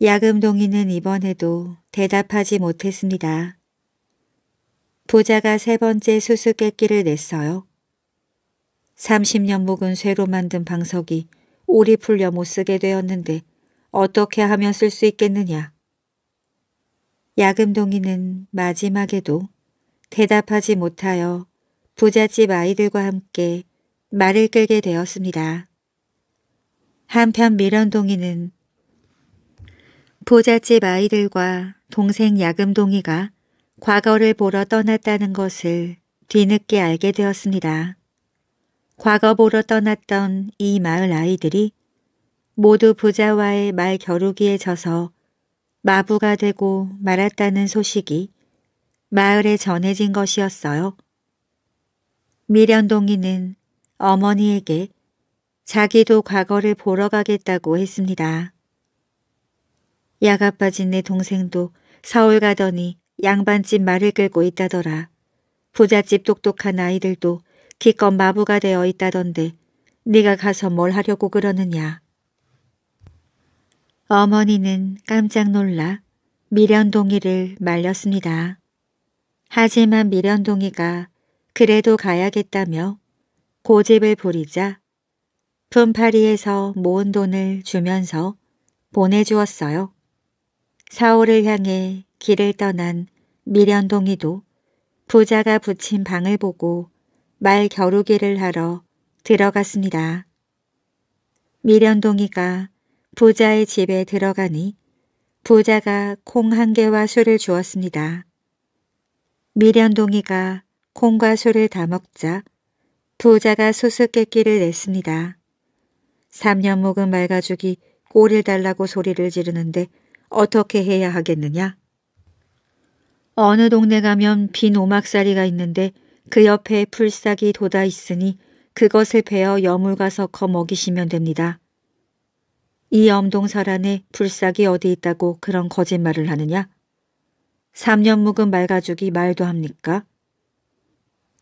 야금동이는 이번에도 대답하지 못했습니다. 부자가 세 번째 수수께끼를 냈어요. 30년 묵은 쇠로 만든 방석이 오리 풀려 못 쓰게 되었는데 어떻게 하면 쓸 수 있겠느냐. 야금동이는 마지막에도 대답하지 못하여 부잣집 아이들과 함께 말을 끌게 되었습니다. 한편 미련동이는 부잣집 아이들과 동생 야금동이가 과거를 보러 떠났다는 것을 뒤늦게 알게 되었습니다. 과거 보러 떠났던 이 마을 아이들이 모두 부자와의 말 겨루기에 져서 마부가 되고 말았다는 소식이 마을에 전해진 것이었어요. 미련동이는 어머니에게 자기도 과거를 보러 가겠다고 했습니다. 야가 빠진 내 동생도 서울 가더니 양반집 말을 끌고 있다더라. 부잣집 똑똑한 아이들도 기껏 마부가 되어 있다던데 네가 가서 뭘 하려고 그러느냐. 어머니는 깜짝 놀라 미련동이를 말렸습니다. 하지만 미련동이가 그래도 가야겠다며 고집을 부리자 품파리에서 모은 돈을 주면서 보내주었어요. 사오를 향해 길을 떠난 미련동이도 부자가 붙인 방을 보고 말 겨루기를 하러 들어갔습니다. 미련동이가 부자의 집에 들어가니 부자가 콩 한 개와 술을 주었습니다. 미련동이가 콩과 술을 다 먹자 부자가 수수께끼를 냈습니다. 3년 묵은 말가죽이 꼬리를 달라고 소리를 지르는데 어떻게 해야 하겠느냐? 어느 동네 가면 빈 오막살이가 있는데 그 옆에 풀싹이 돋아 있으니 그것을 베어 여물가서거 먹이시면 됩니다. 이 엄동설 안에 풀싹이 어디 있다고 그런 거짓말을 하느냐? 3년 묵은 말가죽이 말도 합니까?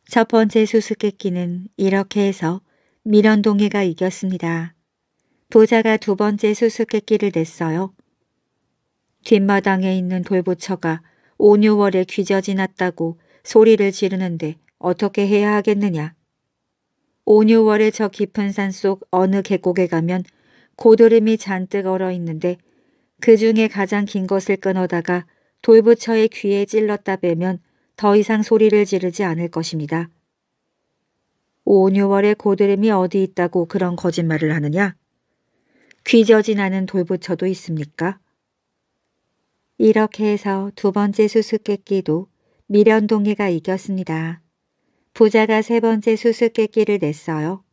첫 번째 수수께끼는 이렇게 해서 미련동해가 이겼습니다. 부자가 두 번째 수수께끼를 냈어요. 뒷마당에 있는 돌부처가 5, 6월에귀져 지났다고 소리를 지르는데 어떻게 해야 하겠느냐. 오뉴월의 저 깊은 산 속 어느 계곡에 가면 고드름이 잔뜩 얼어 있는데 그 중에 가장 긴 것을 끊어다가 돌부처의 귀에 찔렀다 빼면 더 이상 소리를 지르지 않을 것입니다. 오뉴월의 고드름이 어디 있다고 그런 거짓말을 하느냐? 귀저지 나는 돌부처도 있습니까? 이렇게 해서 두 번째 수수께끼도 미련동이가 이겼습니다. 부자가 세 번째 수수께끼를 냈어요.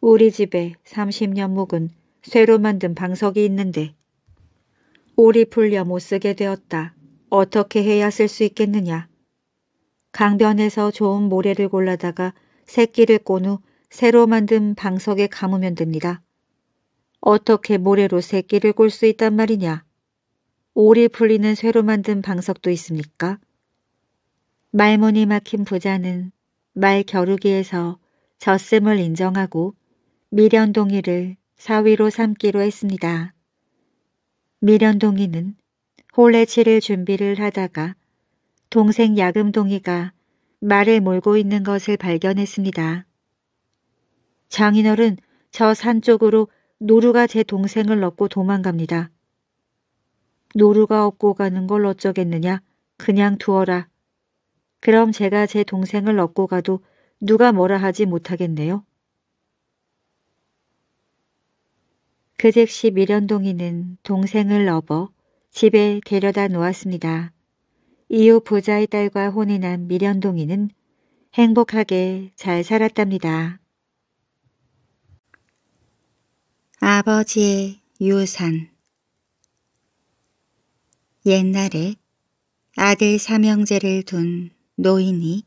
우리 집에 30년 묵은 쇠로 만든 방석이 있는데 오리 풀려 못 쓰게 되었다. 어떻게 해야 쓸 수 있겠느냐. 강변에서 좋은 모래를 골라다가 새끼를 꼰 후 새로 만든 방석에 감으면 됩니다. 어떻게 모래로 새끼를 꼴 수 있단 말이냐. 오리 풀리는 쇠로 만든 방석도 있습니까? 말문이 막힌 부자는 말 겨루기에서 졌음을 인정하고 미련동이를 사위로 삼기로 했습니다. 미련동이는 홀에 치를 준비를 하다가 동생 야금동이가 말을 몰고 있는 것을 발견했습니다. 장인어른 저 산 쪽으로 노루가 제 동생을 넣고 도망갑니다. 노루가 업고 가는 걸 어쩌겠느냐? 그냥 두어라. 그럼 제가 제 동생을 업고 가도 누가 뭐라 하지 못하겠네요. 그 즉시 미련동이는 동생을 업어 집에 데려다 놓았습니다. 이후 부자의 딸과 혼인한 미련동이는 행복하게 잘 살았답니다. 아버지의 유산 옛날에 아들 삼형제를 둔 노인이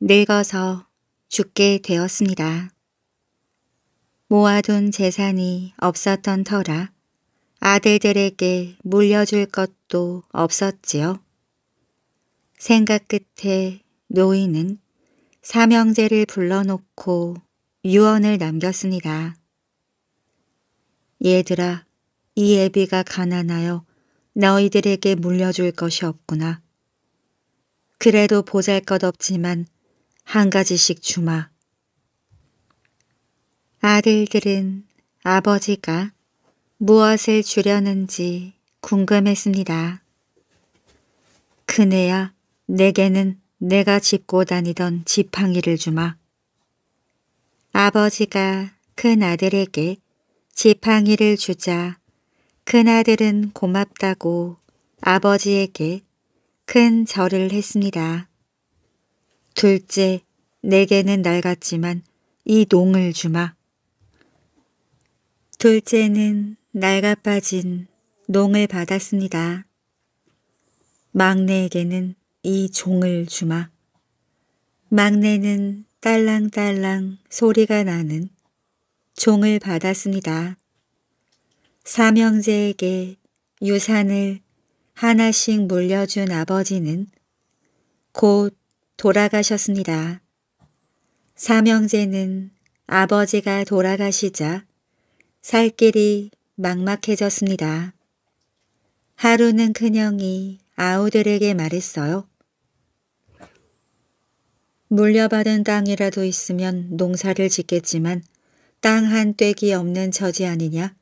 늙어서 죽게 되었습니다. 모아둔 재산이 없었던 터라 아들들에게 물려줄 것도 없었지요. 생각 끝에 노인은 삼형제를 불러놓고 유언을 남겼습니다. 얘들아, 이 애비가 가난하여 너희들에게 물려줄 것이 없구나. 그래도 보잘것없지만 한 가지씩 주마. 아들들은 아버지가 무엇을 주려는지 궁금했습니다. 그네야 내게는 내가 짚고 다니던 지팡이를 주마. 아버지가 큰아들에게 지팡이를 주자 큰아들은 고맙다고 아버지에게 큰 절을 했습니다. 둘째, 내게는 낡았지만 이 농을 주마. 둘째는 낡아 빠진 농을 받았습니다. 막내에게는 이 종을 주마. 막내는 딸랑딸랑 소리가 나는 종을 받았습니다. 삼형제에게 유산을 하나씩 물려준 아버지는 곧 돌아가셨습니다. 삼형제는 아버지가 돌아가시자 살 길이 막막해졌습니다. 하루는 큰형이 아우들에게 말했어요. 물려받은 땅이라도 있으면 농사를 짓겠지만 땅한 떼기 없는 처지 아니냐?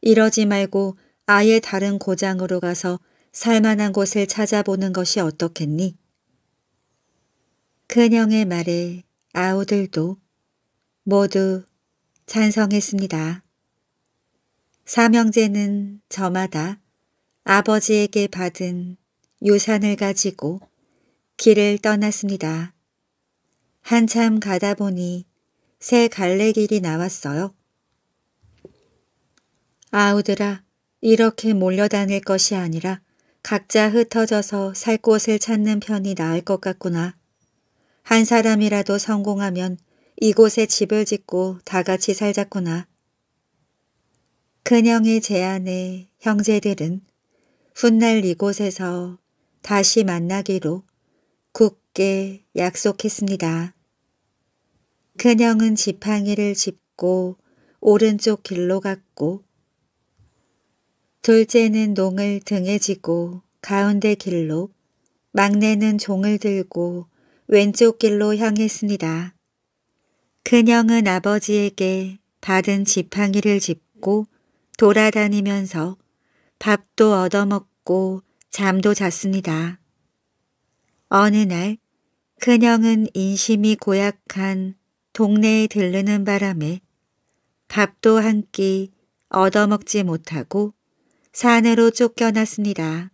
이러지 말고 아예 다른 고장으로 가서 살만한 곳을 찾아보는 것이 어떻겠니? 그녀의 말에 아우들도 모두 찬성했습니다. 삼형제는 저마다 아버지에게 받은 유산을 가지고 길을 떠났습니다. 한참 가다 보니 새 갈래길이 나왔어요. 아우들아, 이렇게 몰려다닐 것이 아니라 각자 흩어져서 살 곳을 찾는 편이 나을 것 같구나. 한 사람이라도 성공하면 이곳에 집을 짓고 다 같이 살자꾸나. 근영의 제안에 형제들은 훗날 이곳에서 다시 만나기로 굳게 약속했습니다. 근영은 지팡이를 짚고 오른쪽 길로 갔고 둘째는 농을 등에 지고 가운데 길로 막내는 종을 들고 왼쪽 길로 향했습니다. 큰형은 아버지에게 받은 지팡이를 짚고 돌아다니면서 밥도 얻어먹고 잠도 잤습니다. 어느 날 큰형은 인심이 고약한 동네에 들르는 바람에 밥도 한 끼 얻어먹지 못하고 산으로 쫓겨났습니다.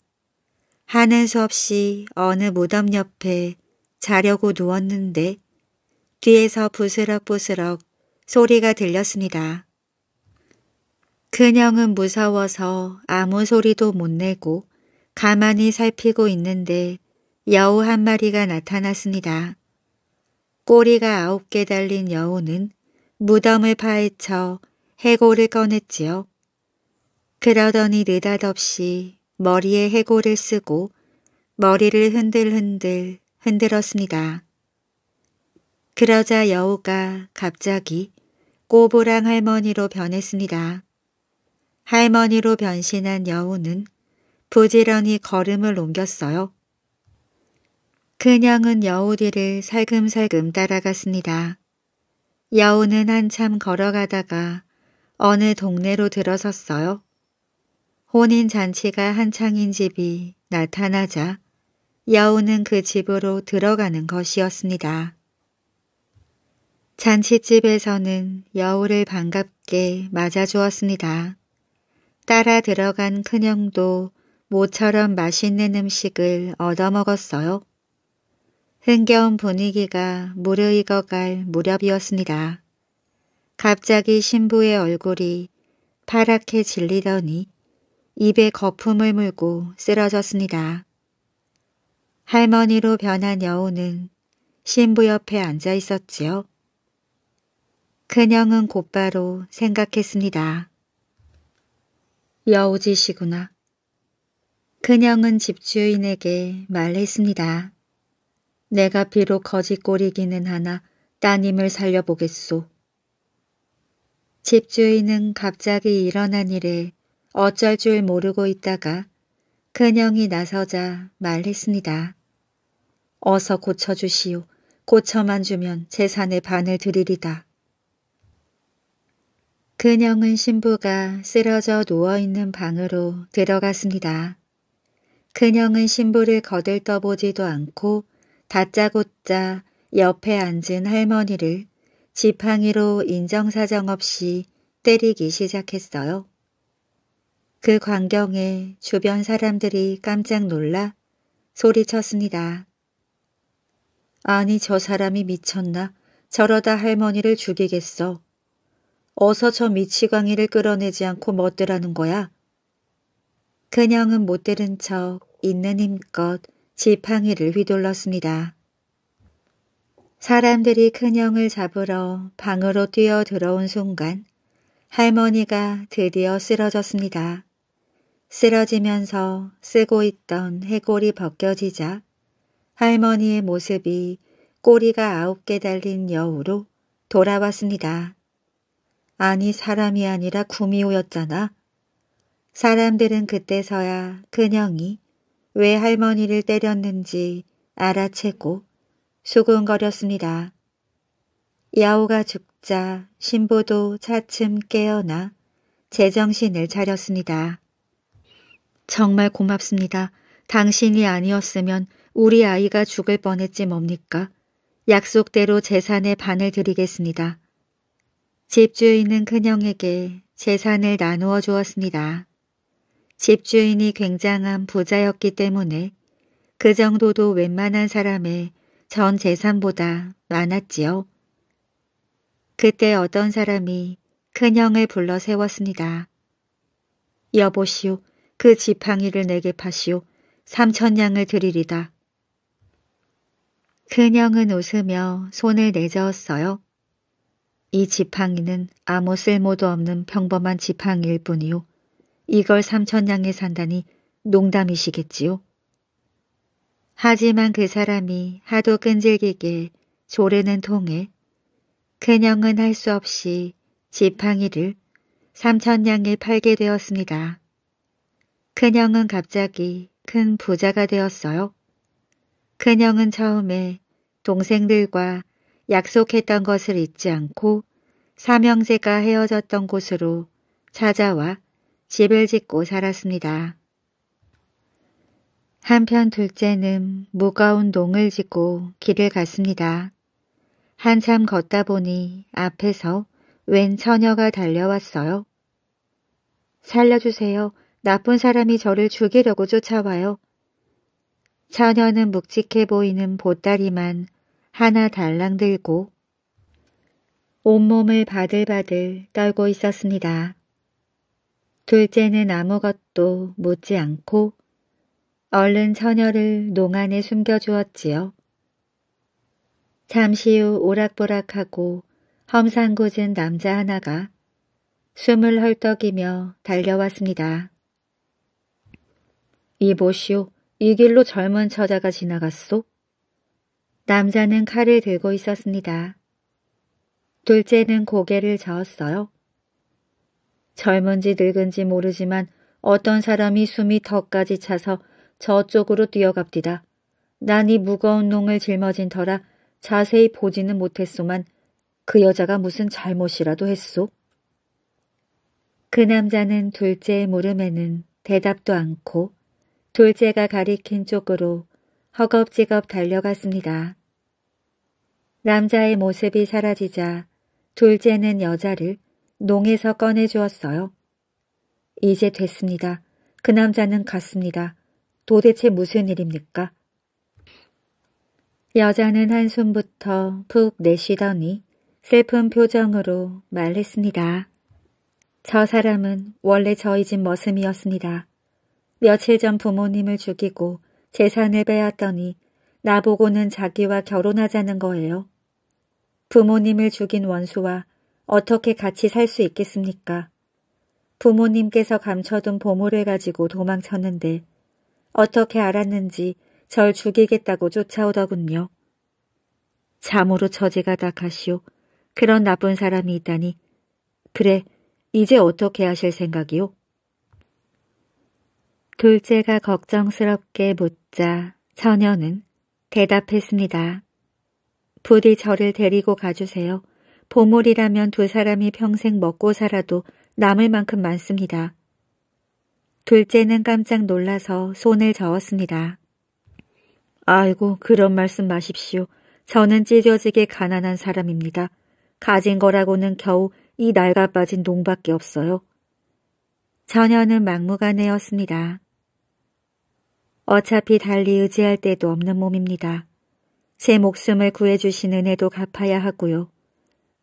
하는 수 없이 어느 무덤 옆에 자려고 누웠는데 뒤에서 부스럭부스럭 소리가 들렸습니다. 큰형은 무서워서 아무 소리도 못 내고 가만히 살피고 있는데 여우 한 마리가 나타났습니다. 꼬리가 아홉 개 달린 여우는 무덤을 파헤쳐 해골을 꺼냈지요. 그러더니 느닷없이 머리에 해골을 쓰고 머리를 흔들흔들 흔들었습니다. 그러자 여우가 갑자기 꼬부랑 할머니로 변했습니다. 할머니로 변신한 여우는 부지런히 걸음을 옮겼어요. 그냥은 여우 뒤를 살금살금 따라갔습니다. 여우는 한참 걸어가다가 어느 동네로 들어섰어요. 혼인잔치가 한창인 집이 나타나자 여우는 그 집으로 들어가는 것이었습니다. 잔치집에서는 여우를 반갑게 맞아주었습니다. 따라 들어간 큰형도 모처럼 맛있는 음식을 얻어먹었어요. 흥겨운 분위기가 무르익어갈 무렵이었습니다. 갑자기 신부의 얼굴이 파랗게 질리더니 입에 거품을 물고 쓰러졌습니다. 할머니로 변한 여우는 신부 옆에 앉아 있었지요. 큰형은 곧바로 생각했습니다. 여우짓이구나. 큰형은 집주인에게 말했습니다. 내가 비록 거짓꼴이기는 하나 따님을 살려보겠소. 집주인은 갑자기 일어난 일에 어쩔 줄 모르고 있다가 근영이 나서자 말했습니다. 어서 고쳐주시오. 고쳐만 주면 재산의 반을 드리리다. 근영은 신부가 쓰러져 누워있는 방으로 들어갔습니다. 근영은 신부를 거들떠보지도 않고 다짜고짜 옆에 앉은 할머니를 지팡이로 인정사정없이 때리기 시작했어요. 그 광경에 주변 사람들이 깜짝 놀라 소리쳤습니다. 아니 저 사람이 미쳤나? 저러다 할머니를 죽이겠어. 어서 저 미치광이를 끌어내지 않고 멋들하는 거야? 그냥은 못 들은 척 있는 힘껏 지팡이를 휘둘렀습니다. 사람들이 큰형을 잡으러 방으로 뛰어 들어온 순간 할머니가 드디어 쓰러졌습니다. 쓰러지면서 쓰고 있던 해골이 벗겨지자 할머니의 모습이 꼬리가 아홉 개 달린 여우로 돌아왔습니다. 아니 사람이 아니라 구미호였잖아. 사람들은 그때서야 근영이 왜 할머니를 때렸는지 알아채고 수근거렸습니다. 야호가 죽자 신부도 차츰 깨어나 제정신을 차렸습니다. 정말 고맙습니다. 당신이 아니었으면 우리 아이가 죽을 뻔했지 뭡니까? 약속대로 재산의 반을 드리겠습니다. 집주인은 큰형에게 재산을 나누어 주었습니다. 집주인이 굉장한 부자였기 때문에 그 정도도 웬만한 사람의 전 재산보다 많았지요. 그때 어떤 사람이 큰형을 불러 세웠습니다. 여보시오, 그 지팡이를 내게 파시오. 삼천 냥을 드리리다. 그녀는 웃으며 손을 내저었어요. 이 지팡이는 아무 쓸모도 없는 평범한 지팡이일 뿐이요. 이걸 삼천 냥에 산다니 농담이시겠지요. 하지만 그 사람이 하도 끈질기게 조르는 통에 그녀는 할 수 없이 지팡이를 삼천 냥에 팔게 되었습니다. 큰형은 갑자기 큰 부자가 되었어요. 큰형은 처음에 동생들과 약속했던 것을 잊지 않고 삼형제가 헤어졌던 곳으로 찾아와 집을 짓고 살았습니다. 한편 둘째는 무거운 농을 짓고 길을 갔습니다. 한참 걷다 보니 앞에서 웬 처녀가 달려왔어요. 살려주세요. 나쁜 사람이 저를 죽이려고 쫓아와요. 처녀는 묵직해 보이는 보따리만 하나 달랑 들고 온몸을 바들바들 떨고 있었습니다. 둘째는 아무것도 묻지 않고 얼른 처녀를 농안에 숨겨주었지요. 잠시 후 오락보락하고 험상궂은 남자 하나가 숨을 헐떡이며 달려왔습니다. 이보시오, 이 길로 젊은 처자가 지나갔소? 남자는 칼을 들고 있었습니다. 둘째는 고개를 저었어요. 젊은지 늙은지 모르지만 어떤 사람이 숨이 턱까지 차서 저쪽으로 뛰어갑디다. 난 이 무거운 농을 짊어진 터라 자세히 보지는 못했소만 그 여자가 무슨 잘못이라도 했소. 그 남자는 둘째의 물음에는 대답도 않고 둘째가 가리킨 쪽으로 허겁지겁 달려갔습니다. 남자의 모습이 사라지자 둘째는 여자를 농에서 꺼내주었어요. 이제 됐습니다. 그 남자는 갔습니다. 도대체 무슨 일입니까? 여자는 한숨부터 푹 내쉬더니 슬픈 표정으로 말했습니다. 저 사람은 원래 저희 집 머슴이었습니다. 며칠 전 부모님을 죽이고 재산을 빼앗더니 나보고는 자기와 결혼하자는 거예요. 부모님을 죽인 원수와 어떻게 같이 살 수 있겠습니까? 부모님께서 감춰둔 보물을 가지고 도망쳤는데 어떻게 알았는지 절 죽이겠다고 쫓아오더군요. 참으로 처지가 다가시오. 그런 나쁜 사람이 있다니. 그래, 이제 어떻게 하실 생각이오 둘째가 걱정스럽게 묻자 처녀는 대답했습니다. 부디 저를 데리고 가주세요. 보물이라면 두 사람이 평생 먹고 살아도 남을 만큼 많습니다. 둘째는 깜짝 놀라서 손을 저었습니다. 아이고 그런 말씀 마십시오. 저는 찢어지게 가난한 사람입니다. 가진 거라고는 겨우 이 날가 빠진 농밖에 없어요. 처녀는 막무가내였습니다. 어차피 달리 의지할 데도 없는 몸입니다. 제 목숨을 구해주신 은혜도 갚아야 하고요.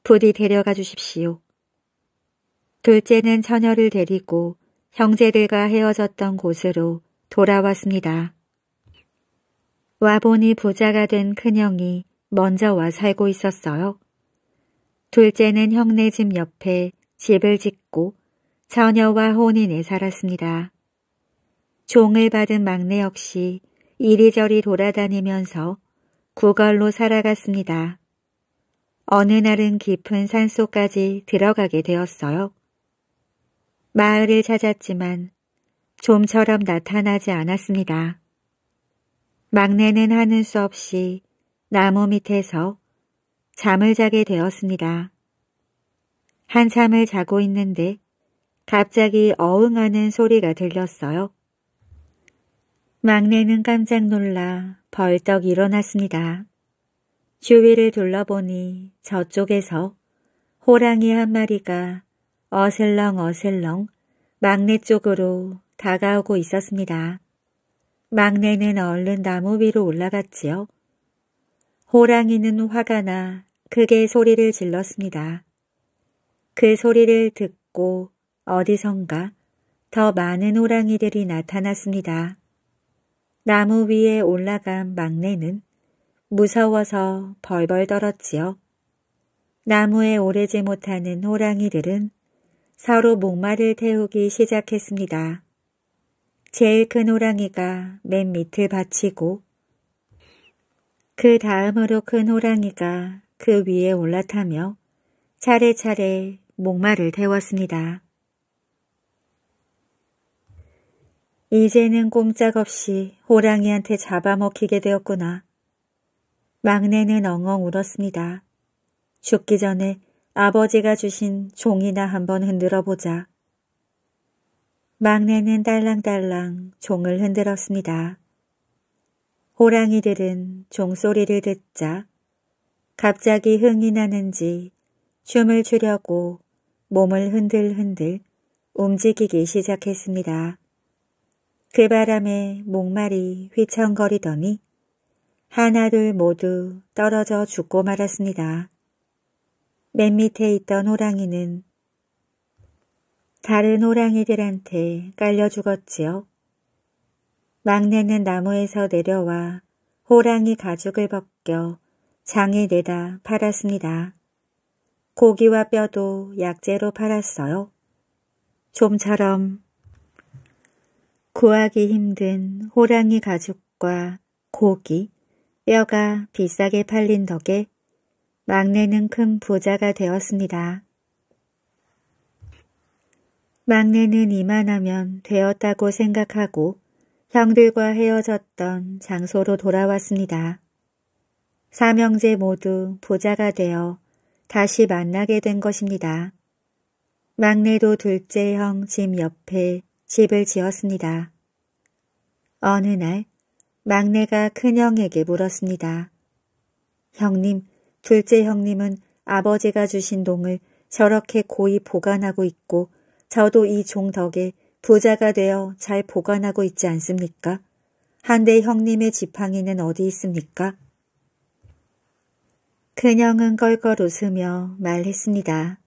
부디 데려가 주십시오. 둘째는 처녀를 데리고 형제들과 헤어졌던 곳으로 돌아왔습니다. 와보니 부자가 된 큰형이 먼저 와 살고 있었어요. 둘째는 형네 집 옆에 집을 짓고 처녀와 혼인에 살았습니다. 종을 받은 막내 역시 이리저리 돌아다니면서 구걸로 살아갔습니다. 어느 날은 깊은 산속까지 들어가게 되었어요. 마을을 찾았지만 좀처럼 나타나지 않았습니다. 막내는 하는 수 없이 나무 밑에서 잠을 자게 되었습니다. 한참을 자고 있는데 갑자기 어흥하는 소리가 들렸어요. 막내는 깜짝 놀라 벌떡 일어났습니다. 주위를 둘러보니 저쪽에서 호랑이 한 마리가 어슬렁 어슬렁 막내 쪽으로 다가오고 있었습니다. 막내는 얼른 나무 위로 올라갔지요. 호랑이는 화가 나 크게 소리를 질렀습니다. 그 소리를 듣고 어디선가 더 많은 호랑이들이 나타났습니다. 나무 위에 올라간 막내는 무서워서 벌벌 떨었지요. 나무에 오르지 못하는 호랑이들은 서로 목마를 태우기 시작했습니다. 제일 큰 호랑이가 맨 밑을 받치고 그 다음으로 큰 호랑이가 그 위에 올라타며 차례차례 목마를 태웠습니다. 이제는 꼼짝없이 호랑이한테 잡아먹히게 되었구나. 막내는 엉엉 울었습니다. 죽기 전에 아버지가 주신 종이나 한번 흔들어 보자. 막내는 딸랑딸랑 종을 흔들었습니다. 호랑이들은 종소리를 듣자 갑자기 흥이 나는지 춤을 추려고 몸을 흔들흔들 움직이기 시작했습니다. 그 바람에 목말이 휘청거리더니 하나둘 모두 떨어져 죽고 말았습니다. 맨 밑에 있던 호랑이는 다른 호랑이들한테 깔려 죽었지요. 막내는 나무에서 내려와 호랑이 가죽을 벗겨 장에 내다 팔았습니다. 고기와 뼈도 약재로 팔았어요. 좀처럼 구하기 힘든 호랑이 가죽과 고기, 뼈가 비싸게 팔린 덕에 막내는 큰 부자가 되었습니다. 막내는 이만하면 되었다고 생각하고 형들과 헤어졌던 장소로 돌아왔습니다. 삼형제 모두 부자가 되어 다시 만나게 된 것입니다. 막내도 둘째 형 짐 옆에 집을 지었습니다. 어느 날 막내가 큰형에게 물었습니다. 형님, 둘째 형님은 아버지가 주신 동을 저렇게 고이 보관하고 있고 저도 이 종 덕에 부자가 되어 잘 보관하고 있지 않습니까? 한데 형님의 지팡이는 어디 있습니까? 큰형은 껄껄 웃으며 말했습니다.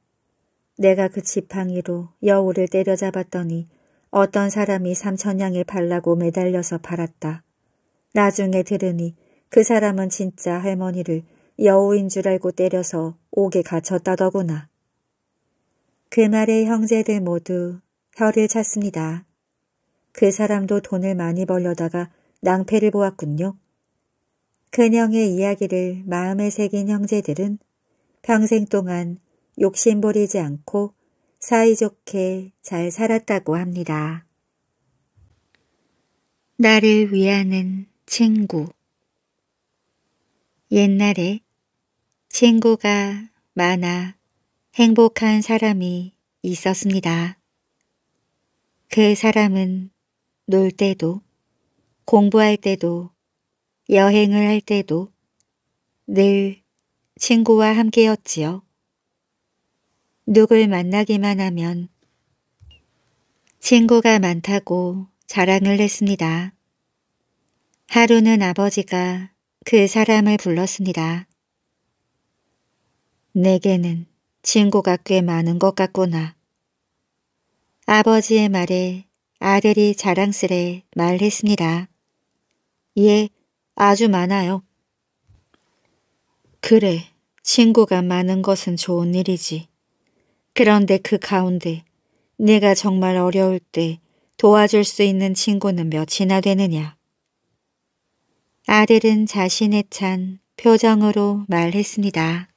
내가 그 지팡이로 여우를 때려잡았더니 어떤 사람이 삼천냥을 팔라고 매달려서 팔았다. 나중에 들으니 그 사람은 진짜 할머니를 여우인 줄 알고 때려서 옥에 갇혔다더구나. 그 말에 형제들 모두 혀를 찼습니다. 그 사람도 돈을 많이 벌려다가 낭패를 보았군요. 그영의 이야기를 마음에 새긴 형제들은 평생 동안 욕심 부리지 않고 사이좋게 잘 살았다고 합니다. 나를 위하는 친구 옛날에 친구가 많아 행복한 사람이 있었습니다. 그 사람은 놀 때도 공부할 때도 여행을 할 때도 늘 친구와 함께였지요. 누굴 만나기만 하면 친구가 많다고 자랑을 했습니다. 하루는 아버지가 그 사람을 불렀습니다. 내게는 친구가 꽤 많은 것 같구나. 아버지의 말에 아들이 자랑스레 말했습니다. 예, 아주 많아요. 그래, 친구가 많은 것은 좋은 일이지. 그런데 그 가운데 내가 정말 어려울 때 도와줄 수 있는 친구는 몇이나 되느냐. 아들은 자신의 찬 표정으로 말했습니다.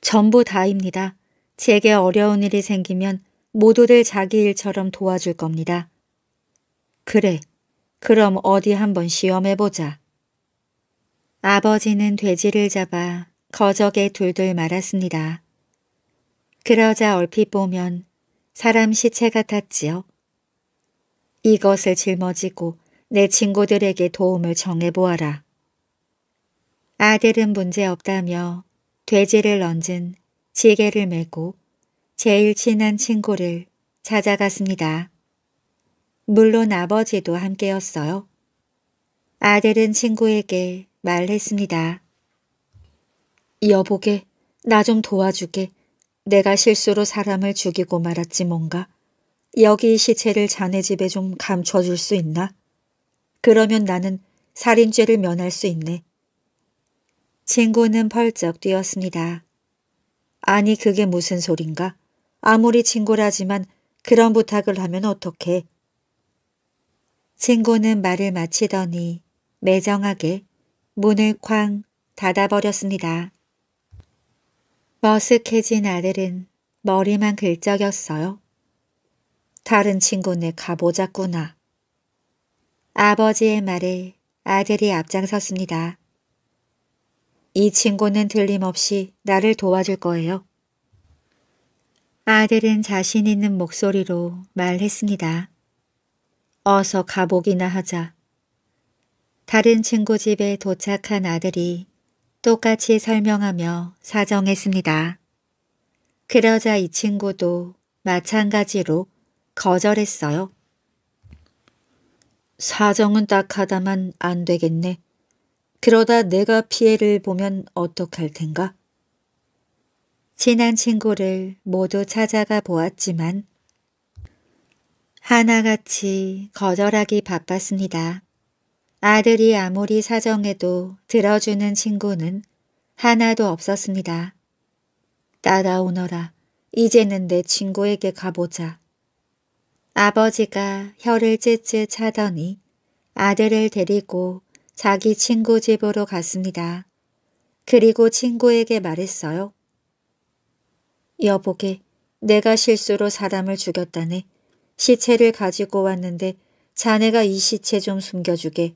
전부 다입니다. 제게 어려운 일이 생기면 모두들 자기 일처럼 도와줄 겁니다. 그래, 그럼 어디 한번 시험해보자. 아버지는 돼지를 잡아 거적에 둘둘 말았습니다. 그러자 얼핏 보면 사람 시체 같았지요. 이것을 짊어지고 내 친구들에게 도움을 정해보아라. 아들은 문제없다며 돼지를 얹은 지게를 메고 제일 친한 친구를 찾아갔습니다. 물론 아버지도 함께였어요. 아들은 친구에게 말했습니다. 여보게, 나 좀 도와주게. 내가 실수로 사람을 죽이고 말았지 뭔가. 여기 시체를 자네 집에 좀 감춰줄 수 있나? 그러면 나는 살인죄를 면할 수 있네. 친구는 펄쩍 뛰었습니다. 아니 그게 무슨 소린가? 아무리 친구라지만 그런 부탁을 하면 어떡해. 친구는 말을 마치더니 매정하게 문을 쾅 닫아버렸습니다. 머쓱해진 아들은 머리만 긁적였어요. 다른 친구네 가보자꾸나. 아버지의 말에 아들이 앞장섰습니다. 이 친구는 들림없이 나를 도와줄 거예요. 아들은 자신 있는 목소리로 말했습니다. 어서 가보기나 하자. 다른 친구 집에 도착한 아들이 똑같이 설명하며 사정했습니다. 그러자 이 친구도 마찬가지로 거절했어요. 사정은 딱하다만 안 되겠네. 그러다 내가 피해를 보면 어떡할 텐가? 친한 친구를 모두 찾아가 보았지만 하나같이 거절하기 바빴습니다. 아들이 아무리 사정해도 들어주는 친구는 하나도 없었습니다. 따라오너라. 이제는 내 친구에게 가보자. 아버지가 혀를 찌찌 차더니 아들을 데리고 자기 친구 집으로 갔습니다. 그리고 친구에게 말했어요. 여보게, 내가 실수로 사람을 죽였다네. 시체를 가지고 왔는데 자네가 이 시체 좀 숨겨주게.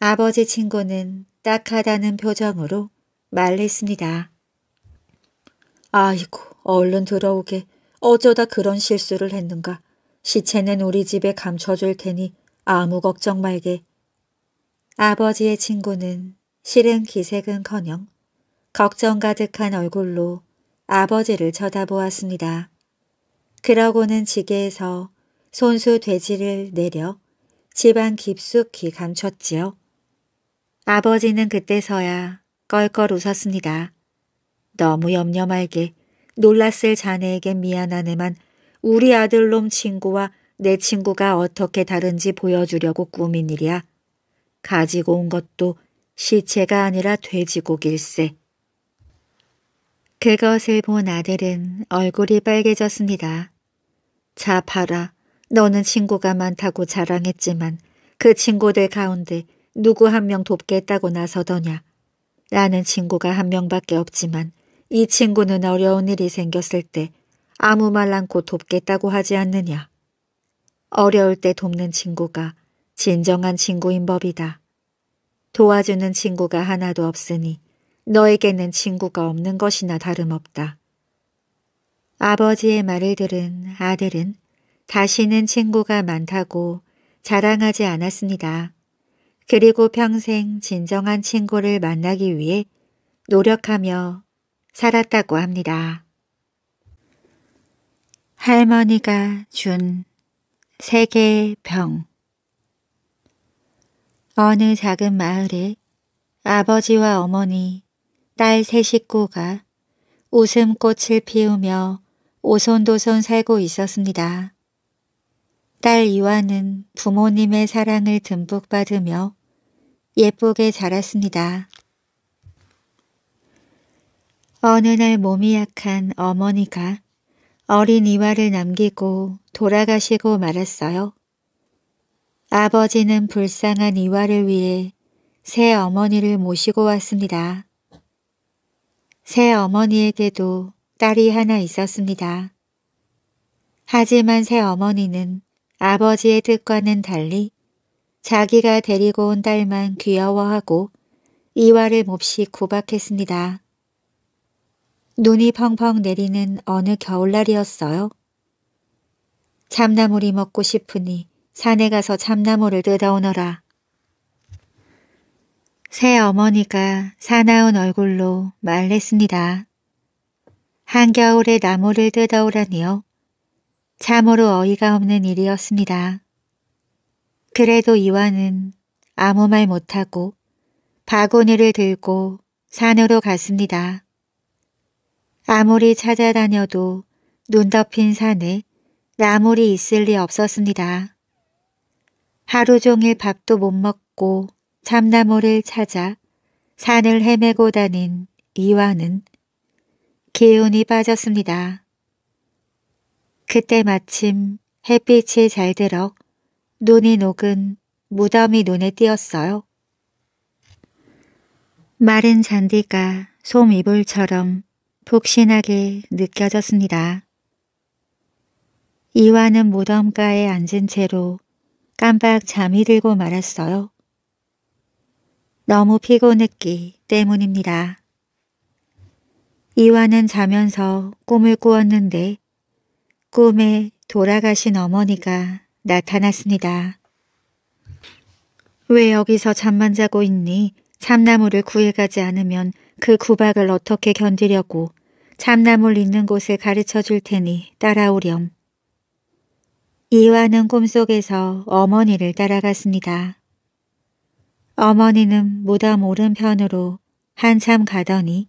아버지 친구는 딱하다는 표정으로 말했습니다. 아이고, 얼른 들어오게. 어쩌다 그런 실수를 했는가. 시체는 우리 집에 감춰줄 테니 아무 걱정 말게. 아버지의 친구는 실은 기색은커녕 걱정 가득한 얼굴로 아버지를 쳐다보았습니다. 그러고는 지게에서 손수 돼지를 내려 집안 깊숙이 감췄지요. 아버지는 그때서야 껄껄 웃었습니다. 너무 염려 말게 놀랐을 자네에게 미안한 애만 우리 아들놈 친구와 내 친구가 어떻게 다른지 보여주려고 꾸민 일이야. 가지고 온 것도 시체가 아니라 돼지고기일세 그것을 본 아들은 얼굴이 빨개졌습니다. 자 봐라, 너는 친구가 많다고 자랑했지만 그 친구들 가운데 누구 한 명 돕겠다고 나서더냐. 나는 친구가 한 명밖에 없지만 이 친구는 어려운 일이 생겼을 때 아무 말 않고 돕겠다고 하지 않느냐. 어려울 때 돕는 친구가 진정한 친구인 법이다. 도와주는 친구가 하나도 없으니 너에게는 친구가 없는 것이나 다름없다. 아버지의 말을 들은 아들은 다시는 친구가 많다고 자랑하지 않았습니다. 그리고 평생 진정한 친구를 만나기 위해 노력하며 살았다고 합니다. 할머니가 준 세계의 병 어느 작은 마을에 아버지와 어머니, 딸 세 식구가 웃음꽃을 피우며 오손도손 살고 있었습니다. 딸이완은 부모님의 사랑을 듬뿍 받으며 예쁘게 자랐습니다. 어느 날 몸이 약한 어머니가 어린 이화를 남기고 돌아가시고 말았어요. 아버지는 불쌍한 이화를 위해 새 어머니를 모시고 왔습니다. 새 어머니에게도 딸이 하나 있었습니다. 하지만 새 어머니는 아버지의 뜻과는 달리 자기가 데리고 온 딸만 귀여워하고 이화를 몹시 구박했습니다. 눈이 펑펑 내리는 어느 겨울날이었어요. 참나물이 먹고 싶으니 산에 가서 참나물을 뜯어오너라. 새 어머니가 사나운 얼굴로 말했습니다. 한겨울에 나무를 뜯어오라니요. 참으로 어이가 없는 일이었습니다. 그래도 이와는 아무 말 못하고 바구니를 들고 산으로 갔습니다. 아무리 찾아다녀도 눈 덮인 산에 나물이 있을 리 없었습니다. 하루 종일 밥도 못 먹고 참나무를 찾아 산을 헤매고 다닌 이와는 기운이 빠졌습니다. 그때 마침 햇빛이 잘 들어 눈이 녹은 무덤이 눈에 띄었어요. 마른 잔디가 솜이불처럼 폭신하게 느껴졌습니다. 이화는 무덤가에 앉은 채로 깜빡 잠이 들고 말았어요. 너무 피곤했기 때문입니다. 이화는 자면서 꿈을 꾸었는데 꿈에 돌아가신 어머니가 나타났습니다. 왜 여기서 잠만 자고 있니? 참나무를 구해가지 않으면 그 구박을 어떻게 견디려고 참나물 있는 곳에 가르쳐 줄 테니 따라오렴. 이와는 꿈속에서 어머니를 따라갔습니다. 어머니는 무덤 오른편으로 한참 가더니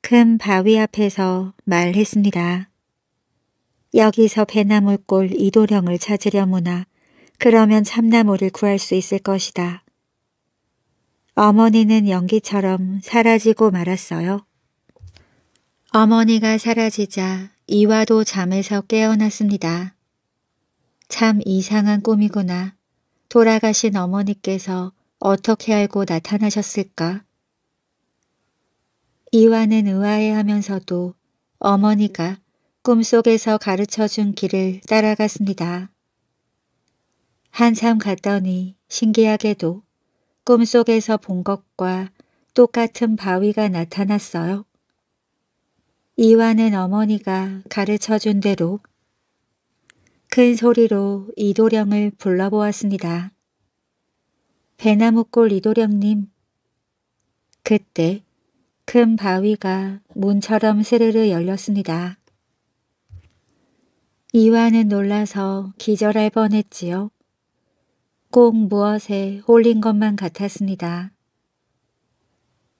큰 바위 앞에서 말했습니다. 여기서 배나물골 이도령을 찾으려무나 그러면 참나무를 구할 수 있을 것이다. 어머니는 연기처럼 사라지고 말았어요. 어머니가 사라지자 이와도 잠에서 깨어났습니다. 참 이상한 꿈이구나. 돌아가신 어머니께서 어떻게 알고 나타나셨을까? 이와는 의아해하면서도 어머니가 꿈속에서 가르쳐준 길을 따라갔습니다. 한참 갔더니 신기하게도 꿈속에서 본 것과 똑같은 바위가 나타났어요. 이와는 어머니가 가르쳐준 대로 큰 소리로 이도령을 불러보았습니다. 배나무골 이도령님. 그때 큰 바위가 문처럼 스르르 열렸습니다. 이화는 놀라서 기절할 뻔했지요. 꼭 무엇에 홀린 것만 같았습니다.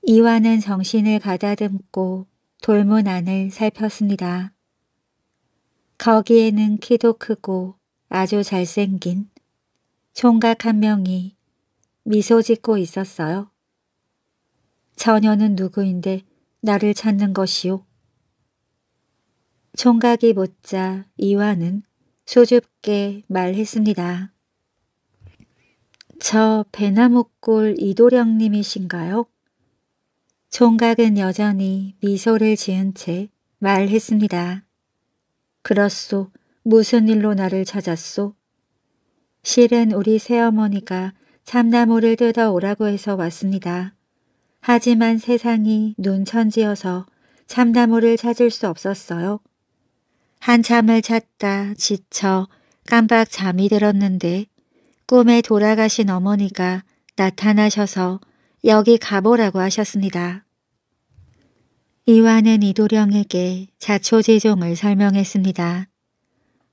이화는 정신을 가다듬고 돌문 안을 살폈습니다. 거기에는 키도 크고 아주 잘생긴 총각 한 명이 미소 짓고 있었어요. 처녀는 누구인데 나를 찾는 것이오 총각이 못자 이화는 소줍게 말했습니다. 저 배나무골 이도령님이신가요? 총각은 여전히 미소를 지은 채 말했습니다. 그렇소. 무슨 일로 나를 찾았소? 실은 우리 새어머니가 참나무를 뜯어 오라고 해서 왔습니다. 하지만 세상이 눈천지여서 참나무를 찾을 수 없었어요. 한참을 찾다 지쳐 깜빡 잠이 들었는데 꿈에 돌아가신 어머니가 나타나셔서 여기 가보라고 하셨습니다. 이화는 이도령에게 자초지종을 설명했습니다.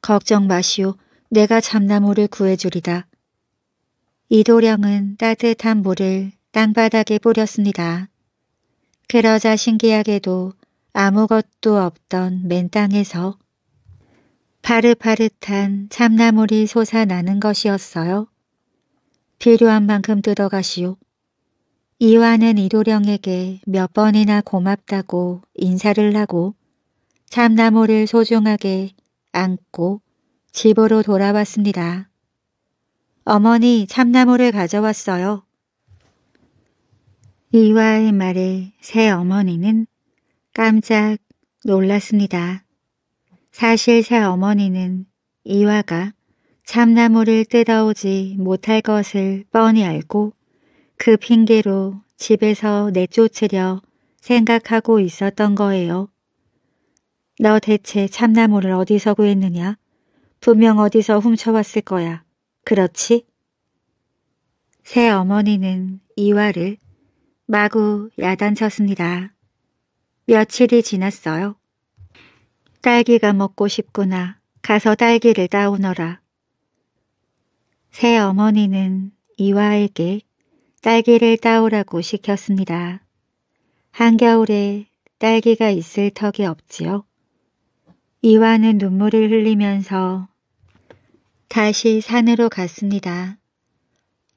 걱정 마시오. 내가 잠나무를 구해주리다. 이도령은 따뜻한 물을 땅바닥에 뿌렸습니다. 그러자 신기하게도 아무것도 없던 맨 땅에서 파릇파릇한 참나물이 솟아나는 것이었어요. 필요한 만큼 뜯어가시오. 이화는 이도령에게 몇 번이나 고맙다고 인사를 하고 참나물을 소중하게 안고 집으로 돌아왔습니다. 어머니 참나물을 가져왔어요. 이화의 말에 새 어머니는 깜짝 놀랐습니다. 사실 새어머니는 이화가 참나무를 뜯어오지 못할 것을 뻔히 알고 그 핑계로 집에서 내쫓으려 생각하고 있었던 거예요. 너 대체 참나무를 어디서 구했느냐? 분명 어디서 훔쳐왔을 거야. 그렇지? 새 어머니는 이화를 마구 야단쳤습니다. 며칠이 지났어요. 딸기가 먹고 싶구나. 가서 딸기를 따오너라. 새 어머니는 이화에게 딸기를 따오라고 시켰습니다. 한겨울에 딸기가 있을 턱이 없지요. 이화는 눈물을 흘리면서 다시 산으로 갔습니다.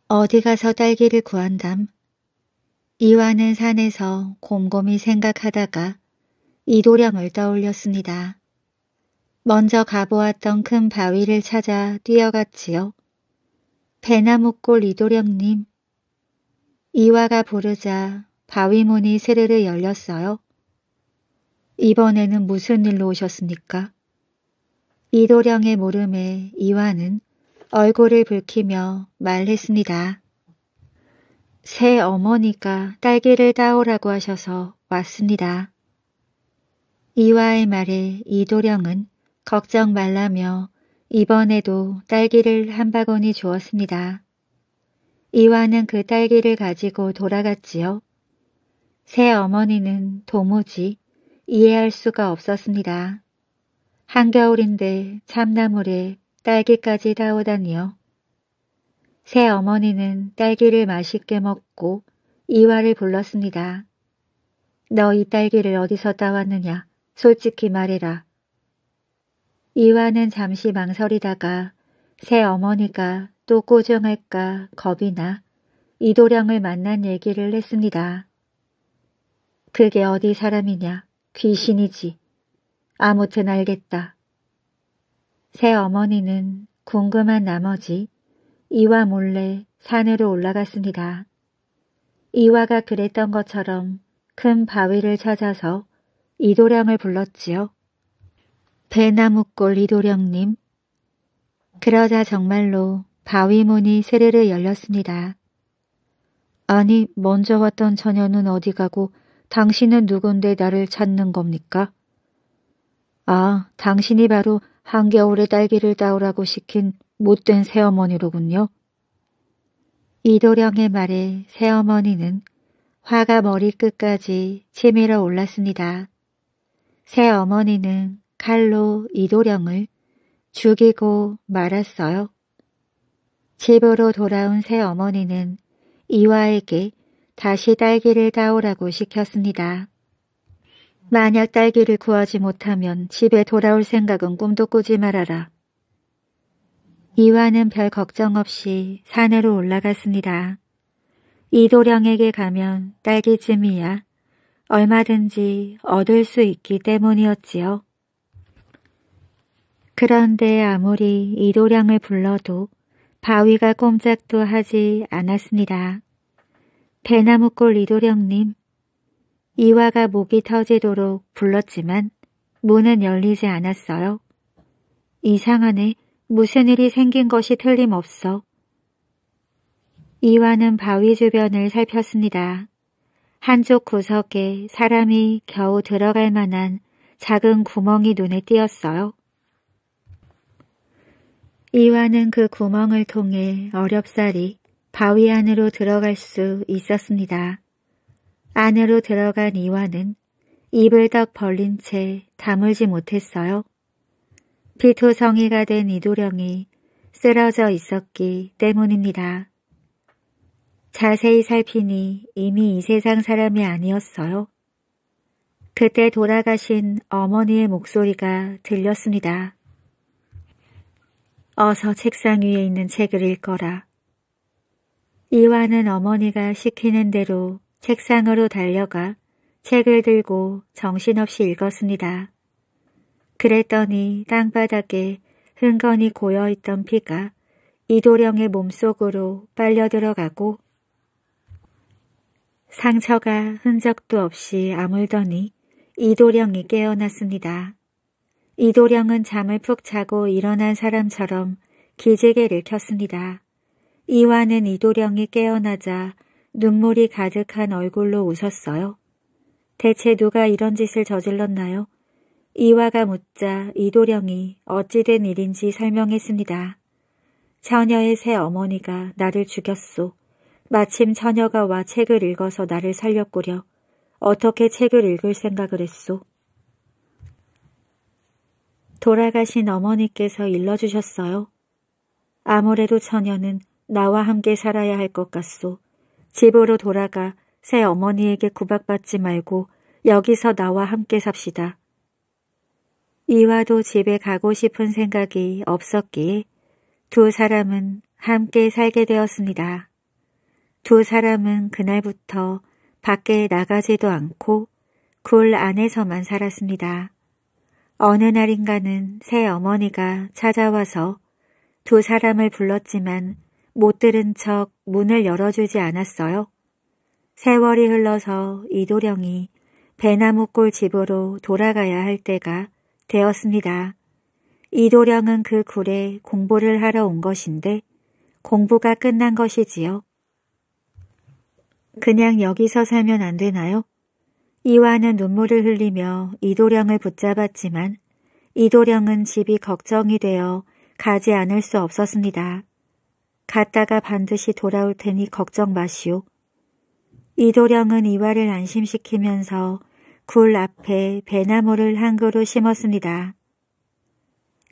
어디 가서 딸기를 구한담? 이화는 산에서 곰곰이 생각하다가 이도령을 떠올렸습니다. 먼저 가보았던 큰 바위를 찾아 뛰어갔지요. 배나무골 이도령님. 이화가 부르자 바위문이 세르르 열렸어요. 이번에는 무슨 일로 오셨습니까? 이도령의 물음에 이화는 얼굴을 붉히며 말했습니다. 새 어머니가 딸기를 따오라고 하셔서 왔습니다. 이와의 말에 이도령은 걱정 말라며 이번에도 딸기를 한 바구니 주었습니다. 이와는그 딸기를 가지고 돌아갔지요. 새 어머니는 도무지 이해할 수가 없었습니다. 한겨울인데 참나물에 딸기까지 따오다니요. 새 어머니는 딸기를 맛있게 먹고 이화를 불렀습니다. 너 이 딸기를 어디서 따왔느냐? 솔직히 말해라. 이화는 잠시 망설이다가 새 어머니가 또꾸정할까 겁이 나 이도령을 만난 얘기를 했습니다. 그게 어디 사람이냐? 귀신이지. 아무튼 알겠다. 새 어머니는 궁금한 나머지 이와 몰래 산으로 올라갔습니다. 이와가 그랬던 것처럼 큰 바위를 찾아서 이도령을 불렀지요. 배나무꼴 이도령님. 그러자 정말로 바위문이 세르르 열렸습니다. 아니, 먼저 왔던 처녀는 어디 가고 당신은 누군데 나를 찾는 겁니까? 아, 당신이 바로 한겨울에 딸기를 따오라고 시킨 못된 새어머니로군요. 이도령의 말에 새어머니는 화가 머리끝까지 치밀어 올랐습니다. 새 어머니는 칼로 이도령을 죽이고 말았어요. 집으로 돌아온 새 어머니는 이화에게 다시 딸기를 따오라고 시켰습니다. 만약 딸기를 구하지 못하면 집에 돌아올 생각은 꿈도 꾸지 말아라. 이화는 별 걱정 없이 산으로 올라갔습니다. 이도령에게 가면 딸기쯤이야 얼마든지 얻을 수 있기 때문이었지요. 그런데 아무리 이도량을 불러도 바위가 꼼짝도 하지 않았습니다. 배나무골 이도령님, 이화가 목이 터지도록 불렀지만 문은 열리지 않았어요. 이상하네. 무슨 일이 생긴 것이 틀림없어. 이화는 바위 주변을 살폈습니다. 한쪽 구석에 사람이 겨우 들어갈 만한 작은 구멍이 눈에 띄었어요. 이와는 그 구멍을 통해 어렵사리 바위 안으로 들어갈 수 있었습니다. 안으로 들어간 이와는 입을 덕 벌린 채 다물지 못했어요. 비토성이가된 이도령이 쓰러져 있었기 때문입니다. 자세히 살피니 이미 이 세상 사람이 아니었어요. 그때 돌아가신 어머니의 목소리가 들렸습니다. 어서 책상 위에 있는 책을 읽거라. 이화는 어머니가 시키는 대로 책상으로 달려가 책을 들고 정신없이 읽었습니다. 그랬더니 땅바닥에 흥건히 고여있던 피가 이도령의 몸속으로 빨려 들어가고 상처가 흔적도 없이 아물더니 이도령이 깨어났습니다. 이도령은 잠을 푹 자고 일어난 사람처럼 기지개를 켰습니다. 이화는 이도령이 깨어나자 눈물이 가득한 얼굴로 웃었어요. 대체 누가 이런 짓을 저질렀나요? 이화가 묻자 이도령이 어찌된 일인지 설명했습니다. 처녀의 새 어머니가 나를 죽였소. 마침 처녀가 와 책을 읽어서 나를 살렸구려. 어떻게 책을 읽을 생각을 했소? 돌아가신 어머니께서 일러주셨어요. 아무래도 처녀는 나와 함께 살아야 할 것 같소. 집으로 돌아가 새 어머니에게 구박받지 말고 여기서 나와 함께 삽시다. 이와도 집에 가고 싶은 생각이 없었기에 두 사람은 함께 살게 되었습니다. 두 사람은 그날부터 밖에 나가지도 않고 굴 안에서만 살았습니다. 어느 날인가는 새 어머니가 찾아와서 두 사람을 불렀지만 못 들은 척 문을 열어주지 않았어요. 세월이 흘러서 이도령이 배나무골 집으로 돌아가야 할 때가 되었습니다. 이도령은 그 굴에 공부를 하러 온 것인데 공부가 끝난 것이지요. 그냥 여기서 살면 안 되나요? 이화는 눈물을 흘리며 이도령을 붙잡았지만 이도령은 집이 걱정이 되어 가지 않을 수 없었습니다. 갔다가 반드시 돌아올 테니 걱정 마시오. 이도령은 이화를 안심시키면서 굴 앞에 배나무를 한 그루 심었습니다.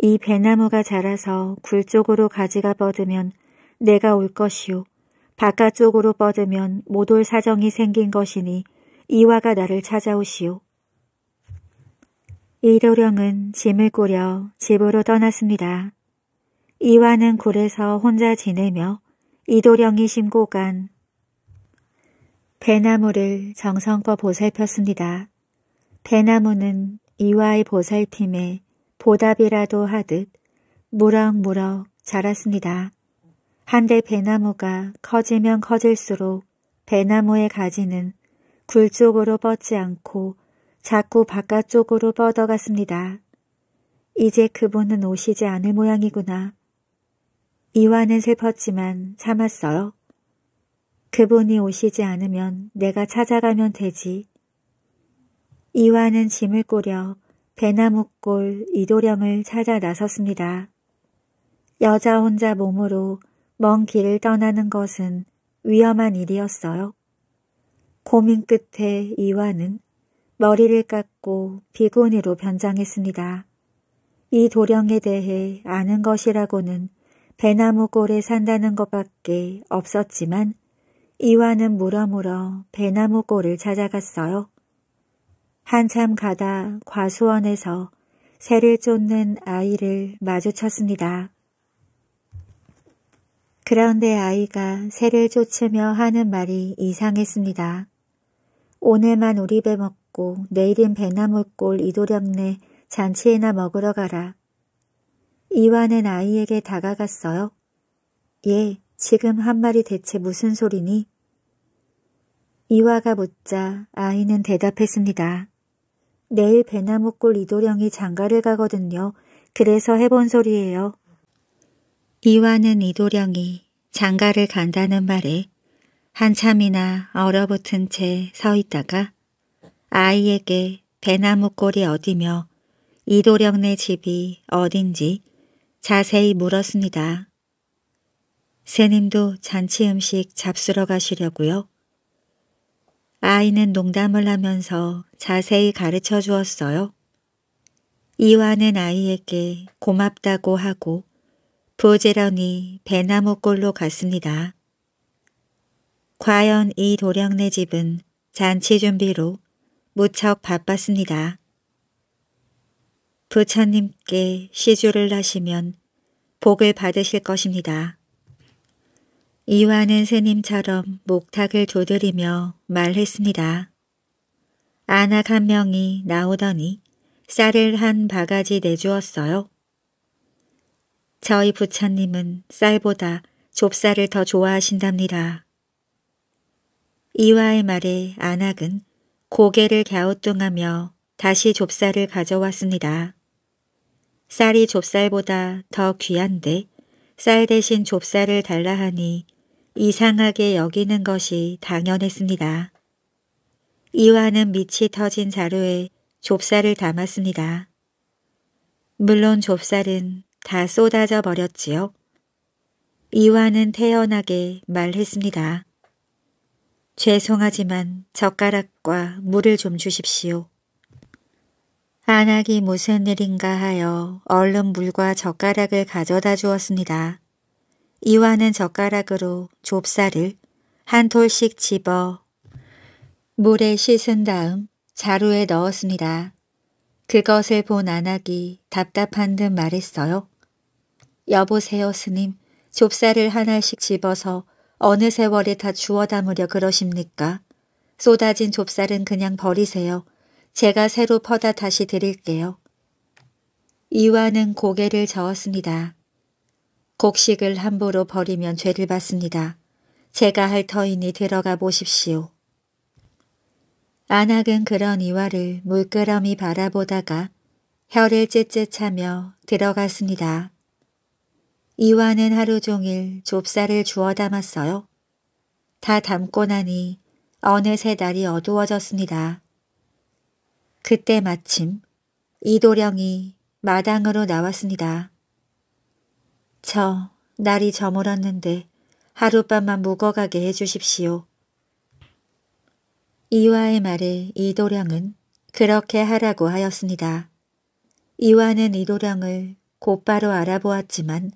이 배나무가 자라서 굴 쪽으로 가지가 뻗으면 내가 올 것이오. 바깥쪽으로 뻗으면 모돌 사정이 생긴 것이니 이화가 나를 찾아오시오. 이도령은 짐을 꾸려 집으로 떠났습니다. 이화는 굴에서 혼자 지내며 이도령이 심고 간 배나무를 정성껏 보살폈습니다. 배나무는 이화의 보살핌에 보답이라도 하듯 무럭무럭 자랐습니다. 한데 배나무가 커지면 커질수록 배나무의 가지는 굴쪽으로 뻗지 않고 자꾸 바깥쪽으로 뻗어갔습니다. 이제 그분은 오시지 않을 모양이구나. 이와는 슬펐지만 참았어요. 그분이 오시지 않으면 내가 찾아가면 되지. 이와는 짐을 꾸려 배나무골 이도령을 찾아 나섰습니다. 여자 혼자 몸으로 먼 길을 떠나는 것은 위험한 일이었어요. 고민 끝에 이화는 머리를 깎고 비구니로 변장했습니다. 이 도령에 대해 아는 것이라고는 배나무골에 산다는 것밖에 없었지만 이화는 물어물어 배나무골을 찾아갔어요. 한참 가다 과수원에서 새를 쫓는 아이를 마주쳤습니다. 그런데 아이가 새를 쫓으며 하는 말이 이상했습니다. 오늘만 우리 배 먹고 내일은 배나물골 이도령네 잔치에나 먹으러 가라. 이완는 아이에게 다가갔어요. 예, 지금 한 말이 대체 무슨 소리니? 이화가 묻자 아이는 대답했습니다. 내일 배나무골 이도령이 장가를 가거든요. 그래서 해본 소리예요. 이와는 이도령이 장가를 간다는 말에 한참이나 얼어붙은 채 서 있다가 아이에게 배나무 꼴이 어디며 이도령네 집이 어딘지 자세히 물었습니다. 스님도 잔치 음식 잡수러 가시려고요. 아이는 농담을 하면서 자세히 가르쳐 주었어요. 이와는 아이에게 고맙다고 하고 부지런히 배나무골로 갔습니다. 과연 이 도령네 집은 잔치 준비로 무척 바빴습니다. 부처님께 시주를 하시면 복을 받으실 것입니다. 이와는 스님처럼 목탁을 두드리며 말했습니다. 아낙 한 명이 나오더니 쌀을 한 바가지 내주었어요. 저희 부처님은 쌀보다 좁쌀을 더 좋아하신답니다. 이와의 말에 안악은 고개를 갸우뚱하며 다시 좁쌀을 가져왔습니다. 쌀이 좁쌀보다 더 귀한데 쌀 대신 좁쌀을 달라 하니 이상하게 여기는 것이 당연했습니다. 이와는 밑이 터진 자루에 좁쌀을 담았습니다. 물론 좁쌀은 다 쏟아져 버렸지요. 이와는 태연하게 말했습니다. 죄송하지만 젓가락과 물을 좀 주십시오. 안악이 무슨 일인가 하여 얼른 물과 젓가락을 가져다 주었습니다. 이와는 젓가락으로 좁쌀을 한 톨씩 집어 물에 씻은 다음 자루에 넣었습니다. 그것을 본 안악이 답답한 듯 말했어요. 여보세요 스님. 좁쌀을 하나씩 집어서 어느 세월에 다 주워 담으려 그러십니까? 쏟아진 좁쌀은 그냥 버리세요. 제가 새로 퍼다 다시 드릴게요. 이와는 고개를 저었습니다. 곡식을 함부로 버리면 죄를 받습니다. 제가 할 터이니 들어가 보십시오. 안악은 그런 이화를 물끄러미 바라보다가 혀를 쯧쯧 차며 들어갔습니다. 이와는 하루 종일 좁쌀을 주워 담았어요. 다 담고 나니 어느새 날이 어두워졌습니다. 그때 마침 이도령이 마당으로 나왔습니다. 저 날이 저물었는데 하룻밤만 묵어가게 해주십시오. 이와의 말에 이도령은 그렇게 하라고 하였습니다. 이와는 이도령을 곧바로 알아보았지만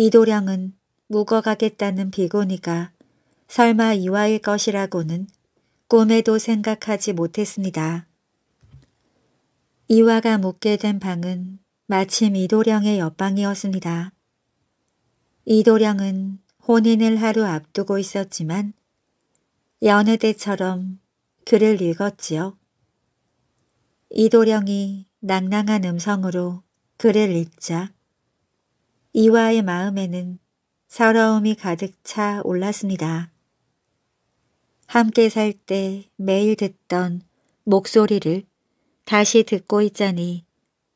이도령은 묵어가겠다는 비고니가 설마 이와일 것이라고는 꿈에도 생각하지 못했습니다. 이화가 묵게 된 방은 마침 이도령의 옆방이었습니다. 이도령은 혼인을 하루 앞두고 있었지만 연느대처럼 글을 읽었지요. 이도령이 낭낭한 음성으로 글을 읽자 이와의 마음에는 서러움이 가득 차 올랐습니다. 함께 살 때 매일 듣던 목소리를 다시 듣고 있자니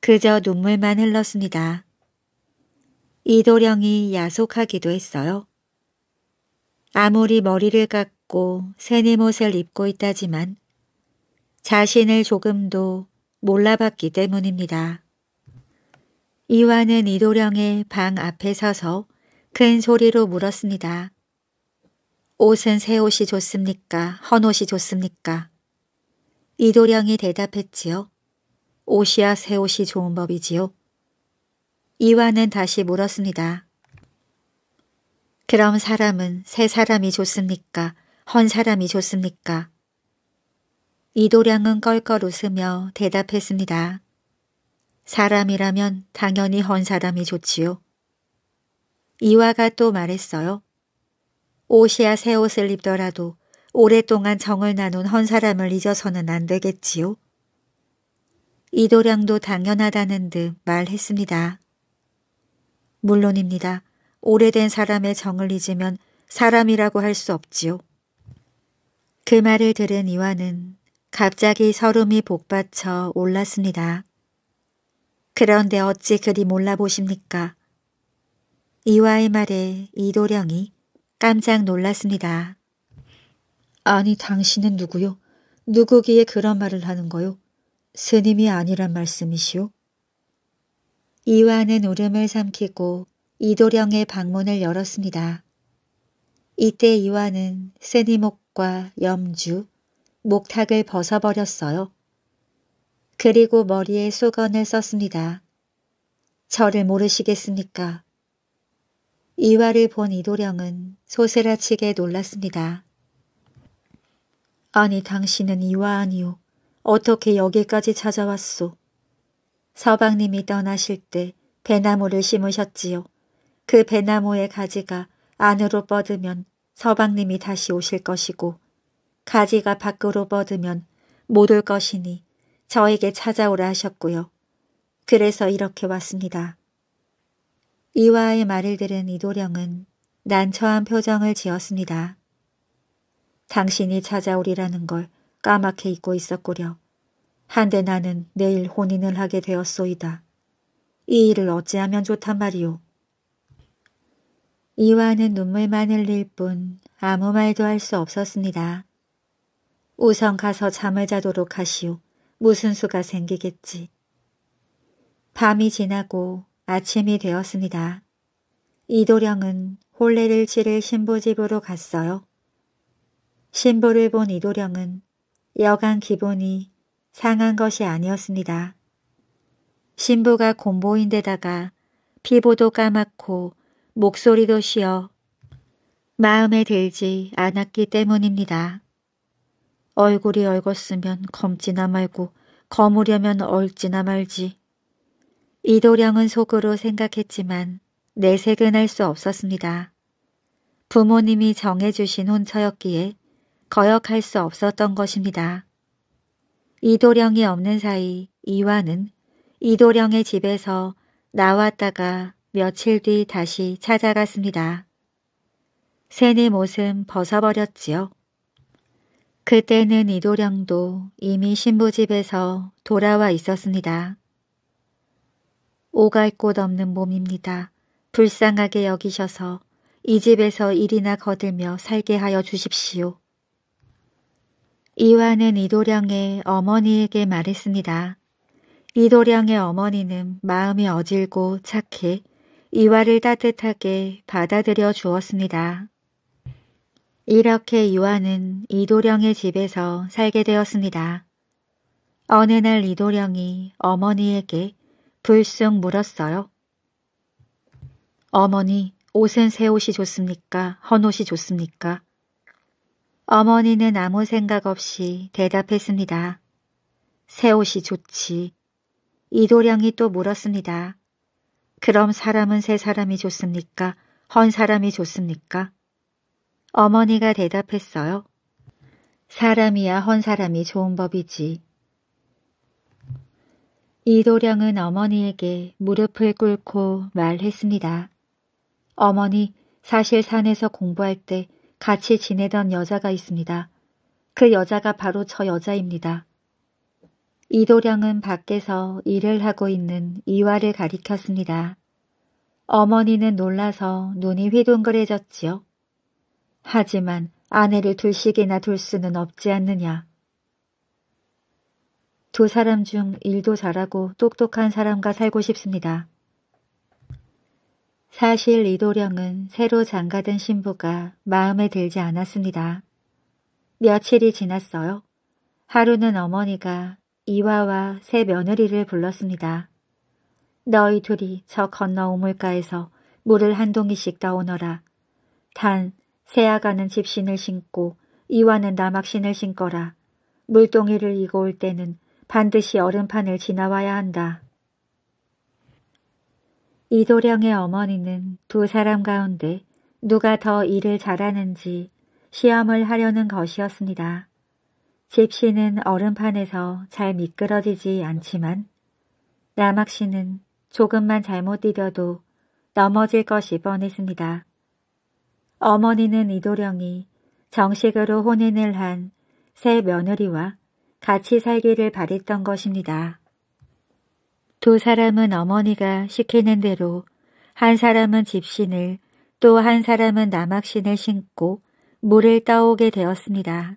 그저 눈물만 흘렀습니다. 이도령이 야속하기도 했어요. 아무리 머리를 깎고 새네못을 입고 있다지만 자신을 조금도 몰라봤기 때문입니다. 이화는 이도령의 방 앞에 서서 큰 소리로 물었습니다. 옷은 새 옷이 좋습니까? 헌 옷이 좋습니까? 이도령이 대답했지요. 옷이야 새 옷이 좋은 법이지요. 이화는 다시 물었습니다. 그럼 사람은 새 사람이 좋습니까? 헌 사람이 좋습니까? 이도량은 껄껄 웃으며 대답했습니다. 사람이라면 당연히 헌 사람이 좋지요. 이화가 또 말했어요. 옷이야 새 옷을 입더라도 오랫동안 정을 나눈 헌 사람을 잊어서는 안 되겠지요. 이도량도 당연하다는 듯 말했습니다. 물론입니다. 오래된 사람의 정을 잊으면 사람이라고 할 수 없지요. 그 말을 들은 이화는 갑자기 서름이 복받쳐 올랐습니다. 그런데 어찌 그리 몰라보십니까? 이화의 말에 이도령이 깜짝 놀랐습니다. 아니 당신은 누구요? 누구기에 그런 말을 하는 거요? 스님이 아니란 말씀이시오? 이화는 울음을 삼키고 이도령의 방문을 열었습니다. 이때 이화는 스님목과 염주, 목탁을 벗어버렸어요. 그리고 머리에 수건을 썼습니다. 저를 모르시겠습니까? 이화를 본 이도령은 소스라치게 놀랐습니다. 아니 당신은 이화 아니오. 어떻게 여기까지 찾아왔소? 서방님이 떠나실 때 배나무를 심으셨지요. 그 배나무의 가지가 안으로 뻗으면 서방님이 다시 오실 것이고 가지가 밖으로 뻗으면 못 올 것이니 저에게 찾아오라 하셨고요. 그래서 이렇게 왔습니다. 이와의 말을 들은 이도령은 난처한 표정을 지었습니다. 당신이 찾아오리라는 걸 까맣게 잊고 있었구려. 한데 나는 내일 혼인을 하게 되었소이다. 이 일을 어찌하면 좋단 말이오. 이와는 눈물만 흘릴 뿐 아무 말도 할 수 없었습니다. 우선 가서 잠을 자도록 하시오. 무슨 수가 생기겠지. 밤이 지나고 아침이 되었습니다. 이도령은 홀례를 치를 신부집으로 갔어요. 신부를 본 이도령은 여간 기분이 상한 것이 아니었습니다. 신부가 곰보인데다가 피부도 까맣고 목소리도 쉬어 마음에 들지 않았기 때문입니다. 얼굴이 얼었으면 검지나 말고 검으려면 얼지나 말지. 이도령은 속으로 생각했지만 내색은 할 수 없었습니다. 부모님이 정해주신 혼처였기에 거역할 수 없었던 것입니다. 이도령이 없는 사이 이화는 이도령의 집에서 나왔다가 며칠 뒤 다시 찾아갔습니다. 새네 모습 벗어버렸지요. 그때는 이도령도 이미 신부집에서 돌아와 있었습니다. 오갈 곳 없는 몸입니다. 불쌍하게 여기셔서 이 집에서 일이나 거들며 살게 하여 주십시오. 이화는 이도령의 어머니에게 말했습니다. 이도령의 어머니는 마음이 어질고 착해 이화를 따뜻하게 받아들여 주었습니다. 이렇게 유아는 이도령의 집에서 살게 되었습니다. 어느 날 이도령이 어머니에게 불쑥 물었어요. 어머니, 옷은 새 옷이 좋습니까? 헌 옷이 좋습니까? 어머니는 아무 생각 없이 대답했습니다. 새 옷이 좋지. 이도령이 또 물었습니다. 그럼 사람은 새 사람이 좋습니까? 헌 사람이 좋습니까? 어머니가 대답했어요. 사람이야 헌 사람이 좋은 법이지. 이도령은 어머니에게 무릎을 꿇고 말했습니다. 어머니, 사실 산에서 공부할 때 같이 지내던 여자가 있습니다. 그 여자가 바로 저 여자입니다. 이도령은 밖에서 일을 하고 있는 이화를 가리켰습니다. 어머니는 놀라서 눈이 휘둥그레졌지요. 하지만 아내를 둘씩이나 둘 수는 없지 않느냐. 두 사람 중 일도 잘하고 똑똑한 사람과 살고 싶습니다. 사실 이도령은 새로 장가든 신부가 마음에 들지 않았습니다. 며칠이 지났어요. 하루는 어머니가 이화와 새 며느리를 불렀습니다. 너희 둘이 저 건너 우물가에서 물을 한 동이씩 따오너라. 단 세아가는 집신을 신고 이와는 남악신을 신거라. 물동이를 이고 올 때는 반드시 얼음판을 지나와야 한다. 이도령의 어머니는 두 사람 가운데 누가 더 일을 잘하는지 시험을 하려는 것이었습니다. 집신은 얼음판에서 잘 미끄러지지 않지만 남악신은 조금만 잘못 디뎌도 넘어질 것이 뻔했습니다. 어머니는 이도령이 정식으로 혼인을 한 새 며느리와 같이 살기를 바랬던 것입니다. 두 사람은 어머니가 시키는 대로 한 사람은 집신을 또 한 사람은 남학신을 신고 물을 떠오게 되었습니다.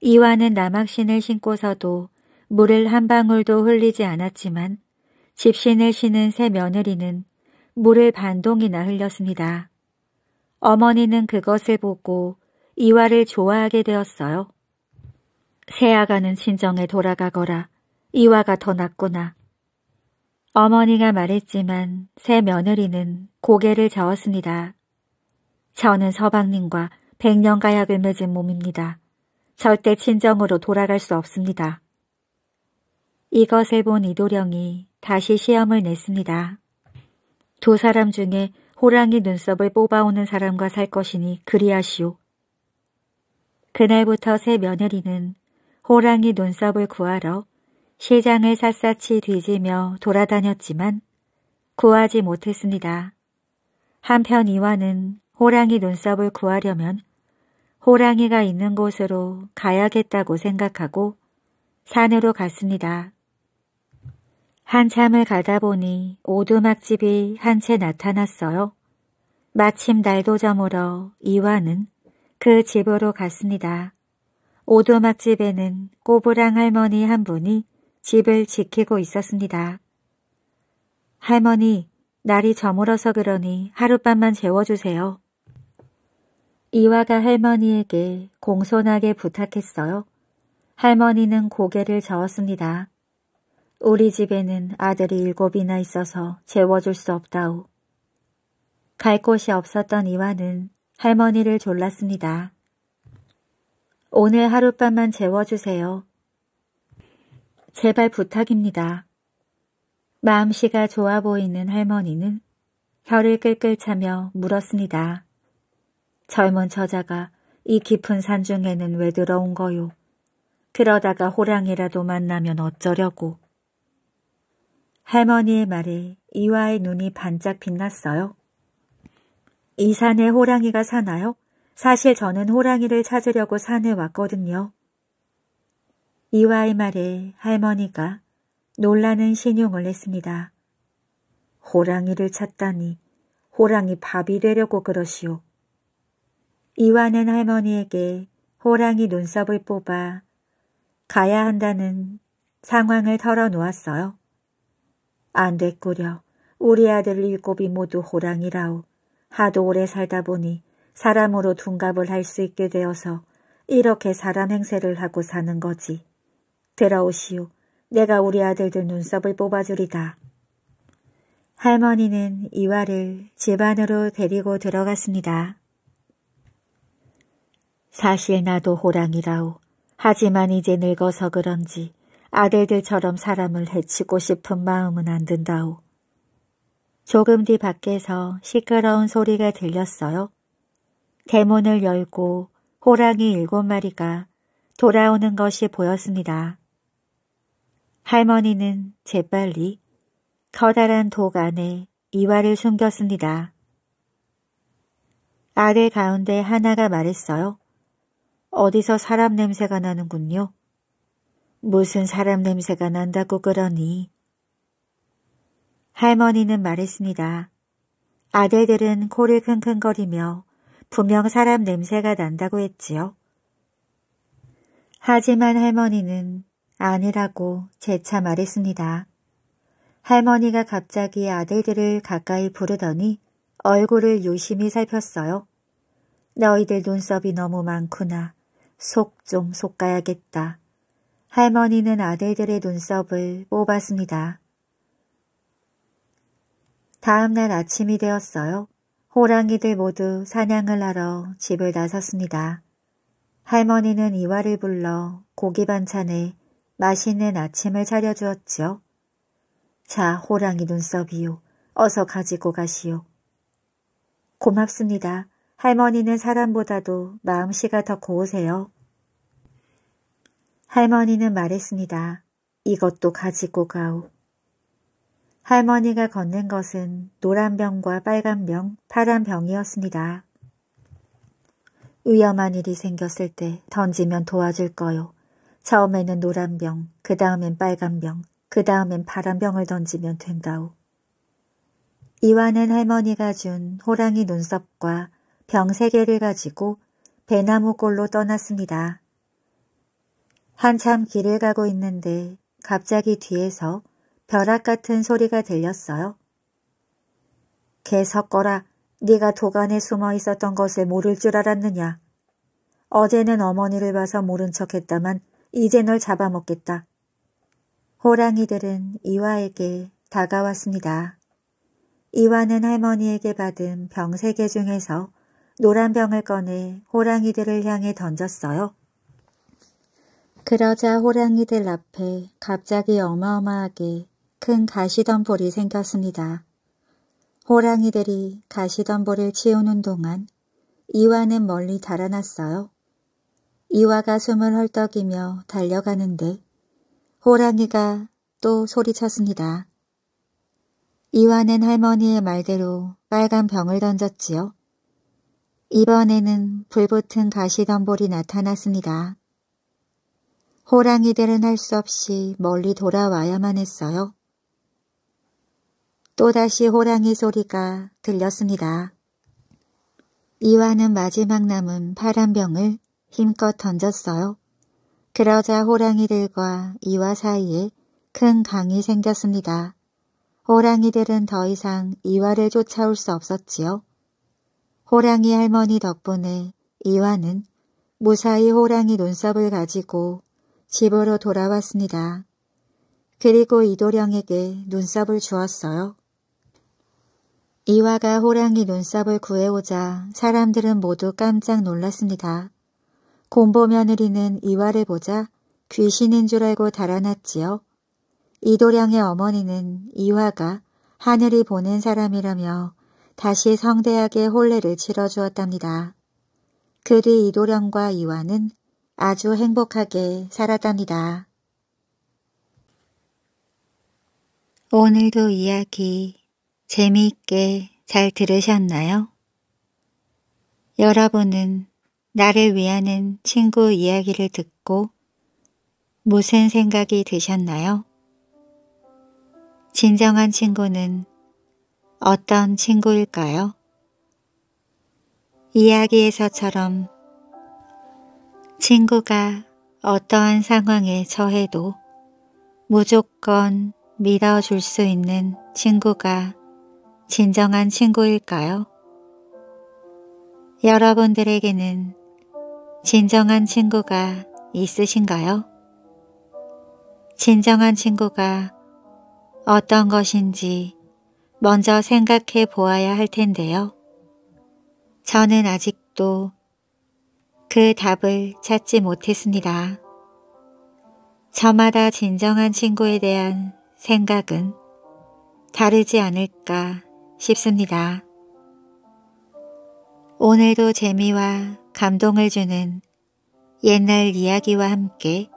이와는 남학신을 신고서도 물을 한 방울도 흘리지 않았지만 집신을 신은 새 며느리는 물을 반동이나 흘렸습니다. 어머니는 그것을 보고 이화를 좋아하게 되었어요. 새아가는 친정에 돌아가거라. 이화가 더 낫구나. 어머니가 말했지만 새 며느리는 고개를 저었습니다. 저는 서방님과 백년 가약을 맺은 몸입니다. 절대 친정으로 돌아갈 수 없습니다. 이것을 본 이도령이 다시 시험을 냈습니다. 두 사람 중에 호랑이 눈썹을 뽑아오는 사람과 살 것이니 그리하시오. 그날부터 새 며느리는 호랑이 눈썹을 구하러 시장을 샅샅이 뒤지며 돌아다녔지만 구하지 못했습니다. 한편 이와는 호랑이 눈썹을 구하려면 호랑이가 있는 곳으로 가야겠다고 생각하고 산으로 갔습니다. 한참을 가다 보니 오두막집이 한 채 나타났어요. 마침 날도 저물어 이화는 그 집으로 갔습니다. 오두막집에는 꼬부랑 할머니 한 분이 집을 지키고 있었습니다. 할머니, 날이 저물어서 그러니 하룻밤만 재워주세요. 이화가 할머니에게 공손하게 부탁했어요. 할머니는 고개를 저었습니다. 우리 집에는 아들이 일곱이나 있어서 재워줄 수없다오갈 곳이 없었던 이화는 할머니를 졸랐습니다. 오늘 하룻밤만 재워주세요. 제발 부탁입니다. 마음씨가 좋아 보이는 할머니는 혀를 끌끌 차며 물었습니다. 젊은 처자가 이 깊은 산중에는 왜 들어온 거요? 그러다가 호랑이라도 만나면 어쩌려고. 할머니의 말에 이화의 눈이 반짝 빛났어요. 이 산에 호랑이가 사나요? 사실 저는 호랑이를 찾으려고 산에 왔거든요. 이화의 말에 할머니가 놀라는 신용을 했습니다. 호랑이를 찾다니 호랑이 밥이 되려고 그러시오. 이화는 할머니에게 호랑이 눈썹을 뽑아 가야 한다는 상황을 털어놓았어요. 안 됐구려. 우리 아들 일곱이 모두 호랑이라오. 하도 오래 살다 보니 사람으로 둔갑을 할 수 있게 되어서 이렇게 사람 행세를 하고 사는 거지. 들어오시오. 내가 우리 아들들 눈썹을 뽑아주리다. 할머니는 이화를 집 안으로 데리고 들어갔습니다. 사실 나도 호랑이라오. 하지만 이제 늙어서 그런지 아들들처럼 사람을 해치고 싶은 마음은 안 든다오. 조금 뒤 밖에서 시끄러운 소리가 들렸어요. 대문을 열고 호랑이 일곱 마리가 돌아오는 것이 보였습니다. 할머니는 재빨리 커다란 독 안에 이화를 숨겼습니다. 아들 가운데 하나가 말했어요. 어디서 사람 냄새가 나는군요. 무슨 사람 냄새가 난다고 그러니. 할머니는 말했습니다. 아들들은 코를 킁킁거리며 분명 사람 냄새가 난다고 했지요. 하지만 할머니는 아니라고 재차 말했습니다. 할머니가 갑자기 아들들을 가까이 부르더니 얼굴을 유심히 살폈어요. 너희들 눈썹이 너무 많구나. 속 좀 속가야겠다. 할머니는 아들들의 눈썹을 뽑았습니다. 다음 날 아침이 되었어요. 호랑이들 모두 사냥을 하러 집을 나섰습니다. 할머니는 이화를 불러 고기 반찬에 맛있는 아침을 차려주었지요. 자, 호랑이 눈썹이요. 어서 가지고 가시오. 고맙습니다. 할머니는 사람보다도 마음씨가 더 고우세요. 할머니는 말했습니다. 이것도 가지고 가오. 할머니가 걷는 것은 노란 병과 빨간 병, 파란 병이었습니다. 위험한 일이 생겼을 때 던지면 도와줄 거요. 처음에는 노란 병, 그 다음엔 빨간 병, 그 다음엔 파란 병을 던지면 된다오. 이와는 할머니가 준 호랑이 눈썹과 병 세 개를 가지고 배나무골로 떠났습니다. 한참 길을 가고 있는데 갑자기 뒤에서 벼락 같은 소리가 들렸어요. 개석거라 네가 도간에 숨어 있었던 것을 모를 줄 알았느냐. 어제는 어머니를 봐서 모른 척했다만 이제 널 잡아먹겠다. 호랑이들은 이화에게 다가왔습니다. 이화는 할머니에게 받은 병세개 중에서 노란 병을 꺼내 호랑이들을 향해 던졌어요. 그러자 호랑이들 앞에 갑자기 어마어마하게 큰 가시덤불이 생겼습니다. 호랑이들이 가시덤불을 치우는 동안 이와는 멀리 달아났어요. 이와가 숨을 헐떡이며 달려가는데 호랑이가 또 소리쳤습니다. 이와는 할머니의 말대로 빨간 병을 던졌지요. 이번에는 불붙은 가시덤불이 나타났습니다. 호랑이들은 할 수 없이 멀리 돌아와야만 했어요. 또다시 호랑이 소리가 들렸습니다. 이와는 마지막 남은 파란 병을 힘껏 던졌어요. 그러자 호랑이들과 이와 사이에 큰 강이 생겼습니다. 호랑이들은 더 이상 이와를 쫓아올 수 없었지요. 호랑이 할머니 덕분에 이와는 무사히 호랑이 눈썹을 가지고 집으로 돌아왔습니다. 그리고 이도령에게 눈썹을 주었어요. 이화가 호랑이 눈썹을 구해오자 사람들은 모두 깜짝 놀랐습니다. 곰보 며느리는 이화를 보자 귀신인 줄 알고 달아났지요. 이도령의 어머니는 이화가 하늘이 보낸 사람이라며 다시 성대하게 혼례를 치러주었답니다. 그리 이도령과 이화는 아주 행복하게 살았답니다. 오늘도 이야기 재미있게 잘 들으셨나요? 여러분은 나를 위하는 친구 이야기를 듣고 무슨 생각이 드셨나요? 진정한 친구는 어떤 친구일까요? 이야기에서처럼 친구가 어떠한 상황에 처해도 무조건 믿어줄 수 있는 친구가 진정한 친구일까요? 여러분들에게는 진정한 친구가 있으신가요? 진정한 친구가 어떤 것인지 먼저 생각해 보아야 할 텐데요. 저는 아직도 그 답을 찾지 못했습니다. 저마다 진정한 친구에 대한 생각은 다르지 않을까 싶습니다. 오늘도 재미와 감동을 주는 옛날 이야기와 함께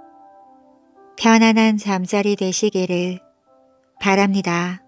편안한 잠자리 되시기를 바랍니다.